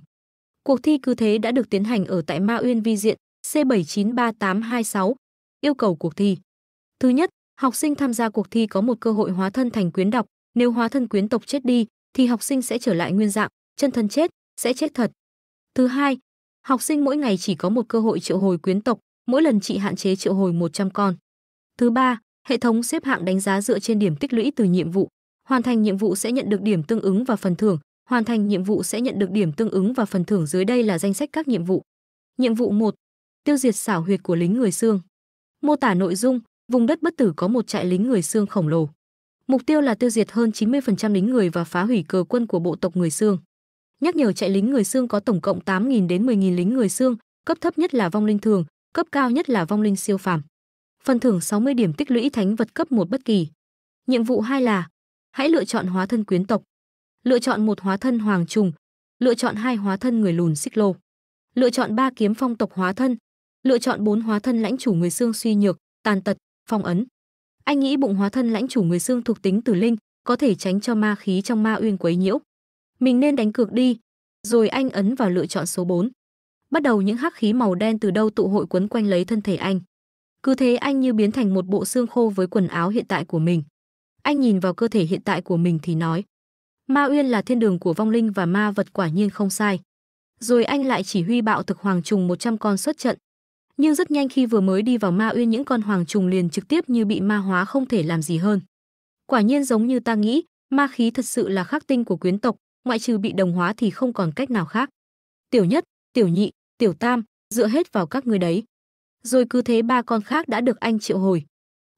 Cuộc thi cứ thế đã được tiến hành ở tại Ma Uyên Vi Diện C793826. Yêu cầu cuộc thi. Thứ nhất, học sinh tham gia cuộc thi có một cơ hội hóa thân thành quyến đọc, nếu hóa thân quyến tộc chết đi thì học sinh sẽ trở lại nguyên dạng, chân thân chết, sẽ chết thật. Thứ hai, học sinh mỗi ngày chỉ có một cơ hội triệu hồi quyến tộc, mỗi lần chị hạn chế triệu hồi 100 con. Thứ ba, hệ thống xếp hạng đánh giá dựa trên điểm tích lũy từ nhiệm vụ. Hoàn thành nhiệm vụ sẽ nhận được điểm tương ứng và phần thưởng, hoàn thành nhiệm vụ sẽ nhận được điểm tương ứng và phần thưởng dưới đây là danh sách các nhiệm vụ. Nhiệm vụ 1. Tiêu diệt xảo huyệt của lính người xương. Mô tả nội dung, vùng đất bất tử có một trại lính người xương khổng lồ. Mục tiêu là tiêu diệt hơn 90% lính người và phá hủy cờ quân của bộ tộc người xương nhắc nhở chạy lính người xương có tổng cộng 8.000 đến 10.000 lính người xương, cấp thấp nhất là vong linh thường, cấp cao nhất là vong linh siêu phàm. Phần thưởng 60 điểm tích lũy thánh vật cấp một bất kỳ. Nhiệm vụ 2 là hãy lựa chọn hóa thân quyến tộc. Lựa chọn một hóa thân hoàng trùng, lựa chọn hai hóa thân người lùn xích lô. Lựa chọn ba kiếm phong tộc hóa thân, lựa chọn bốn hóa thân lãnh chủ người xương suy nhược, tàn tật, phong ấn. Anh nghĩ bụng hóa thân lãnh chủ người xương thuộc tính tử linh, có thể tránh cho ma khí trong ma uyên quấy nhiễu. Mình nên đánh cược đi. Rồi anh ấn vào lựa chọn số 4. Bắt đầu những hắc khí màu đen từ đâu tụ hội quấn quanh lấy thân thể anh. Cứ thế anh như biến thành một bộ xương khô với quần áo hiện tại của mình. Anh nhìn vào cơ thể hiện tại của mình thì nói. Ma Uyên là thiên đường của vong linh và ma vật quả nhiên không sai. Rồi anh lại chỉ huy bạo thực hoàng trùng 100 con xuất trận. Nhưng rất nhanh khi vừa mới đi vào ma uyên những con hoàng trùng liền trực tiếp như bị ma hóa không thể làm gì hơn. Quả nhiên giống như ta nghĩ, ma khí thật sự là khắc tinh của quyến tộc, ngoại trừ bị đồng hóa thì không còn cách nào khác. Tiểu nhất, tiểu nhị, tiểu tam, dựa hết vào các người đấy. Rồi cứ thế ba con khác đã được anh triệu hồi.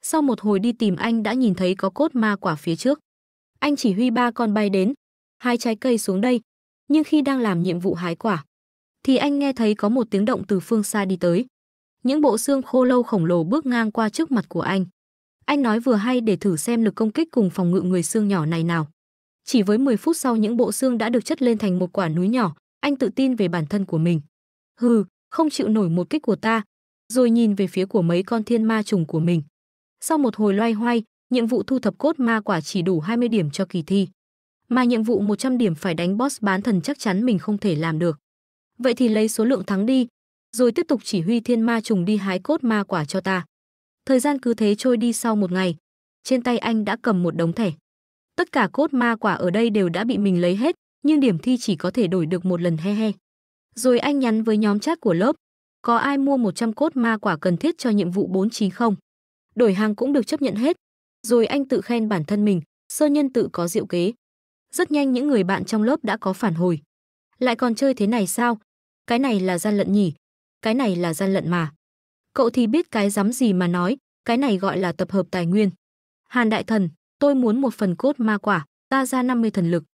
Sau một hồi đi tìm anh đã nhìn thấy có cốt ma quả phía trước. Anh chỉ huy ba con bay đến, hai trái cây xuống đây. Nhưng khi đang làm nhiệm vụ hái quả, thì anh nghe thấy có một tiếng động từ phương xa đi tới. Những bộ xương khô lâu khổng lồ bước ngang qua trước mặt của anh. Anh nói vừa hay để thử xem lực công kích cùng phòng ngự người xương nhỏ này nào. Chỉ với 10 phút sau những bộ xương đã được chất lên thành một quả núi nhỏ, anh tự tin về bản thân của mình. Hừ, không chịu nổi một kích của ta, rồi nhìn về phía của mấy con thiên ma trùng của mình. Sau một hồi loay hoay, nhiệm vụ thu thập cốt ma quả chỉ đủ 20 điểm cho kỳ thi. Mà nhiệm vụ 100 điểm phải đánh boss bán thần chắc chắn mình không thể làm được. Vậy thì lấy số lượng thắng đi, rồi tiếp tục chỉ huy thiên ma trùng đi hái cốt ma quả cho ta. Thời gian cứ thế trôi đi sau một ngày, trên tay anh đã cầm một đống thẻ. Tất cả cốt ma quả ở đây đều đã bị mình lấy hết, nhưng điểm thi chỉ có thể đổi được một lần he he. Rồi anh nhắn với nhóm chat của lớp, có ai mua 100 cốt ma quả cần thiết cho nhiệm vụ không Đổi hàng cũng được chấp nhận hết. Rồi anh tự khen bản thân mình, sơ nhân tự có diệu kế. Rất nhanh những người bạn trong lớp đã có phản hồi. Lại còn chơi thế này sao? Cái này là gian lận nhỉ? Cái này là gian lận mà. Cậu thì biết cái dám gì mà nói, cái này gọi là tập hợp tài nguyên. Hàn Đại Thần, tôi muốn một phần cốt ma quả, ta ra 50 thần lực.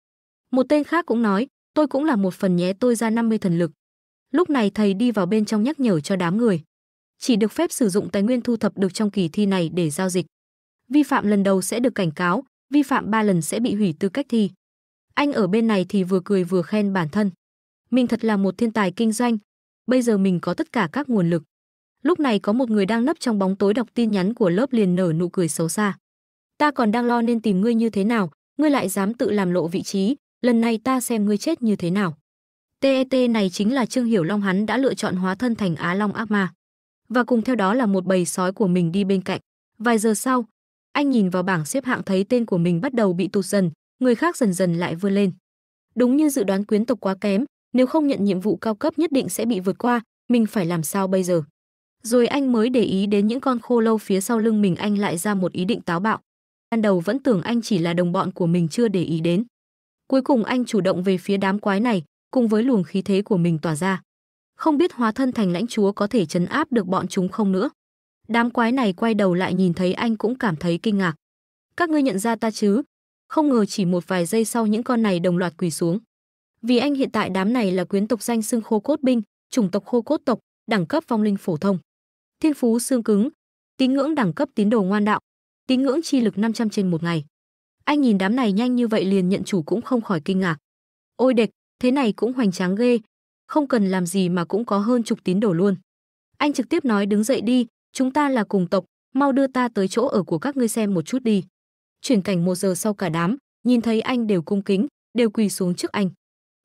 Một tên khác cũng nói, tôi cũng là một phần nhé tôi ra 50 thần lực. Lúc này thầy đi vào bên trong nhắc nhở cho đám người. Chỉ được phép sử dụng tài nguyên thu thập được trong kỳ thi này để giao dịch. Vi phạm lần đầu sẽ được cảnh cáo, vi phạm 3 lần sẽ bị hủy tư cách thi. Anh ở bên này thì vừa cười vừa khen bản thân. Mình thật là một thiên tài kinh doanh, bây giờ mình có tất cả các nguồn lực. Lúc này có một người đang nấp trong bóng tối đọc tin nhắn của lớp liền nở nụ cười xấu xa ta còn đang lo nên tìm ngươi như thế nào ngươi lại dám tự làm lộ vị trí lần này ta xem ngươi chết như thế nào tet e này chính là trương hiểu long hắn đã lựa chọn hóa thân thành á long ác ma và cùng theo đó là một bầy sói của mình đi bên cạnh vài giờ sau anh nhìn vào bảng xếp hạng thấy tên của mình bắt đầu bị tụt dần người khác dần dần lại vươn lên đúng như dự đoán quyến tộc quá kém nếu không nhận nhiệm vụ cao cấp nhất định sẽ bị vượt qua mình phải làm sao bây giờ rồi anh mới để ý đến những con khô lâu phía sau lưng mình anh lại ra một ý định táo bạo ban đầu vẫn tưởng anh chỉ là đồng bọn của mình chưa để ý đến. Cuối cùng anh chủ động về phía đám quái này, cùng với luồng khí thế của mình tỏa ra. Không biết hóa thân thành lãnh chúa có thể chấn áp được bọn chúng không nữa. Đám quái này quay đầu lại nhìn thấy anh cũng cảm thấy kinh ngạc. Các ngươi nhận ra ta chứ? Không ngờ chỉ một vài giây sau những con này đồng loạt quỳ xuống. Vì anh hiện tại đám này là quyến tộc danh xương khô cốt binh, chủng tộc khô cốt tộc, đẳng cấp vong linh phổ thông. Thiên phú xương cứng, tín ngưỡng đẳng cấp tín đồ ngoan đạo, tín ngưỡng chi lực 500 trên một ngày. Anh nhìn đám này nhanh như vậy liền nhận chủ cũng không khỏi kinh ngạc. Ôi đệt, thế này cũng hoành tráng ghê, không cần làm gì mà cũng có hơn chục tín đồ luôn. Anh trực tiếp nói đứng dậy đi, chúng ta là cùng tộc, mau đưa ta tới chỗ ở của các ngươi xem một chút đi. Chuyển cảnh một giờ sau cả đám, nhìn thấy anh đều cung kính, đều quỳ xuống trước anh.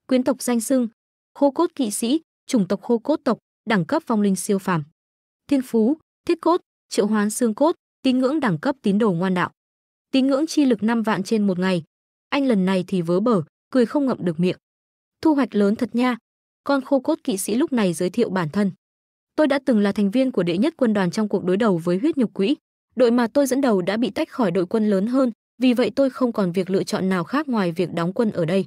Quyến tộc danh xưng, khô cốt kỵ sĩ, chủng tộc khô cốt tộc, đẳng cấp vong linh siêu phàm. Thiên phú, thiết cốt, triệu hoán xương cốt, tín ngưỡng đẳng cấp tín đồ ngoan đạo. Tín ngưỡng chi lực 5 vạn trên một ngày. Anh lần này thì vớ bở, cười không ngậm được miệng. Thu hoạch lớn thật nha. Con khô cốt kỵ sĩ lúc này giới thiệu bản thân. Tôi đã từng là thành viên của đệ nhất quân đoàn trong cuộc đối đầu với huyết nhục quỹ. Đội mà tôi dẫn đầu đã bị tách khỏi đội quân lớn hơn, vì vậy tôi không còn việc lựa chọn nào khác ngoài việc đóng quân ở đây.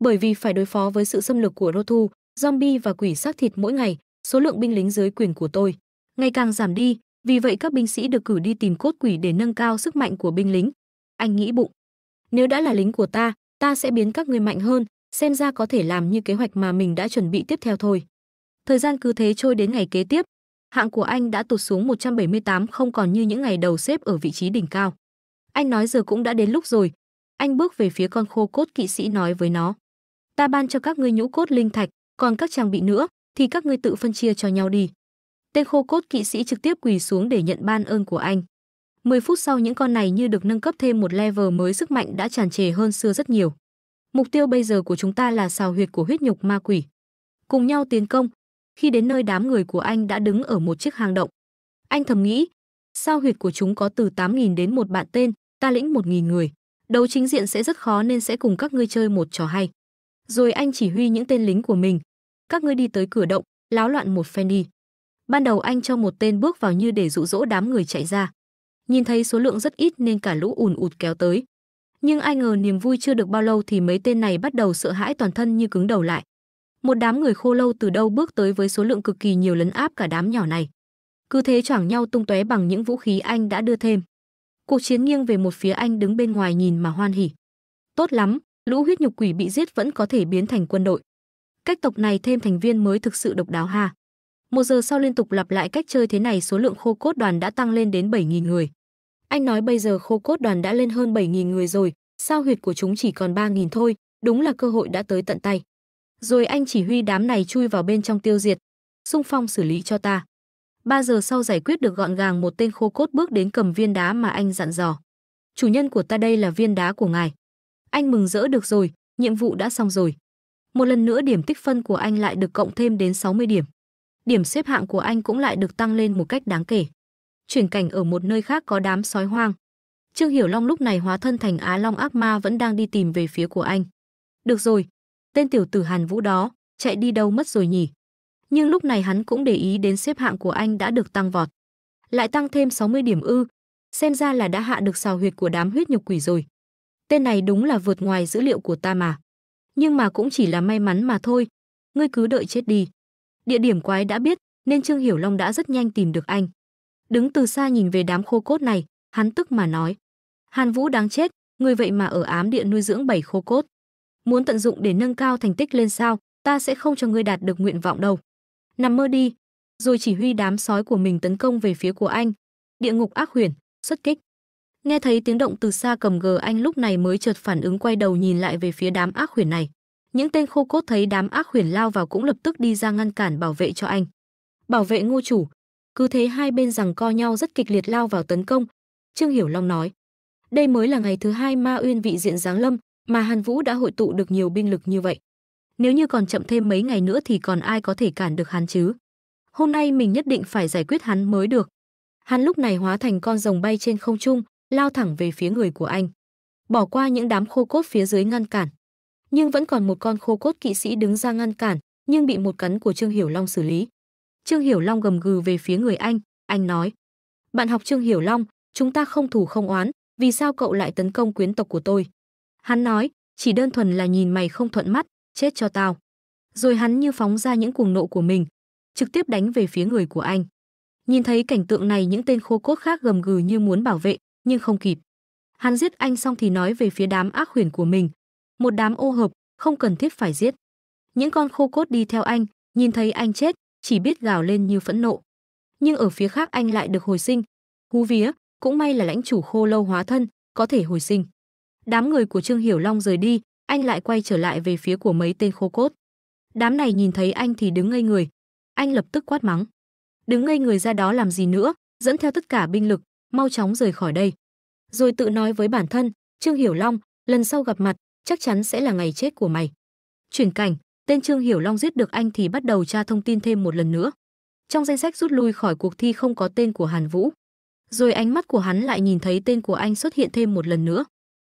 Bởi vì phải đối phó với sự xâm lược của Rotu, zombie và quỷ xác thịt mỗi ngày, số lượng binh lính dưới quyền của tôi ngày càng giảm đi, vì vậy các binh sĩ được cử đi tìm cốt quỷ để nâng cao sức mạnh của binh lính. Anh nghĩ bụng, nếu đã là lính của ta, ta sẽ biến các ngươi mạnh hơn, xem ra có thể làm như kế hoạch mà mình đã chuẩn bị tiếp theo thôi. Thời gian cứ thế trôi đến ngày kế tiếp, hạng của anh đã tụt xuống 178 không còn như những ngày đầu xếp ở vị trí đỉnh cao. Anh nói giờ cũng đã đến lúc rồi. Anh bước về phía con khô cốt kỵ sĩ nói với nó. Ta ban cho các ngươi nhũ cốt linh thạch, còn các trang bị nữa thì các ngươi tự phân chia cho nhau đi. Tên khô cốt kỵ sĩ trực tiếp quỳ xuống để nhận ban ơn của anh. 10 phút sau những con này như được nâng cấp thêm một level mới sức mạnh đã tràn trề hơn xưa rất nhiều. Mục tiêu bây giờ của chúng ta là xào huyệt của huyết nhục ma quỷ. Cùng nhau tiến công, khi đến nơi đám người của anh đã đứng ở một chiếc hang động. Anh thầm nghĩ, sao huyệt của chúng có từ 8.000 đến một bạn tên, ta lĩnh 1.000 người. Đấu chính diện sẽ rất khó nên sẽ cùng các ngươi chơi một trò hay. Rồi anh chỉ huy những tên lính của mình. Các ngươi đi tới cửa động, láo loạn một phen đi. Ban đầu anh cho một tên bước vào như để dụ dỗ đám người chạy ra. Nhìn thấy số lượng rất ít nên cả lũ ùn ụt kéo tới. Nhưng ai ngờ niềm vui chưa được bao lâu thì mấy tên này bắt đầu sợ hãi toàn thân như cứng đầu lại. Một đám người khô lâu từ đâu bước tới với số lượng cực kỳ nhiều lấn áp cả đám nhỏ này. Cứ thế choảng nhau tung tóe bằng những vũ khí anh đã đưa thêm. Cuộc chiến nghiêng về một phía anh đứng bên ngoài nhìn mà hoan hỉ. Tốt lắm, lũ huyết nhục quỷ bị giết vẫn có thể biến thành quân đội. Cách tộc này thêm thành viên mới thực sự độc đáo ha. Một giờ sau liên tục lặp lại cách chơi thế này số lượng khô cốt đoàn đã tăng lên đến 7.000 người. Anh nói bây giờ khô cốt đoàn đã lên hơn 7.000 người rồi, sao huyệt của chúng chỉ còn 3.000 thôi, đúng là cơ hội đã tới tận tay. Rồi anh chỉ huy đám này chui vào bên trong tiêu diệt, xung phong xử lý cho ta. 3 giờ sau giải quyết được gọn gàng một tên khô cốt bước đến cầm viên đá mà anh dặn dò. Chủ nhân của ta đây là viên đá của ngài. Anh mừng rỡ được rồi, nhiệm vụ đã xong rồi. Một lần nữa điểm tích phân của anh lại được cộng thêm đến 60 điểm điểm xếp hạng của anh cũng lại được tăng lên một cách đáng kể. Chuyển cảnh ở một nơi khác có đám sói hoang. Trương Hiểu Long lúc này hóa thân thành Á Long ác ma vẫn đang đi tìm về phía của anh. Được rồi, tên tiểu tử Hàn Vũ đó, chạy đi đâu mất rồi nhỉ? Nhưng lúc này hắn cũng để ý đến xếp hạng của anh đã được tăng vọt. Lại tăng thêm 60 điểm ư, xem ra là đã hạ được sào huyệt của đám huyết nhục quỷ rồi. Tên này đúng là vượt ngoài dữ liệu của ta mà. Nhưng mà cũng chỉ là may mắn mà thôi, ngươi cứ đợi chết đi. Địa điểm quái đã biết, nên Trương Hiểu Long đã rất nhanh tìm được anh. Đứng từ xa nhìn về đám khô cốt này, hắn tức mà nói: "Hàn Vũ đáng chết, người vậy mà ở ám địa nuôi dưỡng bảy khô cốt. Muốn tận dụng để nâng cao thành tích lên sao, ta sẽ không cho ngươi đạt được nguyện vọng đâu. Nằm mơ đi." Rồi chỉ huy đám sói của mình tấn công về phía của anh. Địa ngục ác huyền, xuất kích. Nghe thấy tiếng động từ xa cầm gờ anh lúc này mới chợt phản ứng quay đầu nhìn lại về phía đám ác huyền này. Những tên khô cốt thấy đám ác huyền lao vào cũng lập tức đi ra ngăn cản bảo vệ cho anh. Bảo vệ ngô chủ, cứ thế hai bên rằng co nhau rất kịch liệt lao vào tấn công. Trương Hiểu Long nói, đây mới là ngày thứ hai ma uyên vị diện giáng lâm mà Hàn Vũ đã hội tụ được nhiều binh lực như vậy. Nếu như còn chậm thêm mấy ngày nữa thì còn ai có thể cản được hắn chứ? Hôm nay mình nhất định phải giải quyết hắn mới được. Hắn lúc này hóa thành con rồng bay trên không trung, lao thẳng về phía người của anh. Bỏ qua những đám khô cốt phía dưới ngăn cản, nhưng vẫn còn một con khô cốt kỵ sĩ đứng ra ngăn cản, nhưng bị một cắn của Trương Hiểu Long xử lý. Trương Hiểu Long gầm gừ về phía người anh, anh nói: "Bạn học Trương Hiểu Long, chúng ta không thù không oán, vì sao cậu lại tấn công quyến tộc của tôi?" Hắn nói: "Chỉ đơn thuần là nhìn mày không thuận mắt, chết cho tao." Rồi hắn như phóng ra những cuồng nộ của mình, trực tiếp đánh về phía người của anh. Nhìn thấy cảnh tượng này những tên khô cốt khác gầm gừ như muốn bảo vệ, nhưng không kịp. Hắn giết anh xong thì nói về phía đám ác huyền của mình, một đám ô hợp, không cần thiết phải giết. Những con khô cốt đi theo anh, nhìn thấy anh chết, chỉ biết gào lên như phẫn nộ. Nhưng ở phía khác anh lại được hồi sinh. Hú vía, cũng may là lãnh chủ khô lâu hóa thân, có thể hồi sinh. Đám người của Trương Hiểu Long rời đi, anh lại quay trở lại về phía của mấy tên khô cốt. Đám này nhìn thấy anh thì đứng ngây người. Anh lập tức quát mắng. Đứng ngây người ra đó làm gì nữa, dẫn theo tất cả binh lực, mau chóng rời khỏi đây. Rồi tự nói với bản thân, Trương Hiểu Long, lần sau gặp mặt, chắc chắn sẽ là ngày chết của mày. Chuyển cảnh, tên Trương Hiểu Long giết được anh thì bắt đầu tra thông tin thêm một lần nữa. Trong danh sách rút lui khỏi cuộc thi không có tên của Hàn Vũ. Rồi ánh mắt của hắn lại nhìn thấy tên của anh xuất hiện thêm một lần nữa.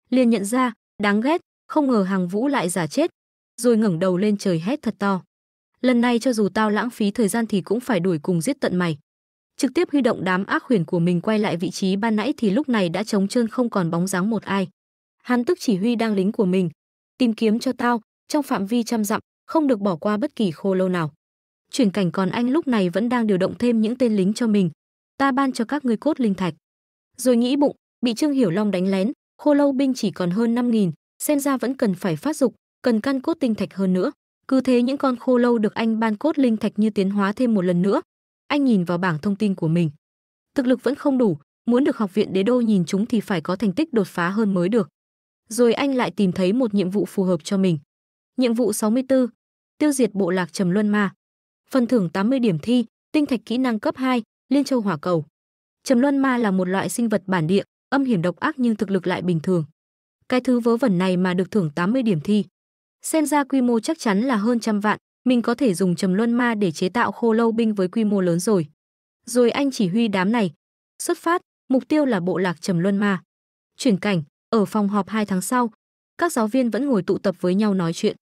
Liền nhận ra, đáng ghét, không ngờ hàng Vũ lại giả chết. Rồi ngẩng đầu lên trời hét thật to. Lần này cho dù tao lãng phí thời gian thì cũng phải đuổi cùng giết tận mày. Trực tiếp huy động đám ác huyền của mình quay lại vị trí ban nãy thì lúc này đã trống trơn không còn bóng dáng một ai. Hắn tức chỉ huy đang lính của mình, tìm kiếm cho tao, trong phạm vi trăm dặm, không được bỏ qua bất kỳ khô lâu nào. Chuyển cảnh còn anh lúc này vẫn đang điều động thêm những tên lính cho mình. Ta ban cho các ngươi cốt linh thạch. Rồi nghĩ bụng, bị Trương Hiểu Long đánh lén, khô lâu binh chỉ còn hơn năm nghìn, xem ra vẫn cần phải phát dục, cần căn cốt tinh thạch hơn nữa. Cứ thế những con khô lâu được anh ban cốt linh thạch như tiến hóa thêm một lần nữa. Anh nhìn vào bảng thông tin của mình. Thực lực vẫn không đủ, muốn được học viện đế đô nhìn chúng thì phải có thành tích đột phá hơn mới được rồi anh lại tìm thấy một nhiệm vụ phù hợp cho mình. Nhiệm vụ 64. Tiêu diệt bộ lạc Trầm Luân Ma. Phần thưởng 80 điểm thi, tinh thạch kỹ năng cấp 2, Liên Châu Hỏa Cầu. Trầm Luân Ma là một loại sinh vật bản địa, âm hiểm độc ác nhưng thực lực lại bình thường. Cái thứ vớ vẩn này mà được thưởng 80 điểm thi. Xem ra quy mô chắc chắn là hơn trăm vạn, mình có thể dùng Trầm Luân Ma để chế tạo khô lâu binh với quy mô lớn rồi. Rồi anh chỉ huy đám này. Xuất phát, mục tiêu là bộ lạc Trầm Luân Ma. Chuyển cảnh, ở phòng họp 2 tháng sau, các giáo viên vẫn ngồi tụ tập với nhau nói chuyện.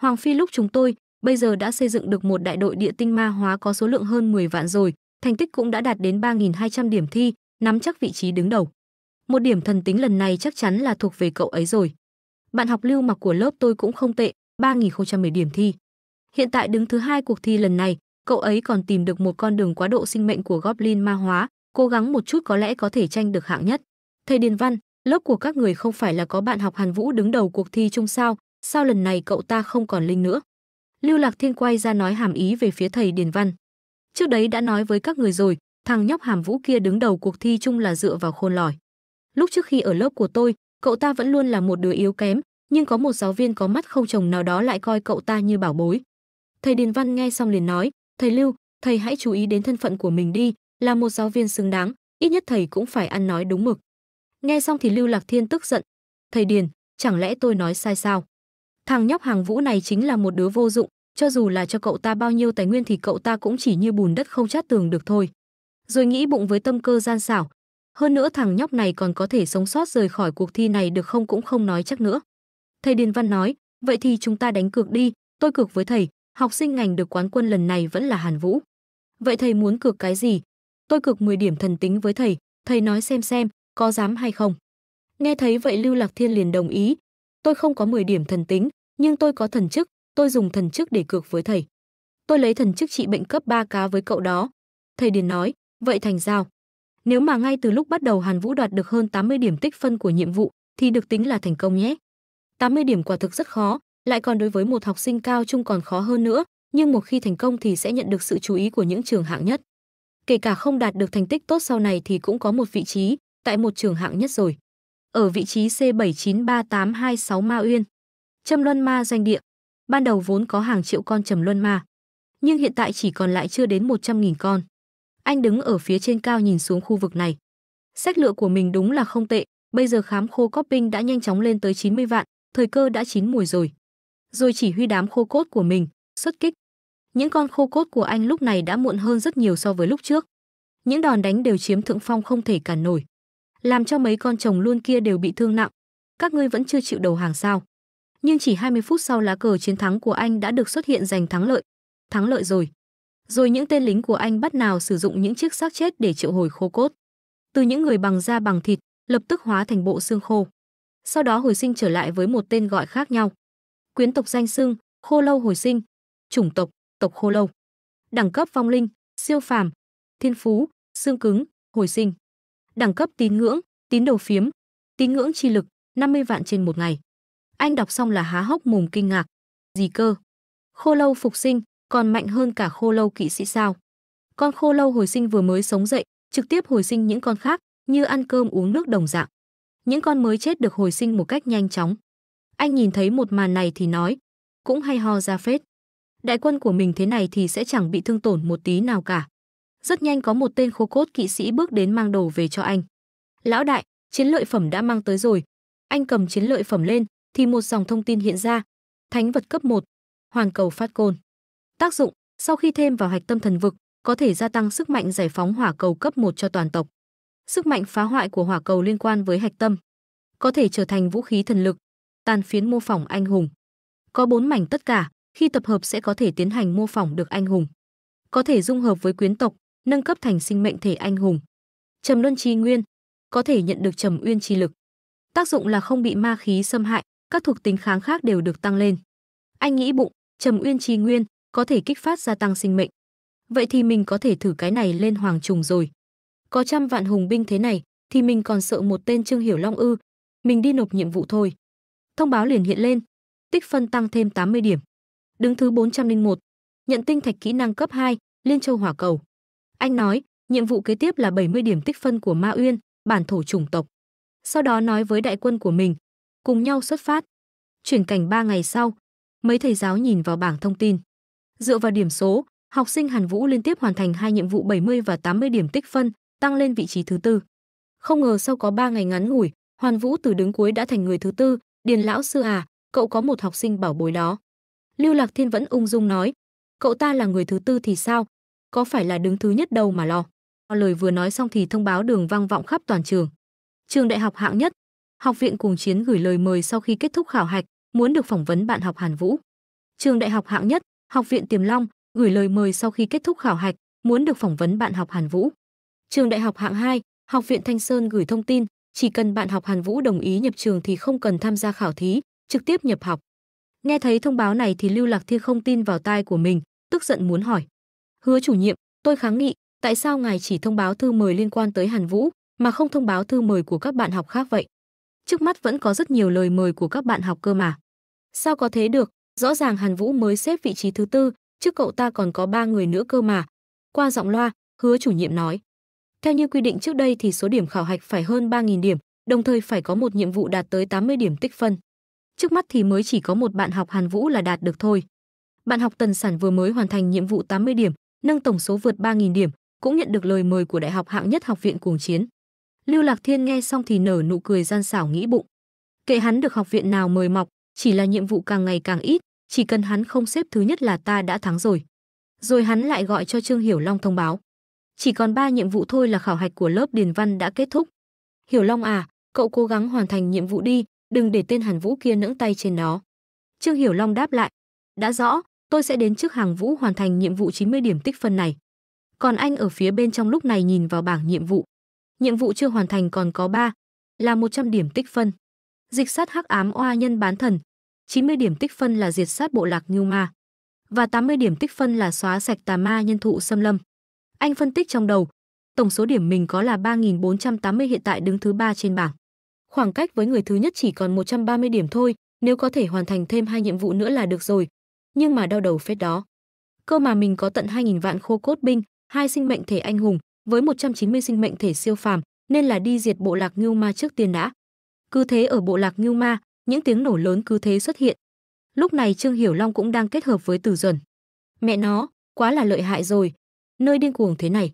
Hoàng Phi lúc chúng tôi, bây giờ đã xây dựng được một đại đội địa tinh ma hóa có số lượng hơn 10 vạn rồi, thành tích cũng đã đạt đến 3.200 điểm thi, nắm chắc vị trí đứng đầu. Một điểm thần tính lần này chắc chắn là thuộc về cậu ấy rồi. Bạn học lưu mặc của lớp tôi cũng không tệ, 3.010 điểm thi. Hiện tại đứng thứ hai cuộc thi lần này, cậu ấy còn tìm được một con đường quá độ sinh mệnh của Goblin ma hóa, cố gắng một chút có lẽ có thể tranh được hạng nhất. Thầy Điền Văn, lớp của các người không phải là có bạn học Hàn Vũ đứng đầu cuộc thi chung sao, sao lần này cậu ta không còn linh nữa? Lưu Lạc Thiên quay ra nói hàm ý về phía thầy Điền Văn. Trước đấy đã nói với các người rồi, thằng nhóc Hàm Vũ kia đứng đầu cuộc thi chung là dựa vào khôn lỏi. Lúc trước khi ở lớp của tôi, cậu ta vẫn luôn là một đứa yếu kém, nhưng có một giáo viên có mắt không chồng nào đó lại coi cậu ta như bảo bối. Thầy Điền Văn nghe xong liền nói, "Thầy Lưu, thầy hãy chú ý đến thân phận của mình đi, là một giáo viên xứng đáng, ít nhất thầy cũng phải ăn nói đúng mực." Nghe xong thì Lưu Lạc Thiên tức giận. Thầy Điền, chẳng lẽ tôi nói sai sao? Thằng nhóc hàng vũ này chính là một đứa vô dụng, cho dù là cho cậu ta bao nhiêu tài nguyên thì cậu ta cũng chỉ như bùn đất không chát tường được thôi. Rồi nghĩ bụng với tâm cơ gian xảo. Hơn nữa thằng nhóc này còn có thể sống sót rời khỏi cuộc thi này được không cũng không nói chắc nữa. Thầy Điền Văn nói, vậy thì chúng ta đánh cược đi, tôi cược với thầy, học sinh ngành được quán quân lần này vẫn là Hàn Vũ. Vậy thầy muốn cược cái gì? Tôi cược 10 điểm thần tính với thầy, thầy nói xem xem, có dám hay không? Nghe thấy vậy Lưu Lạc Thiên liền đồng ý, tôi không có 10 điểm thần tính, nhưng tôi có thần chức, tôi dùng thần chức để cược với thầy. Tôi lấy thần chức trị bệnh cấp 3 cá với cậu đó. Thầy Điền nói, vậy thành giao. Nếu mà ngay từ lúc bắt đầu Hàn Vũ đoạt được hơn 80 điểm tích phân của nhiệm vụ thì được tính là thành công nhé. 80 điểm quả thực rất khó, lại còn đối với một học sinh cao trung còn khó hơn nữa, nhưng một khi thành công thì sẽ nhận được sự chú ý của những trường hạng nhất. Kể cả không đạt được thành tích tốt sau này thì cũng có một vị trí, tại một trường hạng nhất rồi. Ở vị trí C793826 Ma Uyên, Trầm Luân Ma doanh địa, ban đầu vốn có hàng triệu con Trầm Luân Ma, nhưng hiện tại chỉ còn lại chưa đến 100.000 con. Anh đứng ở phía trên cao nhìn xuống khu vực này. Sách lựa của mình đúng là không tệ, bây giờ khám khô coping đã nhanh chóng lên tới 90 vạn, thời cơ đã chín mùi rồi. Rồi chỉ huy đám khô cốt của mình, xuất kích. Những con khô cốt của anh lúc này đã muộn hơn rất nhiều so với lúc trước. Những đòn đánh đều chiếm thượng phong không thể cản nổi làm cho mấy con chồng luôn kia đều bị thương nặng. Các ngươi vẫn chưa chịu đầu hàng sao? Nhưng chỉ 20 phút sau lá cờ chiến thắng của anh đã được xuất hiện giành thắng lợi. Thắng lợi rồi. Rồi những tên lính của anh bắt nào sử dụng những chiếc xác chết để triệu hồi khô cốt. Từ những người bằng da bằng thịt, lập tức hóa thành bộ xương khô. Sau đó hồi sinh trở lại với một tên gọi khác nhau. Quyến tộc danh xương khô lâu hồi sinh, chủng tộc, tộc khô lâu. Đẳng cấp phong linh, siêu phàm, thiên phú, xương cứng, hồi sinh đẳng cấp tín ngưỡng, tín đồ phiếm, tín ngưỡng chi lực, 50 vạn trên một ngày. Anh đọc xong là há hốc mồm kinh ngạc. Gì cơ? Khô lâu phục sinh, còn mạnh hơn cả khô lâu kỵ sĩ sao? Con khô lâu hồi sinh vừa mới sống dậy, trực tiếp hồi sinh những con khác, như ăn cơm uống nước đồng dạng. Những con mới chết được hồi sinh một cách nhanh chóng. Anh nhìn thấy một màn này thì nói, cũng hay ho ra phết. Đại quân của mình thế này thì sẽ chẳng bị thương tổn một tí nào cả. Rất nhanh có một tên khô cốt kỵ sĩ bước đến mang đồ về cho anh. Lão đại, chiến lợi phẩm đã mang tới rồi. Anh cầm chiến lợi phẩm lên, thì một dòng thông tin hiện ra. Thánh vật cấp 1, hoàn cầu phát côn. Tác dụng, sau khi thêm vào hạch tâm thần vực, có thể gia tăng sức mạnh giải phóng hỏa cầu cấp 1 cho toàn tộc. Sức mạnh phá hoại của hỏa cầu liên quan với hạch tâm. Có thể trở thành vũ khí thần lực, tàn phiến mô phỏng anh hùng. Có 4 mảnh tất cả, khi tập hợp sẽ có thể tiến hành mô phỏng được anh hùng. Có thể dung hợp với quyến tộc, nâng cấp thành sinh mệnh thể anh hùng. Trầm luân chi nguyên, có thể nhận được trầm uyên chi lực. Tác dụng là không bị ma khí xâm hại, các thuộc tính kháng khác đều được tăng lên. Anh nghĩ bụng, trầm uyên chi nguyên có thể kích phát gia tăng sinh mệnh. Vậy thì mình có thể thử cái này lên hoàng trùng rồi. Có trăm vạn hùng binh thế này thì mình còn sợ một tên Trương Hiểu Long ư? Mình đi nộp nhiệm vụ thôi. Thông báo liền hiện lên, tích phân tăng thêm 80 điểm. Đứng thứ 401, nhận tinh thạch kỹ năng cấp 2, Liên Châu Hỏa Cầu. Anh nói, nhiệm vụ kế tiếp là 70 điểm tích phân của Ma Uyên, bản thổ chủng tộc. Sau đó nói với đại quân của mình, cùng nhau xuất phát. Chuyển cảnh 3 ngày sau, mấy thầy giáo nhìn vào bảng thông tin. Dựa vào điểm số, học sinh Hàn Vũ liên tiếp hoàn thành hai nhiệm vụ 70 và 80 điểm tích phân, tăng lên vị trí thứ tư. Không ngờ sau có 3 ngày ngắn ngủi, Hoàn Vũ từ đứng cuối đã thành người thứ tư, Điền lão sư à, cậu có một học sinh bảo bối đó. Lưu Lạc Thiên vẫn ung dung nói, cậu ta là người thứ tư thì sao, có phải là đứng thứ nhất đâu mà lo. Lời vừa nói xong thì thông báo đường vang vọng khắp toàn trường. Trường đại học hạng nhất, học viện cùng chiến gửi lời mời sau khi kết thúc khảo hạch, muốn được phỏng vấn bạn học Hàn Vũ. Trường đại học hạng nhất, học viện Tiềm Long gửi lời mời sau khi kết thúc khảo hạch, muốn được phỏng vấn bạn học Hàn Vũ. Trường đại học hạng 2, học viện Thanh Sơn gửi thông tin, chỉ cần bạn học Hàn Vũ đồng ý nhập trường thì không cần tham gia khảo thí, trực tiếp nhập học. Nghe thấy thông báo này thì Lưu Lạc Thiên không tin vào tai của mình, tức giận muốn hỏi: Hứa chủ nhiệm, tôi kháng nghị, tại sao ngài chỉ thông báo thư mời liên quan tới Hàn Vũ mà không thông báo thư mời của các bạn học khác vậy? Trước mắt vẫn có rất nhiều lời mời của các bạn học cơ mà. Sao có thế được, rõ ràng Hàn Vũ mới xếp vị trí thứ tư, trước cậu ta còn có ba người nữa cơ mà. Qua giọng loa, hứa chủ nhiệm nói. Theo như quy định trước đây thì số điểm khảo hạch phải hơn 3.000 điểm, đồng thời phải có một nhiệm vụ đạt tới 80 điểm tích phân. Trước mắt thì mới chỉ có một bạn học Hàn Vũ là đạt được thôi. Bạn học Tần Sản vừa mới hoàn thành nhiệm vụ 80 điểm, nâng tổng số vượt 3.000 điểm, cũng nhận được lời mời của đại học hạng nhất học viện cuồng chiến. Lưu Lạc Thiên nghe xong thì nở nụ cười gian xảo nghĩ bụng. Kệ hắn được học viện nào mời mọc, chỉ là nhiệm vụ càng ngày càng ít, chỉ cần hắn không xếp thứ nhất là ta đã thắng rồi. Rồi hắn lại gọi cho Trương Hiểu Long thông báo. Chỉ còn ba nhiệm vụ thôi là khảo hạch của lớp Điền Văn đã kết thúc. Hiểu Long à, cậu cố gắng hoàn thành nhiệm vụ đi, đừng để tên Hàn Vũ kia nẫng tay trên nó. Trương Hiểu Long đáp lại. Đã rõ, tôi sẽ đến trước hàng Vũ hoàn thành nhiệm vụ 90 điểm tích phân này. Còn anh ở phía bên trong lúc này nhìn vào bảng nhiệm vụ. Nhiệm vụ chưa hoàn thành còn có 3, là 100 điểm tích phân. Dịch sát hắc ám oa nhân bán thần, 90 điểm tích phân là diệt sát bộ lạc Ngưu Ma và 80 điểm tích phân là xóa sạch tà ma nhân thụ xâm lâm. Anh phân tích trong đầu, tổng số điểm mình có là 3.480 hiện tại đứng thứ ba trên bảng. Khoảng cách với người thứ nhất chỉ còn 130 điểm thôi, nếu có thể hoàn thành thêm hai nhiệm vụ nữa là được rồi, nhưng mà đau đầu phết đó. Cơ mà mình có tận 2.000 vạn khô cốt binh, hai sinh mệnh thể anh hùng, với 190 sinh mệnh thể siêu phàm, nên là đi diệt bộ lạc Ngưu Ma trước tiên đã. Cứ thế ở bộ lạc Ngưu Ma, những tiếng nổ lớn cứ thế xuất hiện. Lúc này Trương Hiểu Long cũng đang kết hợp với Từ Duẩn. Mẹ nó, quá là lợi hại rồi, nơi điên cuồng thế này.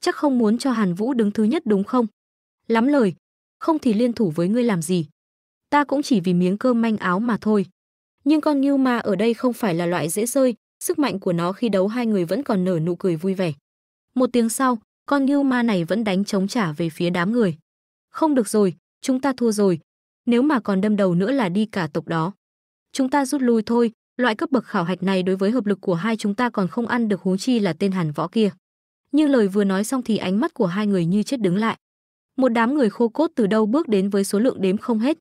Chắc không muốn cho Hàn Vũ đứng thứ nhất đúng không? Lắm lời, không thì liên thủ với ngươi làm gì? Ta cũng chỉ vì miếng cơm manh áo mà thôi nhưng con Ngưu Ma ở đây không phải là loại dễ rơi, sức mạnh của nó khi đấu hai người vẫn còn nở nụ cười vui vẻ. Một tiếng sau, con Ngưu Ma này vẫn đánh chống trả về phía đám người. Không được rồi, chúng ta thua rồi, nếu mà còn đâm đầu nữa là đi cả tộc đó. Chúng ta rút lui thôi, loại cấp bậc khảo hạch này đối với hợp lực của hai chúng ta còn không ăn được huống chi là tên Hàn Võ kia. Nhưng lời vừa nói xong thì ánh mắt của hai người như chết đứng lại. Một đám người khô cốt từ đâu bước đến với số lượng đếm không hết.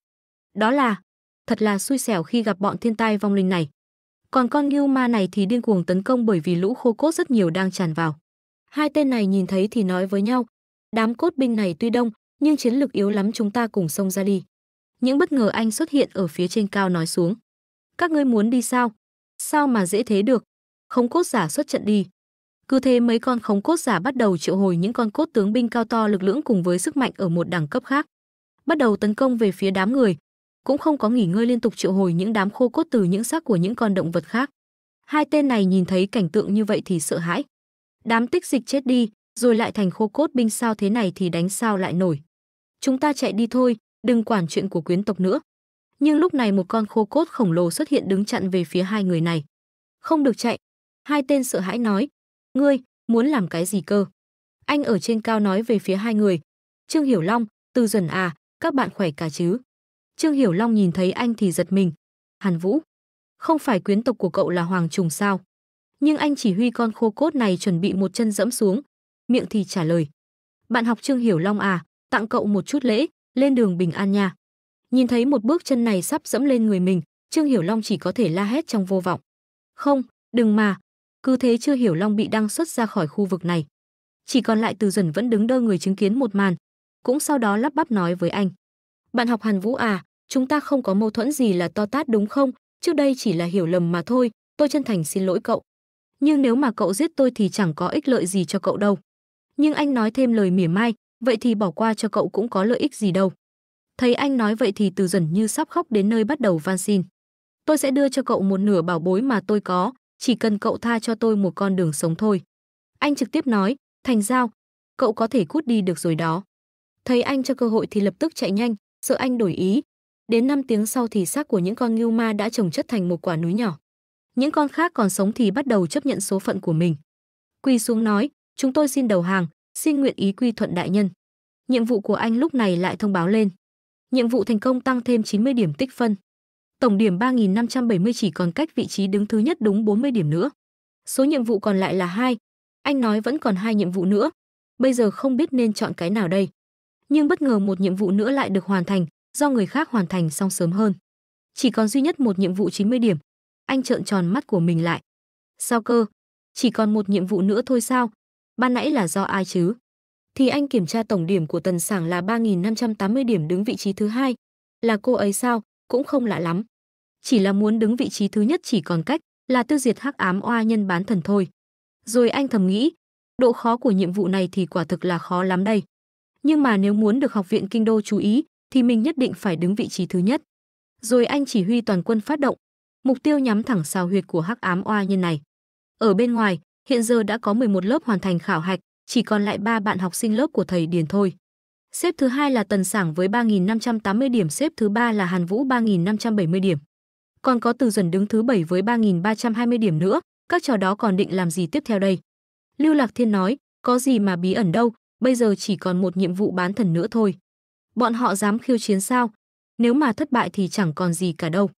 Đó là thật là xui xẻo khi gặp bọn thiên tai vong linh này. Còn con yêu ma này thì điên cuồng tấn công bởi vì lũ khô cốt rất nhiều đang tràn vào. Hai tên này nhìn thấy thì nói với nhau, đám cốt binh này tuy đông, nhưng chiến lực yếu lắm chúng ta cùng xông ra đi. Những bất ngờ anh xuất hiện ở phía trên cao nói xuống. Các ngươi muốn đi sao? Sao mà dễ thế được? Khống cốt giả xuất trận đi. Cứ thế mấy con khống cốt giả bắt đầu triệu hồi những con cốt tướng binh cao to lực lưỡng cùng với sức mạnh ở một đẳng cấp khác. Bắt đầu tấn công về phía đám người, cũng không có nghỉ ngơi liên tục triệu hồi những đám khô cốt từ những xác của những con động vật khác. Hai tên này nhìn thấy cảnh tượng như vậy thì sợ hãi. Đám tích dịch chết đi, rồi lại thành khô cốt binh sao thế này thì đánh sao lại nổi. Chúng ta chạy đi thôi, đừng quản chuyện của quyến tộc nữa. Nhưng lúc này một con khô cốt khổng lồ xuất hiện đứng chặn về phía hai người này. Không được chạy, hai tên sợ hãi nói. Ngươi, muốn làm cái gì cơ? Anh ở trên cao nói về phía hai người. Trương Hiểu Long, tư Duẩn à, các bạn khỏe cả chứ? Trương Hiểu Long nhìn thấy anh thì giật mình. Hàn Vũ, không phải quyến tộc của cậu là Hoàng Trùng sao? Nhưng anh chỉ huy con khô cốt này chuẩn bị một chân dẫm xuống. Miệng thì trả lời. Bạn học Trương Hiểu Long à, tặng cậu một chút lễ, lên đường bình an nha. Nhìn thấy một bước chân này sắp dẫm lên người mình, Trương Hiểu Long chỉ có thể la hét trong vô vọng. Không, đừng mà. Cứ thế Trương Hiểu Long bị đăng xuất ra khỏi khu vực này. Chỉ còn lại Từ Dần vẫn đứng đơ người chứng kiến một màn, cũng sau đó lắp bắp nói với anh bạn học Hàn Vũ à, chúng ta không có mâu thuẫn gì là to tát đúng không? Trước đây chỉ là hiểu lầm mà thôi, tôi chân thành xin lỗi cậu. Nhưng nếu mà cậu giết tôi thì chẳng có ích lợi gì cho cậu đâu. Nhưng anh nói thêm lời mỉa mai, vậy thì bỏ qua cho cậu cũng có lợi ích gì đâu. Thấy anh nói vậy thì Từ Dần như sắp khóc đến nơi bắt đầu van xin. Tôi sẽ đưa cho cậu một nửa bảo bối mà tôi có, chỉ cần cậu tha cho tôi một con đường sống thôi. Anh trực tiếp nói, Thành Giao, cậu có thể cút đi được rồi đó. Thấy anh cho cơ hội thì lập tức chạy nhanh, sợ anh đổi ý. Đến 5 tiếng sau thì xác của những con ngưu ma đã trồng chất thành một quả núi nhỏ. Những con khác còn sống thì bắt đầu chấp nhận số phận của mình. Quy xuống nói, chúng tôi xin đầu hàng, xin nguyện ý quy thuận đại nhân. Nhiệm vụ của anh lúc này lại thông báo lên. Nhiệm vụ thành công tăng thêm 90 điểm tích phân. Tổng điểm 3.570 chỉ còn cách vị trí đứng thứ nhất đúng 40 điểm nữa. Số nhiệm vụ còn lại là hai. Anh nói vẫn còn hai nhiệm vụ nữa. Bây giờ không biết nên chọn cái nào đây nhưng bất ngờ một nhiệm vụ nữa lại được hoàn thành, do người khác hoàn thành xong sớm hơn. Chỉ còn duy nhất một nhiệm vụ 90 điểm. Anh trợn tròn mắt của mình lại. Sao cơ? Chỉ còn một nhiệm vụ nữa thôi sao? Ban nãy là do ai chứ? Thì anh kiểm tra tổng điểm của Tần Sảng là 3.580 điểm đứng vị trí thứ hai. Là cô ấy sao? Cũng không lạ lắm. Chỉ là muốn đứng vị trí thứ nhất chỉ còn cách là tiêu diệt hắc ám oa nhân bán thần thôi. Rồi anh thầm nghĩ, độ khó của nhiệm vụ này thì quả thực là khó lắm đây nhưng mà nếu muốn được học viện kinh đô chú ý thì mình nhất định phải đứng vị trí thứ nhất. Rồi anh chỉ huy toàn quân phát động, mục tiêu nhắm thẳng sao huyệt của hắc ám oa nhân này. Ở bên ngoài, hiện giờ đã có 11 lớp hoàn thành khảo hạch, chỉ còn lại ba bạn học sinh lớp của thầy Điền thôi. Xếp thứ hai là Tần Sảng với 3.580 điểm, xếp thứ ba là Hàn Vũ 3.570 điểm. Còn có Từ Dần đứng thứ bảy với 3.320 điểm nữa, các trò đó còn định làm gì tiếp theo đây? Lưu Lạc Thiên nói, có gì mà bí ẩn đâu, bây giờ chỉ còn một nhiệm vụ bán thần nữa thôi. Bọn họ dám khiêu chiến sao? Nếu mà thất bại thì chẳng còn gì cả đâu.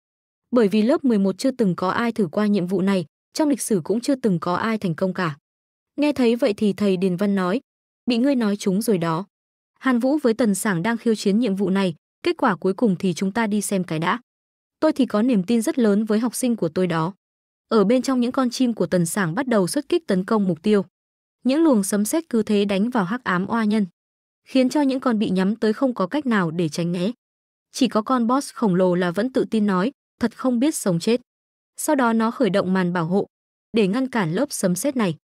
Bởi vì lớp 11 chưa từng có ai thử qua nhiệm vụ này, trong lịch sử cũng chưa từng có ai thành công cả. Nghe thấy vậy thì thầy Điền Văn nói, bị ngươi nói chúng rồi đó. Hàn Vũ với Tần Sảng đang khiêu chiến nhiệm vụ này, kết quả cuối cùng thì chúng ta đi xem cái đã. Tôi thì có niềm tin rất lớn với học sinh của tôi đó. Ở bên trong những con chim của Tần Sảng bắt đầu xuất kích tấn công mục tiêu những luồng sấm sét cứ thế đánh vào hắc ám oa nhân, khiến cho những con bị nhắm tới không có cách nào để tránh né. Chỉ có con boss khổng lồ là vẫn tự tin nói, thật không biết sống chết. Sau đó nó khởi động màn bảo hộ để ngăn cản lớp sấm sét này.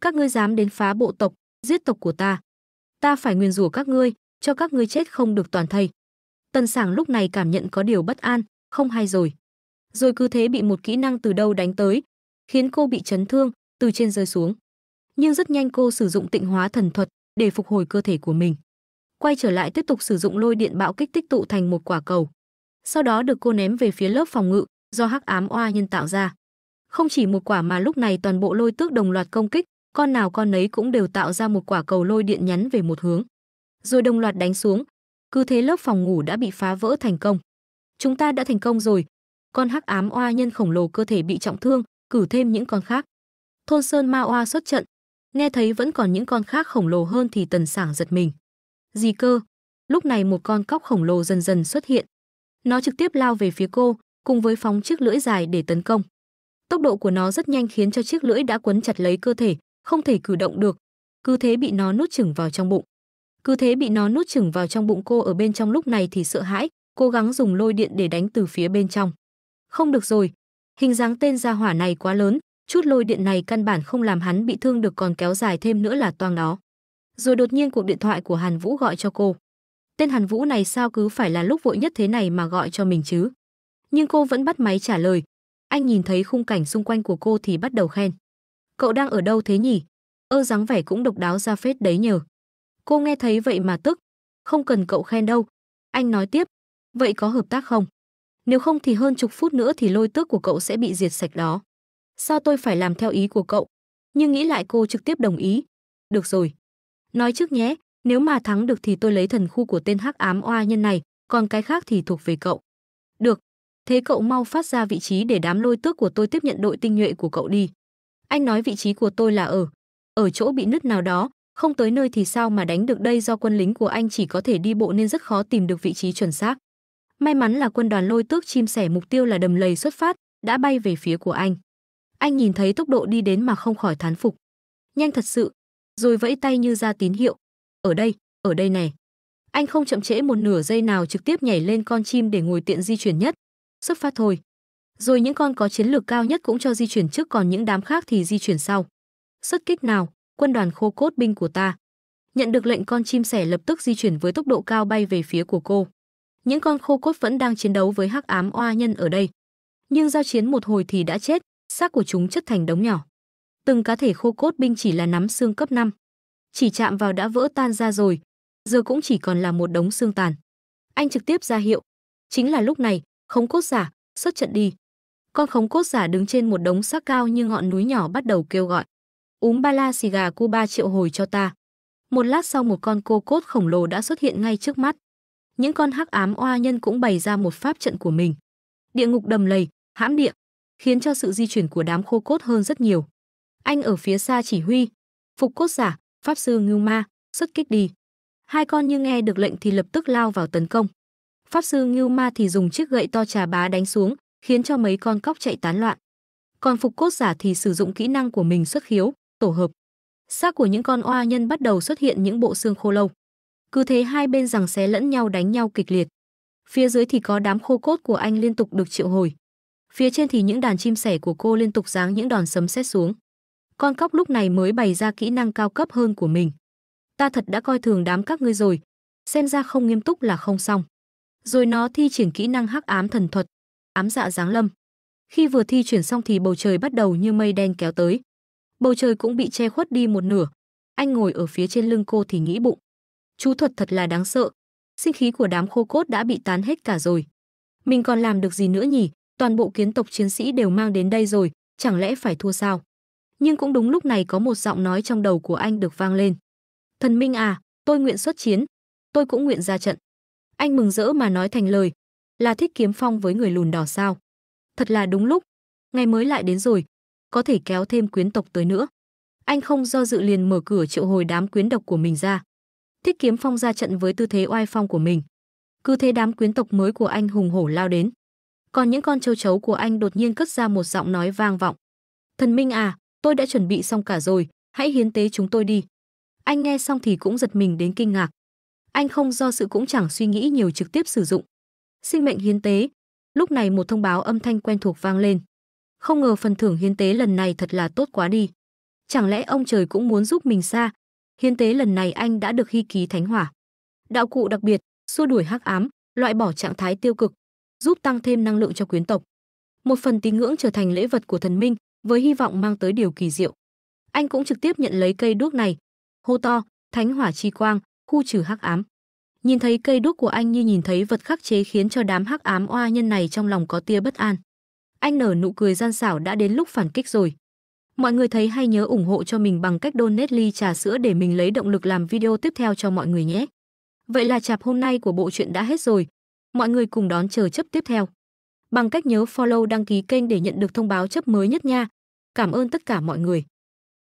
Các ngươi dám đến phá bộ tộc, giết tộc của ta. Ta phải nguyền rủa các ngươi, cho các ngươi chết không được toàn thây. Tần Sảng lúc này cảm nhận có điều bất an, không hay rồi. Rồi cứ thế bị một kỹ năng từ đâu đánh tới, khiến cô bị chấn thương, từ trên rơi xuống nhưng rất nhanh cô sử dụng tịnh hóa thần thuật để phục hồi cơ thể của mình. Quay trở lại tiếp tục sử dụng lôi điện bạo kích tích tụ thành một quả cầu. Sau đó được cô ném về phía lớp phòng ngự do hắc ám oa nhân tạo ra. Không chỉ một quả mà lúc này toàn bộ lôi tước đồng loạt công kích, con nào con nấy cũng đều tạo ra một quả cầu lôi điện nhắn về một hướng. Rồi đồng loạt đánh xuống, cứ thế lớp phòng ngủ đã bị phá vỡ thành công. Chúng ta đã thành công rồi. Con hắc ám oa nhân khổng lồ cơ thể bị trọng thương, cử thêm những con khác. Thôn Sơn Ma Oa xuất trận, Nghe thấy vẫn còn những con khác khổng lồ hơn thì tần sảng giật mình. Gì cơ? Lúc này một con cóc khổng lồ dần dần xuất hiện. Nó trực tiếp lao về phía cô, cùng với phóng chiếc lưỡi dài để tấn công. Tốc độ của nó rất nhanh khiến cho chiếc lưỡi đã quấn chặt lấy cơ thể, không thể cử động được. Cứ thế bị nó nuốt chửng vào trong bụng. Cứ thế bị nó nuốt chửng vào trong bụng cô ở bên trong lúc này thì sợ hãi, cố gắng dùng lôi điện để đánh từ phía bên trong. Không được rồi, hình dáng tên gia hỏa này quá lớn, chút lôi điện này căn bản không làm hắn bị thương được còn kéo dài thêm nữa là toang đó. Rồi đột nhiên cuộc điện thoại của Hàn Vũ gọi cho cô. Tên Hàn Vũ này sao cứ phải là lúc vội nhất thế này mà gọi cho mình chứ? Nhưng cô vẫn bắt máy trả lời. Anh nhìn thấy khung cảnh xung quanh của cô thì bắt đầu khen. Cậu đang ở đâu thế nhỉ? Ơ dáng vẻ cũng độc đáo ra phết đấy nhờ. Cô nghe thấy vậy mà tức. Không cần cậu khen đâu. Anh nói tiếp. Vậy có hợp tác không? Nếu không thì hơn chục phút nữa thì lôi tước của cậu sẽ bị diệt sạch đó sao tôi phải làm theo ý của cậu? Nhưng nghĩ lại cô trực tiếp đồng ý. Được rồi. Nói trước nhé, nếu mà thắng được thì tôi lấy thần khu của tên hắc ám oa nhân này, còn cái khác thì thuộc về cậu. Được. Thế cậu mau phát ra vị trí để đám lôi tước của tôi tiếp nhận đội tinh nhuệ của cậu đi. Anh nói vị trí của tôi là ở, ở chỗ bị nứt nào đó, không tới nơi thì sao mà đánh được đây do quân lính của anh chỉ có thể đi bộ nên rất khó tìm được vị trí chuẩn xác. May mắn là quân đoàn lôi tước chim sẻ mục tiêu là đầm lầy xuất phát, đã bay về phía của anh. Anh nhìn thấy tốc độ đi đến mà không khỏi thán phục. Nhanh thật sự, rồi vẫy tay như ra tín hiệu. Ở đây, ở đây này. Anh không chậm trễ một nửa giây nào trực tiếp nhảy lên con chim để ngồi tiện di chuyển nhất. Xuất phát thôi. Rồi những con có chiến lược cao nhất cũng cho di chuyển trước còn những đám khác thì di chuyển sau. Xuất kích nào, quân đoàn khô cốt binh của ta. Nhận được lệnh con chim sẻ lập tức di chuyển với tốc độ cao bay về phía của cô. Những con khô cốt vẫn đang chiến đấu với hắc ám oa nhân ở đây. Nhưng giao chiến một hồi thì đã chết, xác của chúng chất thành đống nhỏ. Từng cá thể khô cốt binh chỉ là nắm xương cấp 5. Chỉ chạm vào đã vỡ tan ra rồi, giờ cũng chỉ còn là một đống xương tàn. Anh trực tiếp ra hiệu. Chính là lúc này, khống cốt giả, xuất trận đi. Con khống cốt giả đứng trên một đống xác cao như ngọn núi nhỏ bắt đầu kêu gọi. Uống ba la xì gà ba triệu hồi cho ta. Một lát sau một con cô cốt khổng lồ đã xuất hiện ngay trước mắt. Những con hắc ám oa nhân cũng bày ra một pháp trận của mình. Địa ngục đầm lầy, hãm địa, khiến cho sự di chuyển của đám khô cốt hơn rất nhiều. Anh ở phía xa chỉ huy, phục cốt giả, pháp sư Ngưu Ma, xuất kích đi. Hai con như nghe được lệnh thì lập tức lao vào tấn công. Pháp sư Ngưu Ma thì dùng chiếc gậy to trà bá đánh xuống, khiến cho mấy con cóc chạy tán loạn. Còn phục cốt giả thì sử dụng kỹ năng của mình xuất khiếu, tổ hợp. Xác của những con oa nhân bắt đầu xuất hiện những bộ xương khô lâu. Cứ thế hai bên giằng xé lẫn nhau đánh nhau kịch liệt. Phía dưới thì có đám khô cốt của anh liên tục được triệu hồi phía trên thì những đàn chim sẻ của cô liên tục giáng những đòn sấm sét xuống. Con cóc lúc này mới bày ra kỹ năng cao cấp hơn của mình. Ta thật đã coi thường đám các ngươi rồi, xem ra không nghiêm túc là không xong. Rồi nó thi triển kỹ năng hắc ám thần thuật, ám dạ giáng lâm. Khi vừa thi chuyển xong thì bầu trời bắt đầu như mây đen kéo tới. Bầu trời cũng bị che khuất đi một nửa. Anh ngồi ở phía trên lưng cô thì nghĩ bụng. Chú thuật thật là đáng sợ. Sinh khí của đám khô cốt đã bị tán hết cả rồi. Mình còn làm được gì nữa nhỉ? toàn bộ kiến tộc chiến sĩ đều mang đến đây rồi, chẳng lẽ phải thua sao? Nhưng cũng đúng lúc này có một giọng nói trong đầu của anh được vang lên. Thần Minh à, tôi nguyện xuất chiến, tôi cũng nguyện ra trận. Anh mừng rỡ mà nói thành lời, là thích kiếm phong với người lùn đỏ sao. Thật là đúng lúc, ngày mới lại đến rồi, có thể kéo thêm quyến tộc tới nữa. Anh không do dự liền mở cửa triệu hồi đám quyến độc của mình ra. Thích kiếm phong ra trận với tư thế oai phong của mình. Cứ thế đám quyến tộc mới của anh hùng hổ lao đến còn những con châu chấu của anh đột nhiên cất ra một giọng nói vang vọng. Thần Minh à, tôi đã chuẩn bị xong cả rồi, hãy hiến tế chúng tôi đi. Anh nghe xong thì cũng giật mình đến kinh ngạc. Anh không do sự cũng chẳng suy nghĩ nhiều trực tiếp sử dụng. Sinh mệnh hiến tế. Lúc này một thông báo âm thanh quen thuộc vang lên. Không ngờ phần thưởng hiến tế lần này thật là tốt quá đi. Chẳng lẽ ông trời cũng muốn giúp mình xa? Hiến tế lần này anh đã được hy ký thánh hỏa. Đạo cụ đặc biệt, xua đuổi hắc ám, loại bỏ trạng thái tiêu cực, giúp tăng thêm năng lượng cho quyến tộc. Một phần tín ngưỡng trở thành lễ vật của thần minh, với hy vọng mang tới điều kỳ diệu. Anh cũng trực tiếp nhận lấy cây đuốc này, hô to, thánh hỏa chi quang, khu trừ hắc ám. Nhìn thấy cây đuốc của anh như nhìn thấy vật khắc chế khiến cho đám hắc ám oa nhân này trong lòng có tia bất an. Anh nở nụ cười gian xảo đã đến lúc phản kích rồi. Mọi người thấy hay nhớ ủng hộ cho mình bằng cách donate ly trà sữa để mình lấy động lực làm video tiếp theo cho mọi người nhé. Vậy là chạp hôm nay của bộ truyện đã hết rồi mọi người cùng đón chờ chấp tiếp theo. Bằng cách nhớ follow đăng ký kênh để nhận được thông báo chấp mới nhất nha. Cảm ơn tất cả mọi người.